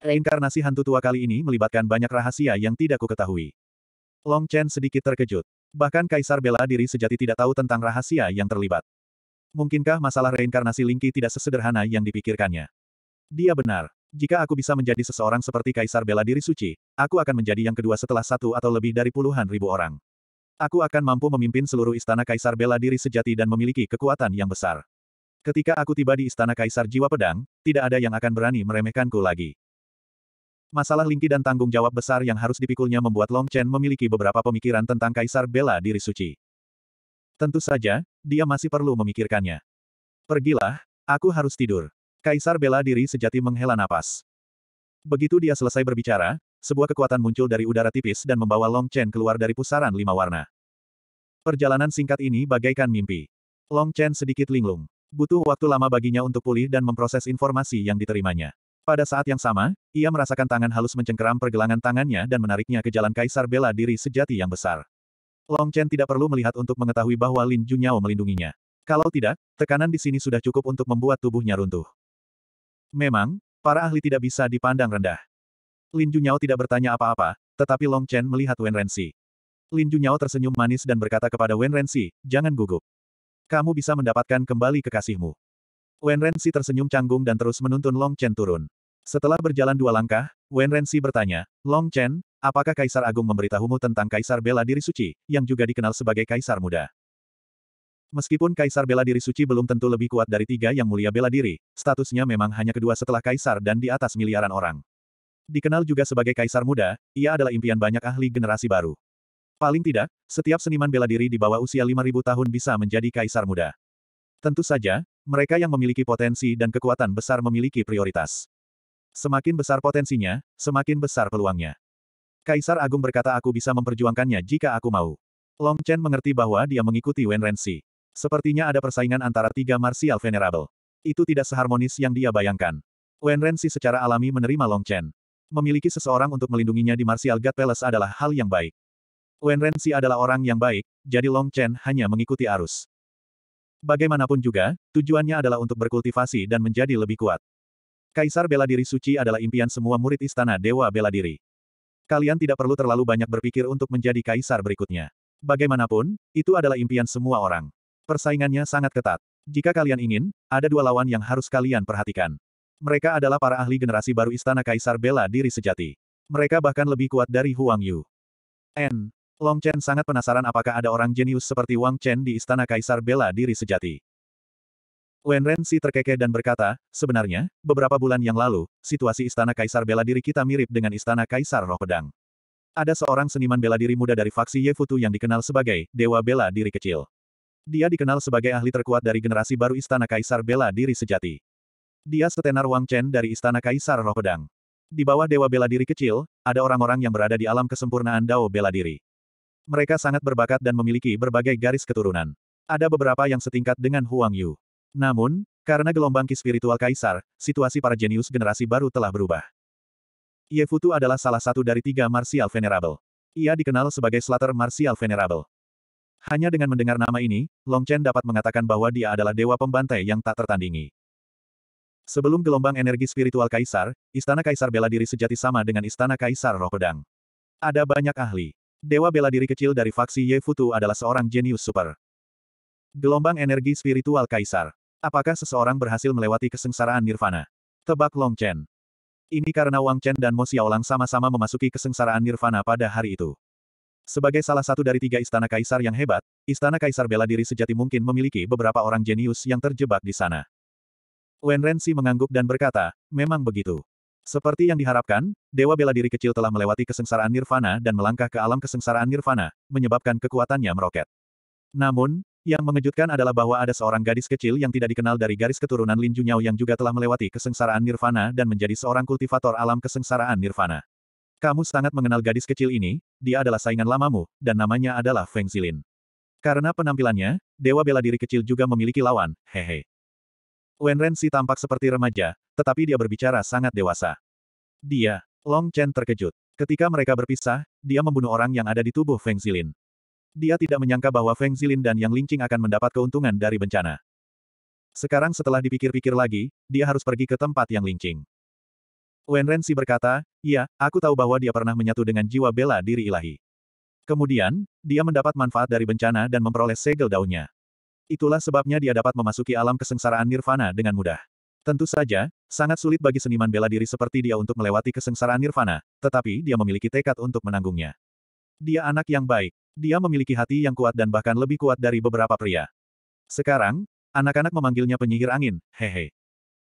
Reinkarnasi hantu tua kali ini melibatkan banyak rahasia yang tidak kuketahui. Long Chen sedikit terkejut. Bahkan Kaisar bela diri sejati tidak tahu tentang rahasia yang terlibat. Mungkinkah masalah reinkarnasi Lingqi tidak sesederhana yang dipikirkannya? Dia benar. Jika aku bisa menjadi seseorang seperti Kaisar bela diri suci, aku akan menjadi yang kedua setelah satu atau lebih dari puluhan ribu orang. Aku akan mampu memimpin seluruh istana Kaisar bela diri sejati dan memiliki kekuatan yang besar. Ketika aku tiba di istana Kaisar Jiwa Pedang, tidak ada yang akan berani meremehkanku lagi. Masalah lingki dan tanggung jawab besar yang harus dipikulnya membuat Long Chen memiliki beberapa pemikiran tentang Kaisar Bela Diri Suci. Tentu saja, dia masih perlu memikirkannya. Pergilah, aku harus tidur. Kaisar Bela Diri sejati menghela napas. Begitu dia selesai berbicara, sebuah kekuatan muncul dari udara tipis dan membawa Long Chen keluar dari pusaran lima warna. Perjalanan singkat ini bagaikan mimpi. Long Chen sedikit linglung. Butuh waktu lama baginya untuk pulih dan memproses informasi yang diterimanya. Pada saat yang sama, ia merasakan tangan halus mencengkeram pergelangan tangannya dan menariknya ke jalan kaisar bela diri sejati yang besar. Long Chen tidak perlu melihat untuk mengetahui bahwa Lin Junyao melindunginya. Kalau tidak, tekanan di sini sudah cukup untuk membuat tubuhnya runtuh. Memang, para ahli tidak bisa dipandang rendah. Lin Junyao tidak bertanya apa-apa, tetapi Long Chen melihat Wen Renzi. Lin Junyao tersenyum manis dan berkata kepada Wen Renzi, jangan gugup. Kamu bisa mendapatkan kembali kekasihmu. Wen Renxi tersenyum canggung dan terus menuntun Long Chen turun. Setelah berjalan dua langkah, Wen Renxi bertanya, Long Chen, apakah Kaisar Agung memberitahumu tentang Kaisar Bela Diri Suci, yang juga dikenal sebagai Kaisar Muda? Meskipun Kaisar Bela Diri Suci belum tentu lebih kuat dari tiga yang mulia bela diri, statusnya memang hanya kedua setelah Kaisar dan di atas miliaran orang. Dikenal juga sebagai Kaisar Muda, ia adalah impian banyak ahli generasi baru. Paling tidak, setiap seniman bela diri di bawah usia 5.000 tahun bisa menjadi Kaisar Muda. Tentu saja, mereka yang memiliki potensi dan kekuatan besar memiliki prioritas. Semakin besar potensinya, semakin besar peluangnya. Kaisar Agung berkata aku bisa memperjuangkannya jika aku mau. Long Chen mengerti bahwa dia mengikuti Wen Renzi. Sepertinya ada persaingan antara tiga martial venerable. Itu tidak seharmonis yang dia bayangkan. Wen Renzi secara alami menerima Long Chen. Memiliki seseorang untuk melindunginya di Martial God Palace adalah hal yang baik. Wen Renzi adalah orang yang baik, jadi Long Chen hanya mengikuti arus. Bagaimanapun juga, tujuannya adalah untuk berkultivasi dan menjadi lebih kuat. Kaisar bela diri suci adalah impian semua murid istana dewa bela diri. Kalian tidak perlu terlalu banyak berpikir untuk menjadi kaisar berikutnya. Bagaimanapun, itu adalah impian semua orang. Persaingannya sangat ketat. Jika kalian ingin, ada dua lawan yang harus kalian perhatikan. Mereka adalah para ahli generasi baru istana kaisar bela diri sejati. Mereka bahkan lebih kuat dari Huang Yu. N. Long Chen sangat penasaran apakah ada orang jenius seperti Wang Chen di istana kaisar bela diri sejati. Wen Ren si terkekeh dan berkata, sebenarnya, beberapa bulan yang lalu, situasi istana kaisar bela diri kita mirip dengan istana kaisar roh pedang. Ada seorang seniman bela diri muda dari faksi Ye Yefutu yang dikenal sebagai Dewa Bela Diri Kecil. Dia dikenal sebagai ahli terkuat dari generasi baru istana kaisar bela diri sejati. Dia setenar Wang Chen dari istana kaisar roh pedang. Di bawah Dewa Bela Diri Kecil, ada orang-orang yang berada di alam kesempurnaan Dao Bela Diri. Mereka sangat berbakat dan memiliki berbagai garis keturunan. Ada beberapa yang setingkat dengan Huang Yu. Namun, karena gelombang ki spiritual kaisar, situasi para jenius generasi baru telah berubah. Ye Futu adalah salah satu dari tiga Martial Venerable. Ia dikenal sebagai Slater Martial Venerable. Hanya dengan mendengar nama ini, Long Chen dapat mengatakan bahwa dia adalah dewa pembantai yang tak tertandingi. Sebelum gelombang energi spiritual kaisar, istana kaisar bela diri sejati sama dengan istana kaisar roh pedang. Ada banyak ahli. Dewa bela diri kecil dari faksi Ye Futu adalah seorang jenius super. Gelombang energi spiritual kaisar. Apakah seseorang berhasil melewati kesengsaraan nirvana? Tebak Long Chen. Ini karena Wang Chen dan Mo Xiaolang sama-sama memasuki kesengsaraan nirvana pada hari itu. Sebagai salah satu dari tiga istana kaisar yang hebat, istana kaisar bela diri sejati mungkin memiliki beberapa orang jenius yang terjebak di sana. Wen Renzi mengangguk dan berkata, memang begitu. Seperti yang diharapkan, Dewa Bela Diri kecil telah melewati kesengsaraan nirvana dan melangkah ke alam kesengsaraan nirvana, menyebabkan kekuatannya meroket. Namun, yang mengejutkan adalah bahwa ada seorang gadis kecil yang tidak dikenal dari garis keturunan Lin Junyao yang juga telah melewati kesengsaraan nirvana dan menjadi seorang kultivator alam kesengsaraan nirvana. Kamu sangat mengenal gadis kecil ini, dia adalah saingan lamamu, dan namanya adalah Feng Zilin. Karena penampilannya, Dewa Bela Diri kecil juga memiliki lawan, hehe. Wen si tampak seperti remaja, tetapi dia berbicara sangat dewasa. Dia, Long Chen terkejut. Ketika mereka berpisah, dia membunuh orang yang ada di tubuh Feng Zilin. Dia tidak menyangka bahwa Feng Zilin dan Yang Lingqing akan mendapat keuntungan dari bencana. Sekarang setelah dipikir-pikir lagi, dia harus pergi ke tempat Yang Lingqing. Wen Renxi berkata, Iya, aku tahu bahwa dia pernah menyatu dengan jiwa bela diri ilahi. Kemudian, dia mendapat manfaat dari bencana dan memperoleh segel daunnya. Itulah sebabnya dia dapat memasuki alam kesengsaraan nirvana dengan mudah. Tentu saja, sangat sulit bagi seniman bela diri seperti dia untuk melewati kesengsaraan nirvana, tetapi dia memiliki tekad untuk menanggungnya. Dia anak yang baik. Dia memiliki hati yang kuat dan bahkan lebih kuat dari beberapa pria. Sekarang, anak-anak memanggilnya penyihir angin, hehe.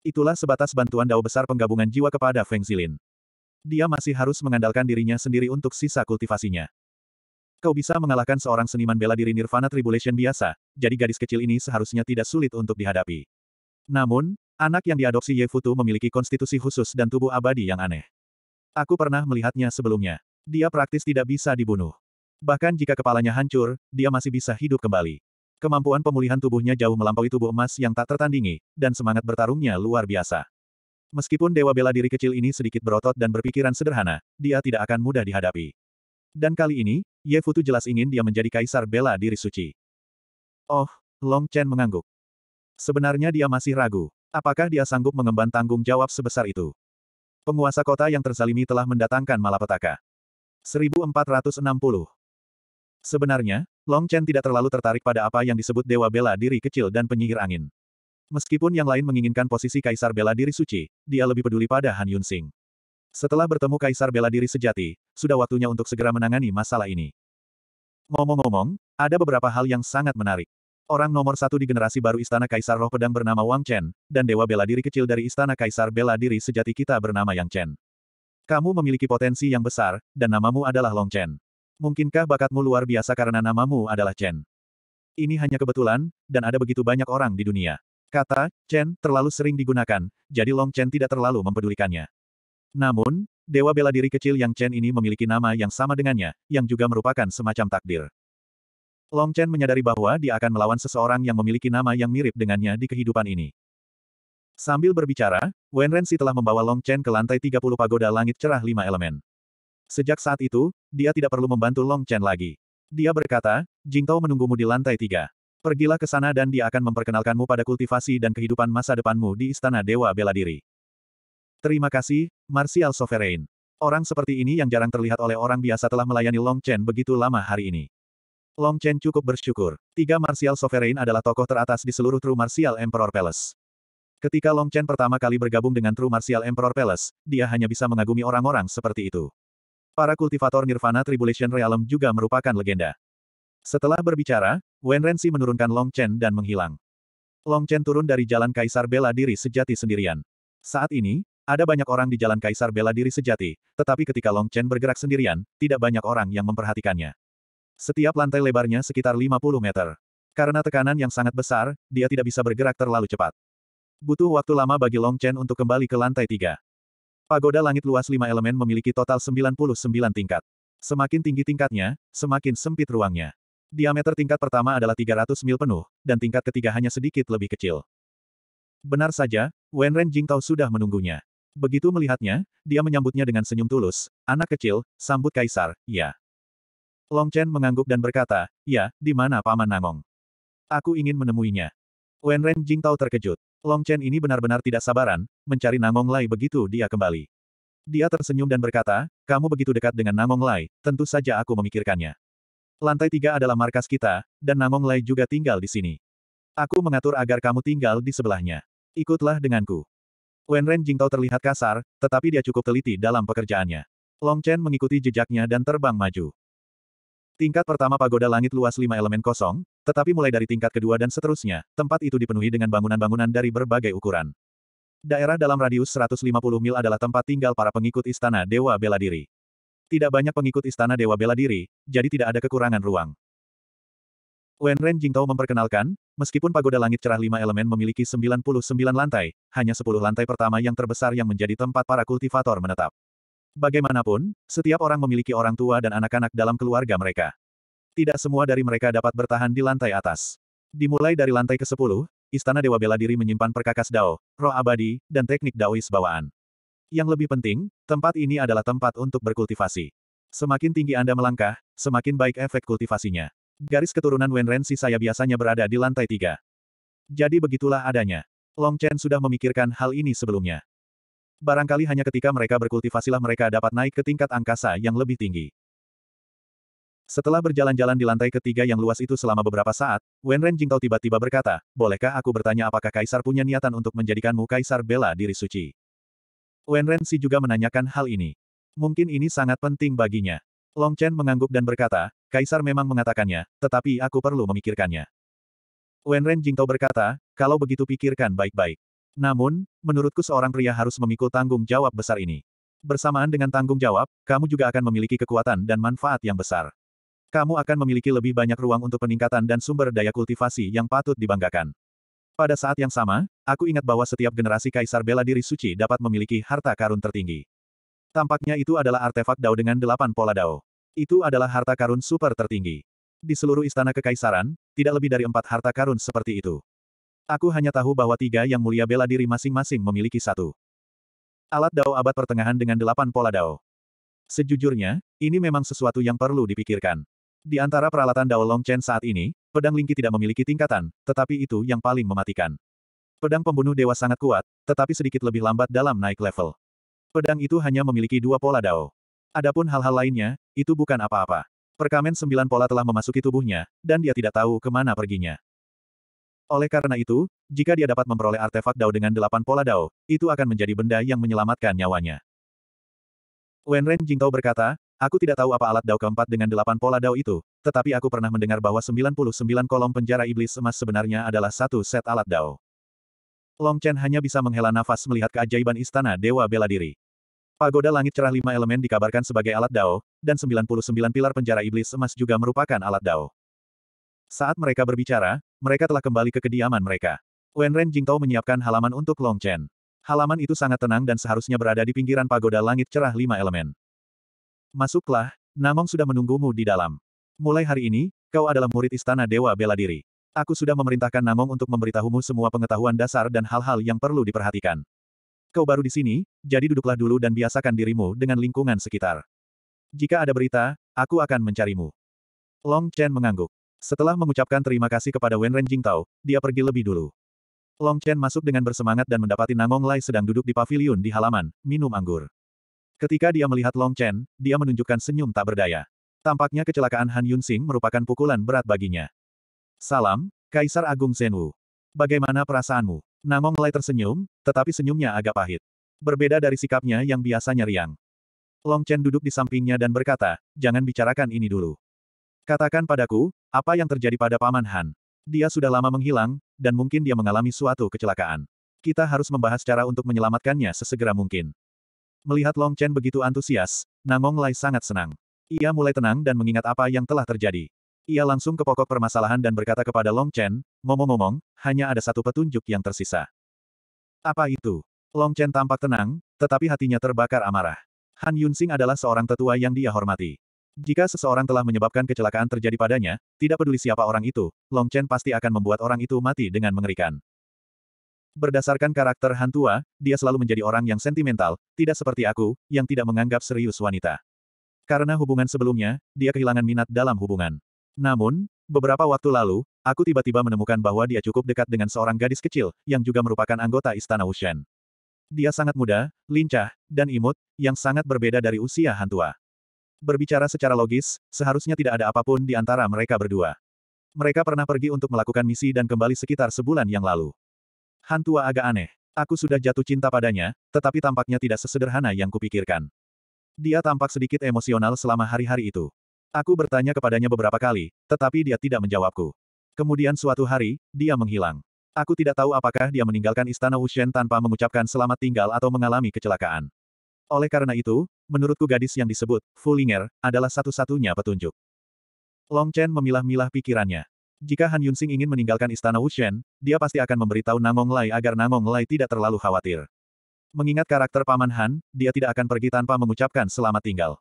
Itulah sebatas bantuan dao besar penggabungan jiwa kepada Feng Zilin. Dia masih harus mengandalkan dirinya sendiri untuk sisa kultivasinya kau bisa mengalahkan seorang seniman bela diri Nirvana Tribulation biasa, jadi gadis kecil ini seharusnya tidak sulit untuk dihadapi. Namun, anak yang diadopsi Ye Yefutu memiliki konstitusi khusus dan tubuh abadi yang aneh. Aku pernah melihatnya sebelumnya. Dia praktis tidak bisa dibunuh. Bahkan jika kepalanya hancur, dia masih bisa hidup kembali. Kemampuan pemulihan tubuhnya jauh melampaui tubuh emas yang tak tertandingi, dan semangat bertarungnya luar biasa. Meskipun dewa bela diri kecil ini sedikit berotot dan berpikiran sederhana, dia tidak akan mudah dihadapi. Dan kali ini, Ye Futu jelas ingin dia menjadi kaisar bela diri suci. Oh, Long Chen mengangguk. Sebenarnya dia masih ragu. Apakah dia sanggup mengemban tanggung jawab sebesar itu? Penguasa kota yang tersalimi telah mendatangkan malapetaka. 1460 Sebenarnya, Long Chen tidak terlalu tertarik pada apa yang disebut dewa bela diri kecil dan penyihir angin. Meskipun yang lain menginginkan posisi kaisar bela diri suci, dia lebih peduli pada Han Yun Sing. Setelah bertemu Kaisar Bela Diri Sejati, sudah waktunya untuk segera menangani masalah ini. Ngomong-ngomong, ada beberapa hal yang sangat menarik. Orang nomor satu di generasi baru Istana Kaisar Roh Pedang bernama Wang Chen, dan Dewa Bela Diri kecil dari Istana Kaisar Bela Diri Sejati kita bernama Yang Chen. Kamu memiliki potensi yang besar, dan namamu adalah Long Chen. Mungkinkah bakatmu luar biasa karena namamu adalah Chen? Ini hanya kebetulan, dan ada begitu banyak orang di dunia. Kata, Chen, terlalu sering digunakan, jadi Long Chen tidak terlalu mempedulikannya. Namun, Dewa Bela Diri kecil Yang Chen ini memiliki nama yang sama dengannya, yang juga merupakan semacam takdir. Long Chen menyadari bahwa dia akan melawan seseorang yang memiliki nama yang mirip dengannya di kehidupan ini. Sambil berbicara, Wen Renzi telah membawa Long Chen ke lantai 30 pagoda langit cerah lima elemen. Sejak saat itu, dia tidak perlu membantu Long Chen lagi. Dia berkata, Jing Tao menunggumu di lantai tiga. Pergilah ke sana dan dia akan memperkenalkanmu pada kultivasi dan kehidupan masa depanmu di Istana Dewa Bela Diri. Terima kasih, Martial Sovereign. Orang seperti ini yang jarang terlihat oleh orang biasa telah melayani Long Chen begitu lama hari ini. Long Chen cukup bersyukur. Tiga Martial Sovereign adalah tokoh teratas di seluruh True Martial Emperor Palace. Ketika Long Chen pertama kali bergabung dengan True Martial Emperor Palace, dia hanya bisa mengagumi orang-orang seperti itu. Para kultivator Nirvana Tribulation Realm juga merupakan legenda. Setelah berbicara, Wen Renzi menurunkan Long Chen dan menghilang. Long Chen turun dari jalan Kaisar Bela Diri sejati sendirian. Saat ini, ada banyak orang di jalan Kaisar bela diri sejati, tetapi ketika Long Chen bergerak sendirian, tidak banyak orang yang memperhatikannya. Setiap lantai lebarnya sekitar 50 meter. Karena tekanan yang sangat besar, dia tidak bisa bergerak terlalu cepat. Butuh waktu lama bagi Long Chen untuk kembali ke lantai tiga. Pagoda langit luas lima elemen memiliki total 99 tingkat. Semakin tinggi tingkatnya, semakin sempit ruangnya. Diameter tingkat pertama adalah 300 mil penuh, dan tingkat ketiga hanya sedikit lebih kecil. Benar saja, Wen Ren Jingtao sudah menunggunya. Begitu melihatnya, dia menyambutnya dengan senyum tulus. Anak kecil, sambut kaisar, ya. Long Chen mengangguk dan berkata, ya, di mana Paman Nangong? Aku ingin menemuinya. Wen Ren Jingtao terkejut. Long Chen ini benar-benar tidak sabaran, mencari Nangong Lai begitu dia kembali. Dia tersenyum dan berkata, kamu begitu dekat dengan Nangong Lai, tentu saja aku memikirkannya. Lantai tiga adalah markas kita, dan Nangong Lai juga tinggal di sini. Aku mengatur agar kamu tinggal di sebelahnya. Ikutlah denganku. Wen Wenren Jingtao terlihat kasar, tetapi dia cukup teliti dalam pekerjaannya. Long Chen mengikuti jejaknya dan terbang maju. Tingkat pertama pagoda langit luas lima elemen kosong, tetapi mulai dari tingkat kedua dan seterusnya, tempat itu dipenuhi dengan bangunan-bangunan dari berbagai ukuran. Daerah dalam radius 150 mil adalah tempat tinggal para pengikut istana Dewa Bela Diri. Tidak banyak pengikut istana Dewa Bela Diri, jadi tidak ada kekurangan ruang. Wen Ren Jingtao memperkenalkan, meskipun pagoda langit cerah lima elemen memiliki 99 lantai, hanya 10 lantai pertama yang terbesar yang menjadi tempat para kultivator menetap. Bagaimanapun, setiap orang memiliki orang tua dan anak-anak dalam keluarga mereka. Tidak semua dari mereka dapat bertahan di lantai atas. Dimulai dari lantai ke-10, Istana Dewa Bela Diri menyimpan perkakas Dao, roh abadi, dan teknik Daois bawaan. Yang lebih penting, tempat ini adalah tempat untuk berkultivasi. Semakin tinggi Anda melangkah, semakin baik efek kultivasinya. Garis keturunan Wen Ren si saya biasanya berada di lantai tiga. Jadi begitulah adanya. Long Chen sudah memikirkan hal ini sebelumnya. Barangkali hanya ketika mereka berkultivasilah mereka dapat naik ke tingkat angkasa yang lebih tinggi. Setelah berjalan-jalan di lantai ketiga yang luas itu selama beberapa saat, Wen Ren Jingtao tiba-tiba berkata, Bolehkah aku bertanya apakah Kaisar punya niatan untuk menjadikanmu Kaisar bela diri suci? Ren Si juga menanyakan hal ini. Mungkin ini sangat penting baginya. Long Chen mengangguk dan berkata, Kaisar memang mengatakannya, tetapi aku perlu memikirkannya. Wen Ren Jingtao berkata, kalau begitu pikirkan baik-baik. Namun, menurutku seorang pria harus memikul tanggung jawab besar ini. Bersamaan dengan tanggung jawab, kamu juga akan memiliki kekuatan dan manfaat yang besar. Kamu akan memiliki lebih banyak ruang untuk peningkatan dan sumber daya kultivasi yang patut dibanggakan. Pada saat yang sama, aku ingat bahwa setiap generasi kaisar bela diri suci dapat memiliki harta karun tertinggi. Tampaknya itu adalah artefak Dao dengan delapan pola Dao. Itu adalah harta karun super tertinggi. Di seluruh istana kekaisaran, tidak lebih dari empat harta karun seperti itu. Aku hanya tahu bahwa tiga yang mulia bela diri masing-masing memiliki satu. Alat dao abad pertengahan dengan delapan pola dao. Sejujurnya, ini memang sesuatu yang perlu dipikirkan. Di antara peralatan Dao Long Chen saat ini, pedang Lingki tidak memiliki tingkatan, tetapi itu yang paling mematikan. Pedang pembunuh dewa sangat kuat, tetapi sedikit lebih lambat dalam naik level. Pedang itu hanya memiliki dua pola Dao. Adapun hal-hal lainnya, itu bukan apa-apa. Perkamen sembilan pola telah memasuki tubuhnya, dan dia tidak tahu kemana perginya. Oleh karena itu, jika dia dapat memperoleh artefak Dao dengan delapan pola Dao, itu akan menjadi benda yang menyelamatkan nyawanya. Wenren Jingtao berkata, Aku tidak tahu apa alat Dao keempat dengan delapan pola Dao itu, tetapi aku pernah mendengar bahwa 99 kolom penjara iblis emas sebenarnya adalah satu set alat Dao. Long Chen hanya bisa menghela nafas melihat keajaiban istana Dewa Bela Diri. Pagoda langit cerah lima elemen dikabarkan sebagai alat Dao, dan 99 pilar penjara iblis emas juga merupakan alat Dao. Saat mereka berbicara, mereka telah kembali ke kediaman mereka. Wenren Jingtao menyiapkan halaman untuk Long Chen. Halaman itu sangat tenang dan seharusnya berada di pinggiran pagoda langit cerah lima elemen. Masuklah, Namong sudah menunggumu di dalam. Mulai hari ini, kau adalah murid istana Dewa Bela Diri. Aku sudah memerintahkan Namong untuk memberitahumu semua pengetahuan dasar dan hal-hal yang perlu diperhatikan. Kau baru di sini, jadi duduklah dulu dan biasakan dirimu dengan lingkungan sekitar. Jika ada berita, aku akan mencarimu. Long Chen mengangguk. Setelah mengucapkan terima kasih kepada Wen Ren Jingtao, dia pergi lebih dulu. Long Chen masuk dengan bersemangat dan mendapati Nangong Lai sedang duduk di pavilion di halaman, minum anggur. Ketika dia melihat Long Chen, dia menunjukkan senyum tak berdaya. Tampaknya kecelakaan Han Yun Sing merupakan pukulan berat baginya. Salam, Kaisar Agung Senwu. Bagaimana perasaanmu? Nangong mulai tersenyum, tetapi senyumnya agak pahit. Berbeda dari sikapnya yang biasanya riang. Long Chen duduk di sampingnya dan berkata, jangan bicarakan ini dulu. Katakan padaku, apa yang terjadi pada Paman Han? Dia sudah lama menghilang, dan mungkin dia mengalami suatu kecelakaan. Kita harus membahas cara untuk menyelamatkannya sesegera mungkin. Melihat Long Chen begitu antusias, Nangong Lai sangat senang. Ia mulai tenang dan mengingat apa yang telah terjadi. Ia langsung ke pokok permasalahan dan berkata kepada Long Chen, ngomong-ngomong, hanya ada satu petunjuk yang tersisa. Apa itu? Long Chen tampak tenang, tetapi hatinya terbakar amarah. Han Yunsing adalah seorang tetua yang dia hormati. Jika seseorang telah menyebabkan kecelakaan terjadi padanya, tidak peduli siapa orang itu, Long Chen pasti akan membuat orang itu mati dengan mengerikan. Berdasarkan karakter Han Tua, dia selalu menjadi orang yang sentimental, tidak seperti aku, yang tidak menganggap serius wanita. Karena hubungan sebelumnya, dia kehilangan minat dalam hubungan. Namun, beberapa waktu lalu, aku tiba-tiba menemukan bahwa dia cukup dekat dengan seorang gadis kecil, yang juga merupakan anggota Istana Wushen. Dia sangat muda, lincah, dan imut, yang sangat berbeda dari usia hantua. Berbicara secara logis, seharusnya tidak ada apapun di antara mereka berdua. Mereka pernah pergi untuk melakukan misi dan kembali sekitar sebulan yang lalu. Hantua agak aneh. Aku sudah jatuh cinta padanya, tetapi tampaknya tidak sesederhana yang kupikirkan. Dia tampak sedikit emosional selama hari-hari itu. Aku bertanya kepadanya beberapa kali, tetapi dia tidak menjawabku. Kemudian suatu hari, dia menghilang. Aku tidak tahu apakah dia meninggalkan istana Wushen tanpa mengucapkan selamat tinggal atau mengalami kecelakaan. Oleh karena itu, menurutku gadis yang disebut, Fulinger, adalah satu-satunya petunjuk. Long Chen memilah-milah pikirannya. Jika Han Yunsing ingin meninggalkan istana Wushen, dia pasti akan memberitahu Nangong Lai agar Nangong Lai tidak terlalu khawatir. Mengingat karakter Paman Han, dia tidak akan pergi tanpa mengucapkan selamat tinggal.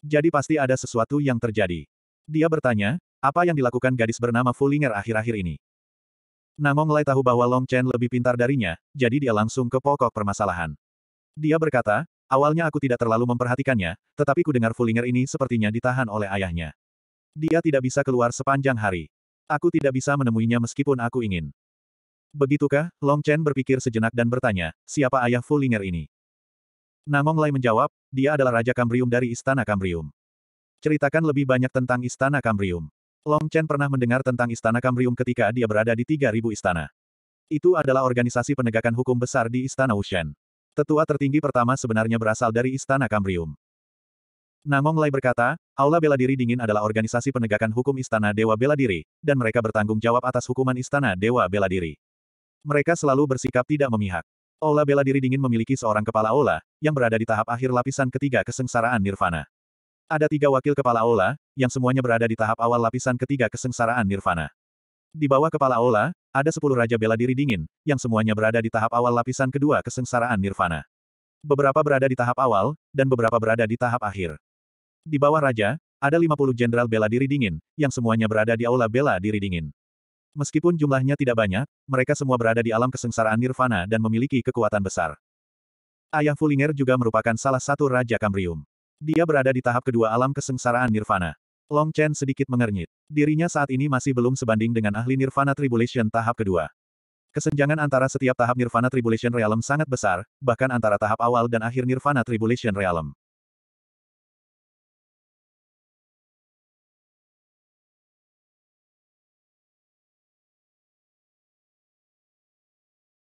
Jadi pasti ada sesuatu yang terjadi. Dia bertanya, apa yang dilakukan gadis bernama Fulinger akhir-akhir ini? Namong Lai tahu bahwa Long Chen lebih pintar darinya, jadi dia langsung ke pokok permasalahan. Dia berkata, awalnya aku tidak terlalu memperhatikannya, tetapi ku dengar Fulinger ini sepertinya ditahan oleh ayahnya. Dia tidak bisa keluar sepanjang hari. Aku tidak bisa menemuinya meskipun aku ingin. Begitukah, Long Chen berpikir sejenak dan bertanya, siapa ayah Fulinger ini? Nangong Lai menjawab, dia adalah Raja Kambrium dari Istana Kambrium. Ceritakan lebih banyak tentang Istana Kambrium. Long Chen pernah mendengar tentang Istana Kambrium ketika dia berada di 3000 istana. Itu adalah organisasi penegakan hukum besar di Istana Wushen. Tetua tertinggi pertama sebenarnya berasal dari Istana Kambrium. Nangong Lai berkata, Aula Bela Diri Dingin adalah organisasi penegakan hukum Istana Dewa Bela Diri, dan mereka bertanggung jawab atas hukuman Istana Dewa Bela Diri. Mereka selalu bersikap tidak memihak. Ola bela diri dingin memiliki seorang kepala Ola, yang berada di tahap akhir lapisan ketiga kesengsaraan Nirvana. Ada tiga wakil kepala Ola, yang semuanya berada di tahap awal lapisan ketiga kesengsaraan Nirvana. Di bawah kepala Ola, ada sepuluh raja bela diri dingin, yang semuanya berada di tahap awal lapisan kedua kesengsaraan Nirvana. Beberapa berada di tahap awal, dan beberapa berada di tahap akhir. Di bawah raja, ada lima puluh jenderal bela diri dingin, yang semuanya berada di aula bela diri dingin. Meskipun jumlahnya tidak banyak, mereka semua berada di alam kesengsaraan nirvana dan memiliki kekuatan besar. Ayah Fulinger juga merupakan salah satu Raja Kambrium. Dia berada di tahap kedua alam kesengsaraan nirvana. Long Chen sedikit mengernyit. Dirinya saat ini masih belum sebanding dengan ahli nirvana tribulation tahap kedua. Kesenjangan antara setiap tahap nirvana tribulation realm sangat besar, bahkan antara tahap awal dan akhir nirvana tribulation realm.